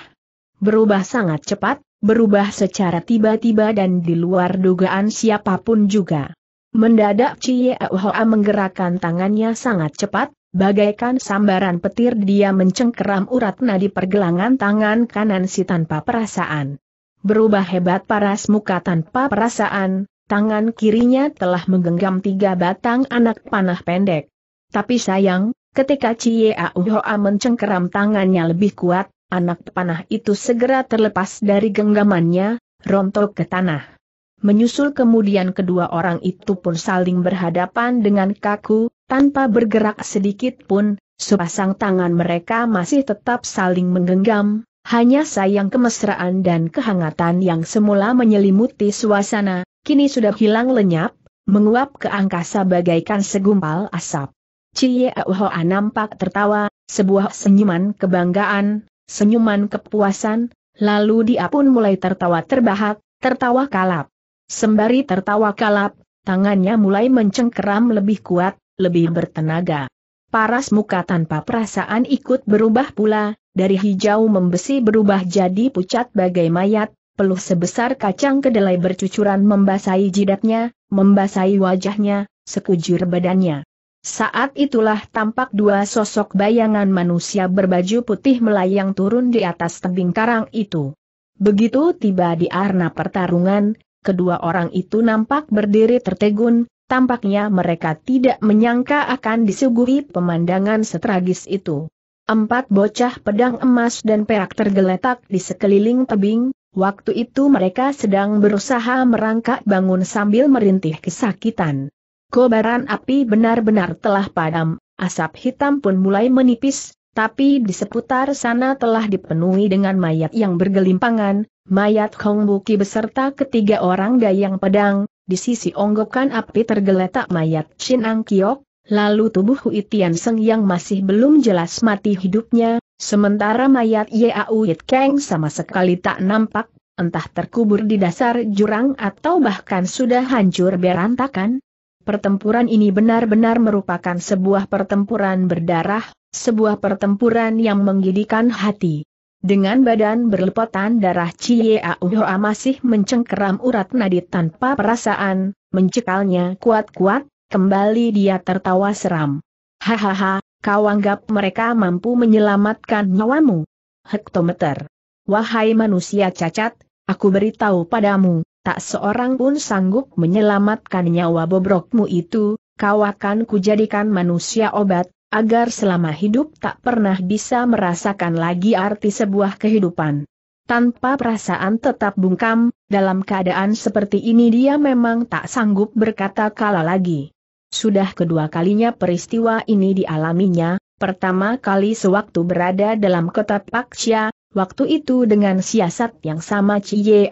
Berubah sangat cepat, berubah secara tiba-tiba dan di luar dugaan siapapun juga. Mendadak Cie Hoa menggerakkan tangannya sangat cepat, bagaikan sambaran petir dia mencengkeram urat nadi pergelangan tangan kanan si tanpa perasaan. Berubah hebat paras muka tanpa perasaan, tangan kirinya telah menggenggam tiga batang anak panah pendek. Tapi sayang, ketika Cie Auhoa mencengkeram tangannya lebih kuat, anak panah itu segera terlepas dari genggamannya, rontok ke tanah. Menyusul kemudian kedua orang itu pun saling berhadapan dengan kaku, tanpa bergerak sedikit pun, sepasang tangan mereka masih tetap saling menggenggam, hanya sayang kemesraan dan kehangatan yang semula menyelimuti suasana, kini sudah hilang lenyap, menguap ke angkasa bagaikan segumpal asap. Cie Auhoa nampak tertawa, sebuah senyuman kebanggaan, senyuman kepuasan, lalu dia pun mulai tertawa terbahak, tertawa kalap. Sembari tertawa kalap, tangannya mulai mencengkeram lebih kuat, lebih bertenaga. Paras muka tanpa perasaan ikut berubah pula, dari hijau membesi berubah jadi pucat bagai mayat, peluh sebesar kacang kedelai bercucuran membasahi jidatnya, membasahi wajahnya, sekujur badannya. Saat itulah tampak dua sosok bayangan manusia berbaju putih melayang turun di atas tebing karang itu. Begitu tiba di arena pertarungan, kedua orang itu nampak berdiri tertegun, tampaknya mereka tidak menyangka akan disuguhi pemandangan setragis itu. Empat bocah pedang emas dan perak tergeletak di sekeliling tebing, Waktu itu mereka sedang berusaha merangkak bangun sambil merintih kesakitan. Kobaran api benar-benar telah padam, asap hitam pun mulai menipis, tapi di seputar sana telah dipenuhi dengan mayat yang bergelimpangan, mayat Buki beserta ketiga orang dayang pedang, di sisi onggokan api tergeletak mayat Chin Ang Kiok, lalu tubuh Huitian Seng yang masih belum jelas mati hidupnya Sementara mayat Yau Yit Kang sama sekali tak nampak, entah terkubur di dasar jurang atau bahkan sudah hancur berantakan. Pertempuran ini benar-benar merupakan sebuah pertempuran berdarah, sebuah pertempuran yang menggidikan hati. Dengan badan berlepotan darah Cie Hoa masih mencengkeram urat nadi tanpa perasaan, mencekalnya kuat-kuat, kembali dia tertawa seram. Hahaha, Kau anggap mereka mampu menyelamatkan nyawamu? Hektometer. Wahai manusia cacat, aku beritahu padamu, tak seorang pun sanggup menyelamatkan nyawa bobrokmu itu, kau akan kujadikan manusia obat, agar selama hidup tak pernah bisa merasakan lagi arti sebuah kehidupan. Tanpa perasaan tetap bungkam, dalam keadaan seperti ini dia memang tak sanggup berkata kalah lagi. Sudah kedua kalinya peristiwa ini dialaminya, pertama kali sewaktu berada dalam kota Paksia, waktu itu dengan siasat yang sama Cie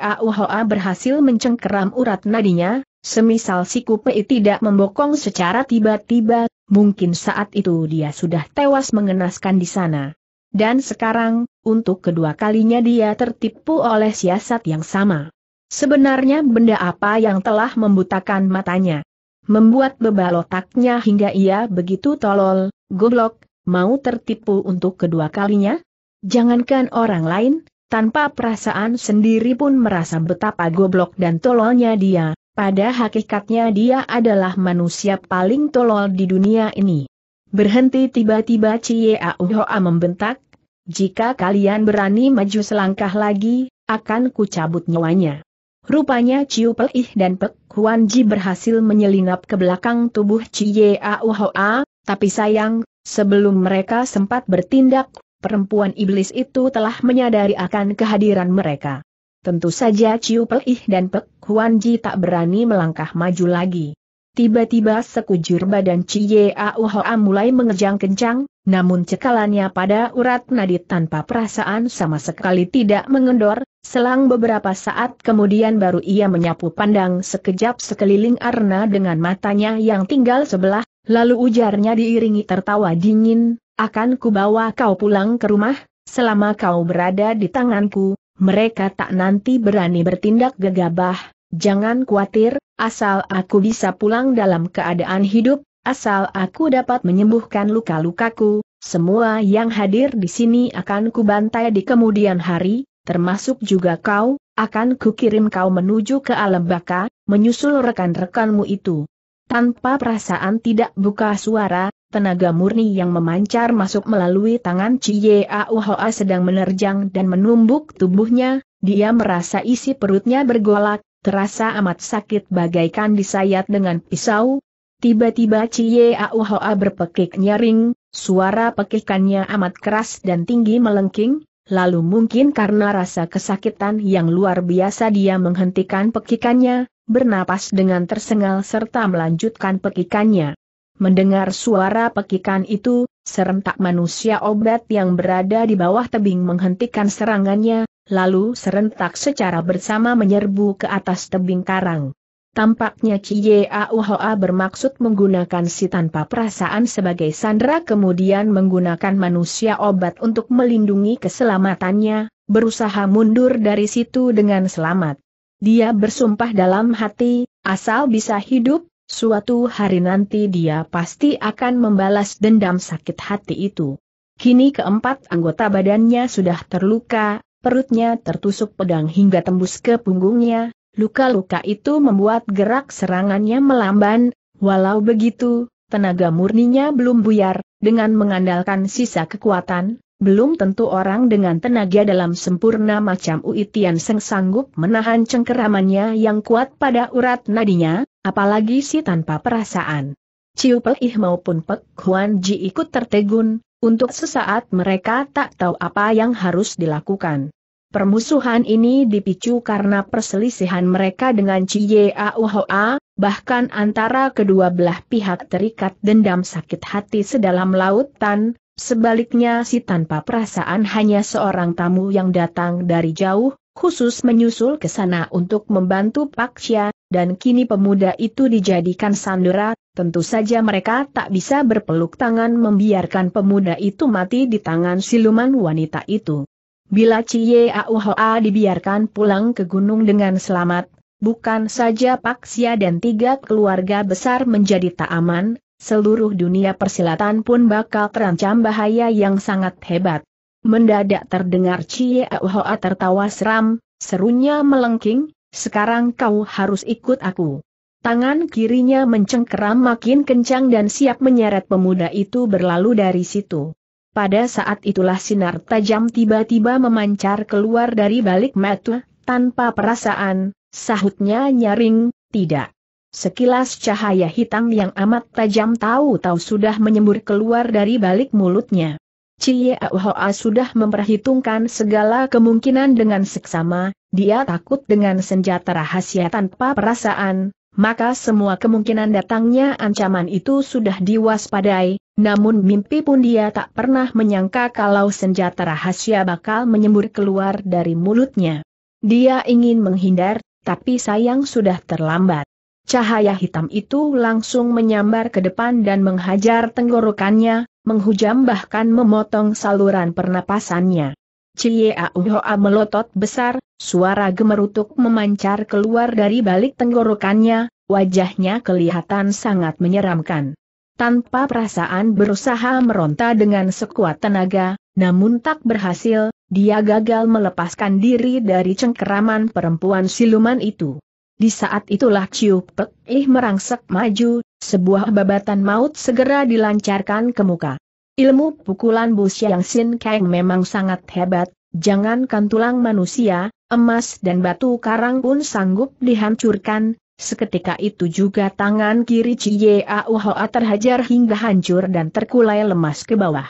berhasil mencengkeram urat nadinya, semisal si Kupei tidak membokong secara tiba-tiba, mungkin saat itu dia sudah tewas mengenaskan di sana. Dan sekarang, untuk kedua kalinya dia tertipu oleh siasat yang sama. Sebenarnya benda apa yang telah membutakan matanya? membuat bebal otaknya hingga ia begitu tolol, goblok, mau tertipu untuk kedua kalinya? Jangankan orang lain, tanpa perasaan sendiri pun merasa betapa goblok dan tololnya dia, pada hakikatnya dia adalah manusia paling tolol di dunia ini. Berhenti tiba-tiba Cie Uhoa membentak, jika kalian berani maju selangkah lagi, akan kucabut nyawanya. Rupanya Ciu Pelih dan Pek Huan Ji berhasil menyelinap ke belakang tubuh Cie Auhoa, tapi sayang, sebelum mereka sempat bertindak, perempuan iblis itu telah menyadari akan kehadiran mereka. Tentu saja Ciu Pelih dan Pek Huan Ji tak berani melangkah maju lagi. Tiba-tiba sekujur badan Cie Auhoa mulai mengejang kencang, namun cekalannya pada urat nadi tanpa perasaan sama sekali tidak mengendor, selang beberapa saat kemudian baru ia menyapu pandang sekejap sekeliling Arna dengan matanya yang tinggal sebelah, lalu ujarnya diiringi tertawa dingin, akan kubawa kau pulang ke rumah, selama kau berada di tanganku, mereka tak nanti berani bertindak gegabah, jangan khawatir, Asal aku bisa pulang dalam keadaan hidup, asal aku dapat menyembuhkan luka-lukaku, semua yang hadir di sini akan kubantai di kemudian hari, termasuk juga kau, akan kukirim kau menuju ke alam baka, menyusul rekan-rekanmu itu. Tanpa perasaan tidak buka suara, tenaga murni yang memancar masuk melalui tangan Cie Auhoa sedang menerjang dan menumbuk tubuhnya, dia merasa isi perutnya bergolak, terasa amat sakit bagaikan disayat dengan pisau. Tiba-tiba Cie Auhoa berpekik nyaring, suara pekikannya amat keras dan tinggi melengking, lalu mungkin karena rasa kesakitan yang luar biasa dia menghentikan pekikannya, bernapas dengan tersengal serta melanjutkan pekikannya. Mendengar suara pekikan itu, serentak manusia obat yang berada di bawah tebing menghentikan serangannya, lalu serentak secara bersama menyerbu ke atas tebing karang. Tampaknya Cie Auhoa bermaksud menggunakan si tanpa perasaan sebagai sandera kemudian menggunakan manusia obat untuk melindungi keselamatannya, berusaha mundur dari situ dengan selamat. Dia bersumpah dalam hati, asal bisa hidup, suatu hari nanti dia pasti akan membalas dendam sakit hati itu. Kini keempat anggota badannya sudah terluka, perutnya tertusuk pedang hingga tembus ke punggungnya, luka-luka itu membuat gerak serangannya melamban, walau begitu, tenaga murninya belum buyar, dengan mengandalkan sisa kekuatan, belum tentu orang dengan tenaga dalam sempurna macam Uitian Seng sanggup menahan cengkeramannya yang kuat pada urat nadinya, apalagi si tanpa perasaan. Ciu Peih maupun Pek Huan Ji ikut tertegun, untuk sesaat mereka tak tahu apa yang harus dilakukan. Permusuhan ini dipicu karena perselisihan mereka dengan Ciyauhoa, bahkan antara kedua belah pihak terikat dendam sakit hati sedalam lautan, sebaliknya si tanpa perasaan hanya seorang tamu yang datang dari jauh, khusus menyusul ke sana untuk membantu Pak Chia, dan kini pemuda itu dijadikan sandera, tentu saja mereka tak bisa berpeluk tangan membiarkan pemuda itu mati di tangan siluman wanita itu. Bila Cie Auhoa dibiarkan pulang ke gunung dengan selamat, bukan saja Pak Sia dan tiga keluarga besar menjadi tak aman, seluruh dunia persilatan pun bakal terancam bahaya yang sangat hebat. Mendadak terdengar Cie Auhoa tertawa seram, serunya melengking, sekarang kau harus ikut aku. Tangan kirinya mencengkeram makin kencang dan siap menyeret pemuda itu berlalu dari situ. Pada saat itulah sinar tajam tiba-tiba memancar keluar dari balik mata, tanpa perasaan, sahutnya nyaring, tidak. Sekilas cahaya hitam yang amat tajam tahu-tahu sudah menyembur keluar dari balik mulutnya. Cie Hoa sudah memperhitungkan segala kemungkinan dengan seksama, dia takut dengan senjata rahasia tanpa perasaan, maka semua kemungkinan datangnya ancaman itu sudah diwaspadai, namun mimpi pun dia tak pernah menyangka kalau senjata rahasia bakal menyembur keluar dari mulutnya. Dia ingin menghindar, tapi sayang sudah terlambat. Cahaya hitam itu langsung menyambar ke depan dan menghajar tenggorokannya, menghujam bahkan memotong saluran pernapasannya. Cie Auhoa melotot besar, suara gemerutuk memancar keluar dari balik tenggorokannya, wajahnya kelihatan sangat menyeramkan. Tanpa perasaan berusaha meronta dengan sekuat tenaga, namun tak berhasil, dia gagal melepaskan diri dari cengkeraman perempuan siluman itu. Di saat itulah Ciu Pek Ih merangsek maju, sebuah babatan maut segera dilancarkan ke muka. Ilmu pukulan Bu Xiang Sin Kang memang sangat hebat, jangankan tulang manusia, emas dan batu karang pun sanggup dihancurkan, Seketika itu juga tangan kiri Cie Auhoa terhajar hingga hancur dan terkulai lemas ke bawah.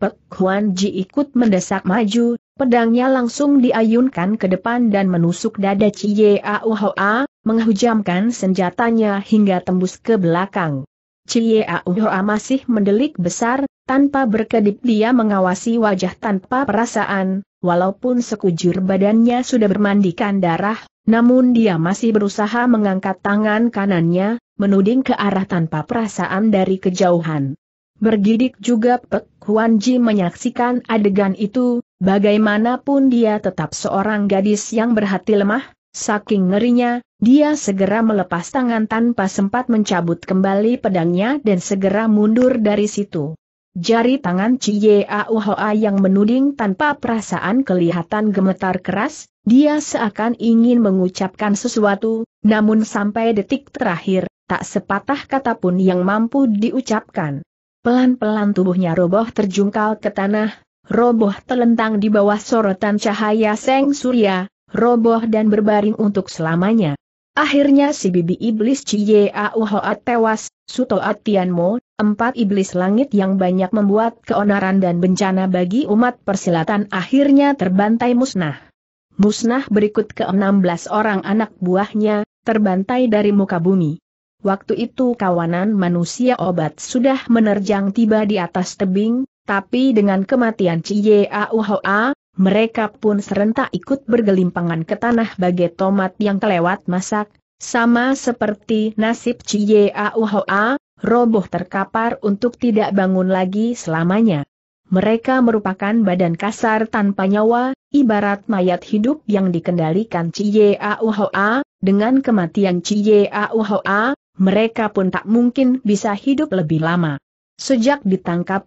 Pek Huan Ji ikut mendesak maju, Pedangnya langsung diayunkan ke depan dan menusuk dada Cie Chiyeauhoa, menghujamkan senjatanya hingga tembus ke belakang. Cie Chiyeauhoa masih mendelik besar, tanpa berkedip dia mengawasi wajah tanpa perasaan, walaupun sekujur badannya sudah bermandikan darah, namun dia masih berusaha mengangkat tangan kanannya, menuding ke arah tanpa perasaan dari kejauhan. Bergidik juga Pek Huan Ji menyaksikan adegan itu, Bagaimanapun dia tetap seorang gadis yang berhati lemah, saking ngerinya, dia segera melepas tangan tanpa sempat mencabut kembali pedangnya dan segera mundur dari situ. Jari tangan Ciyeauhoa yang menuding tanpa perasaan kelihatan gemetar keras, dia seakan ingin mengucapkan sesuatu, namun sampai detik terakhir, tak sepatah kata pun yang mampu diucapkan. Pelan-pelan tubuhnya roboh terjungkal ke tanah, roboh telentang di bawah sorotan cahaya Seng Surya, roboh dan berbaring untuk selamanya. Akhirnya si bibi iblis Cie Auhoat tewas, Suto Atianmo, empat iblis langit yang banyak membuat keonaran dan bencana bagi umat persilatan akhirnya terbantai musnah. Musnah berikut ke-16 orang anak buahnya, terbantai dari muka bumi. Waktu itu kawanan manusia obat sudah menerjang tiba di atas tebing, tapi dengan kematian Cie Auhoa, mereka pun serentak ikut bergelimpangan ke tanah bagai tomat yang kelewat masak, sama seperti nasib Cie Auhoa, roboh terkapar untuk tidak bangun lagi selamanya. Mereka merupakan badan kasar tanpa nyawa, ibarat mayat hidup yang dikendalikan Cie Auhoa, dengan kematian Cie Auhoa, mereka pun tak mungkin bisa hidup lebih lama. Sejak ditangkap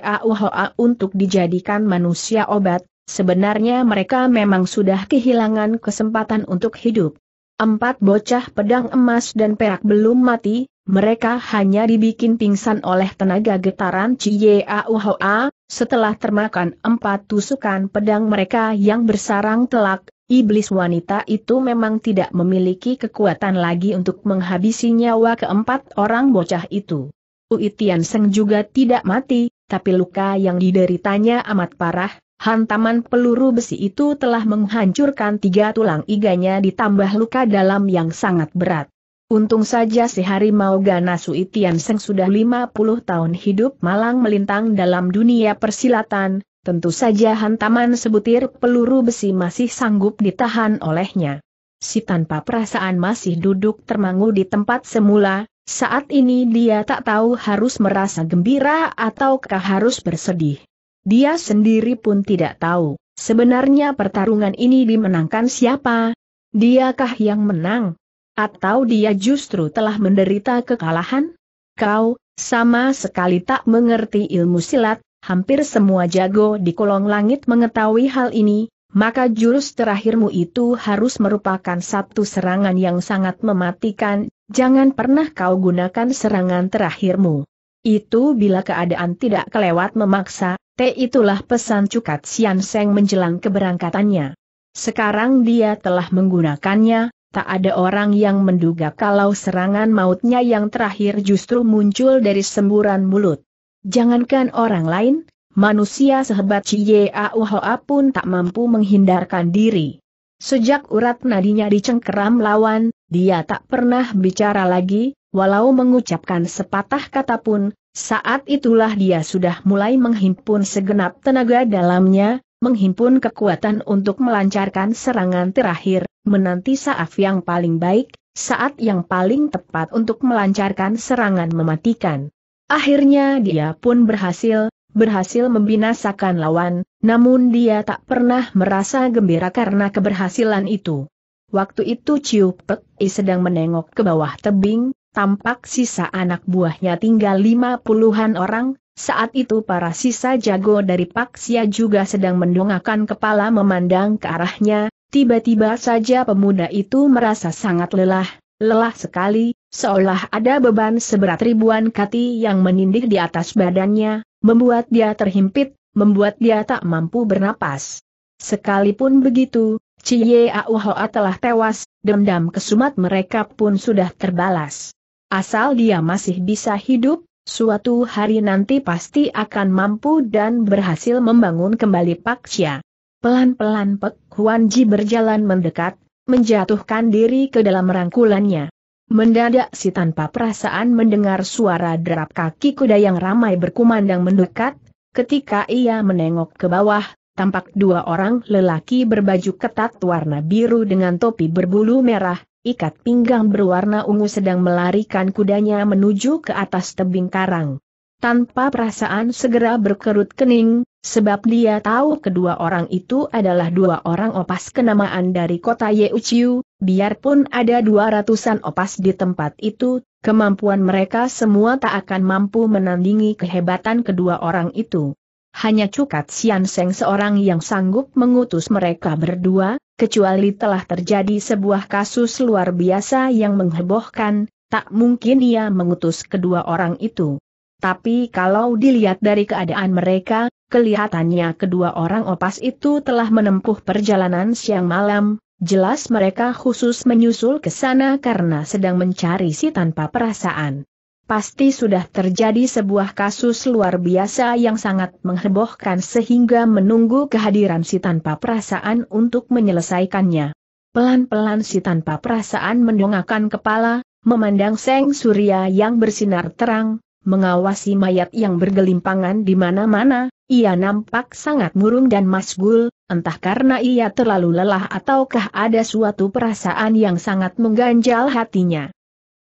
Auhoa untuk dijadikan manusia obat, sebenarnya mereka memang sudah kehilangan kesempatan untuk hidup. Empat bocah pedang emas dan perak belum mati, mereka hanya dibikin pingsan oleh tenaga getaran Auhoa, setelah termakan empat tusukan pedang mereka yang bersarang telak, iblis wanita itu memang tidak memiliki kekuatan lagi untuk menghabisi nyawa keempat orang bocah itu. Ui Tian Seng juga tidak mati, tapi luka yang dideritanya amat parah, hantaman peluru besi itu telah menghancurkan tiga tulang iganya ditambah luka dalam yang sangat berat. Untung saja si harimau Ganasu Itian Seng sudah 50 tahun hidup malang melintang dalam dunia persilatan, tentu saja hantaman sebutir peluru besi masih sanggup ditahan olehnya. Si tanpa perasaan masih duduk termangu di tempat semula, saat ini dia tak tahu harus merasa gembira ataukah harus bersedih. Dia sendiri pun tidak tahu, sebenarnya pertarungan ini dimenangkan siapa? Diakah yang menang? Atau dia justru telah menderita kekalahan? Kau, sama sekali tak mengerti ilmu silat, hampir semua jago di kolong langit mengetahui hal ini, maka jurus terakhirmu itu harus merupakan satu serangan yang sangat mematikan, jangan pernah kau gunakan serangan terakhirmu. Itu bila keadaan tidak kelewat memaksa, te itulah pesan cukat Sian Seng menjelang keberangkatannya. Sekarang dia telah menggunakannya, tak ada orang yang menduga kalau serangan mautnya yang terakhir justru muncul dari semburan mulut. Jangankan orang lain, manusia sehebat Cie Auhoa pun tak mampu menghindarkan diri. Sejak urat nadinya dicengkeram lawan, dia tak pernah bicara lagi, walau mengucapkan sepatah kata pun, saat itulah dia sudah mulai menghimpun segenap tenaga dalamnya, menghimpun kekuatan untuk melancarkan serangan terakhir, menanti saat yang paling baik, saat yang paling tepat untuk melancarkan serangan mematikan. Akhirnya dia pun berhasil, berhasil membinasakan lawan, namun dia tak pernah merasa gembira karena keberhasilan itu. Waktu itu Ciu Pek I sedang menengok ke bawah tebing, tampak sisa anak buahnya tinggal lima puluhan orang, saat itu para sisa jago dari Pak Sia juga sedang mendongakkan kepala memandang ke arahnya, tiba-tiba saja pemuda itu merasa sangat lelah, lelah sekali, seolah ada beban seberat ribuan kati yang menindih di atas badannya, membuat dia terhimpit, membuat dia tak mampu bernapas. Sekalipun begitu, Cie Auhoa telah tewas, dendam kesumat mereka pun sudah terbalas. Asal dia masih bisa hidup, suatu hari nanti pasti akan mampu dan berhasil membangun kembali Chia. Pelan-pelan Pek Huan Ji berjalan mendekat, menjatuhkan diri ke dalam rangkulannya. Mendadak si tanpa perasaan mendengar suara derap kaki kuda yang ramai berkumandang mendekat, Ketika ia menengok ke bawah, tampak dua orang lelaki berbaju ketat warna biru dengan topi berbulu merah, ikat pinggang berwarna ungu sedang melarikan kudanya menuju ke atas tebing karang. Tanpa perasaan segera berkerut kening, sebab dia tahu kedua orang itu adalah dua orang opas kenamaan dari kota Yeuchiu, biarpun ada dua ratusan opas di tempat itu, kemampuan mereka semua tak akan mampu menandingi kehebatan kedua orang itu. Hanya Cukat Sian Seng seorang yang sanggup mengutus mereka berdua, kecuali telah terjadi sebuah kasus luar biasa yang menghebohkan, tak mungkin ia mengutus kedua orang itu. Tapi kalau dilihat dari keadaan mereka, kelihatannya kedua orang opas itu telah menempuh perjalanan siang malam, Jelas mereka khusus menyusul ke sana karena sedang mencari si tanpa perasaan. Pasti sudah terjadi sebuah kasus luar biasa yang sangat menghebohkan sehingga menunggu kehadiran si tanpa perasaan untuk menyelesaikannya. Pelan-pelan si tanpa perasaan mendongakkan kepala, memandang seng surya yang bersinar terang, mengawasi mayat yang bergelimpangan di mana-mana, ia nampak sangat murung dan masgul, entah karena ia terlalu lelah ataukah ada suatu perasaan yang sangat mengganjal hatinya.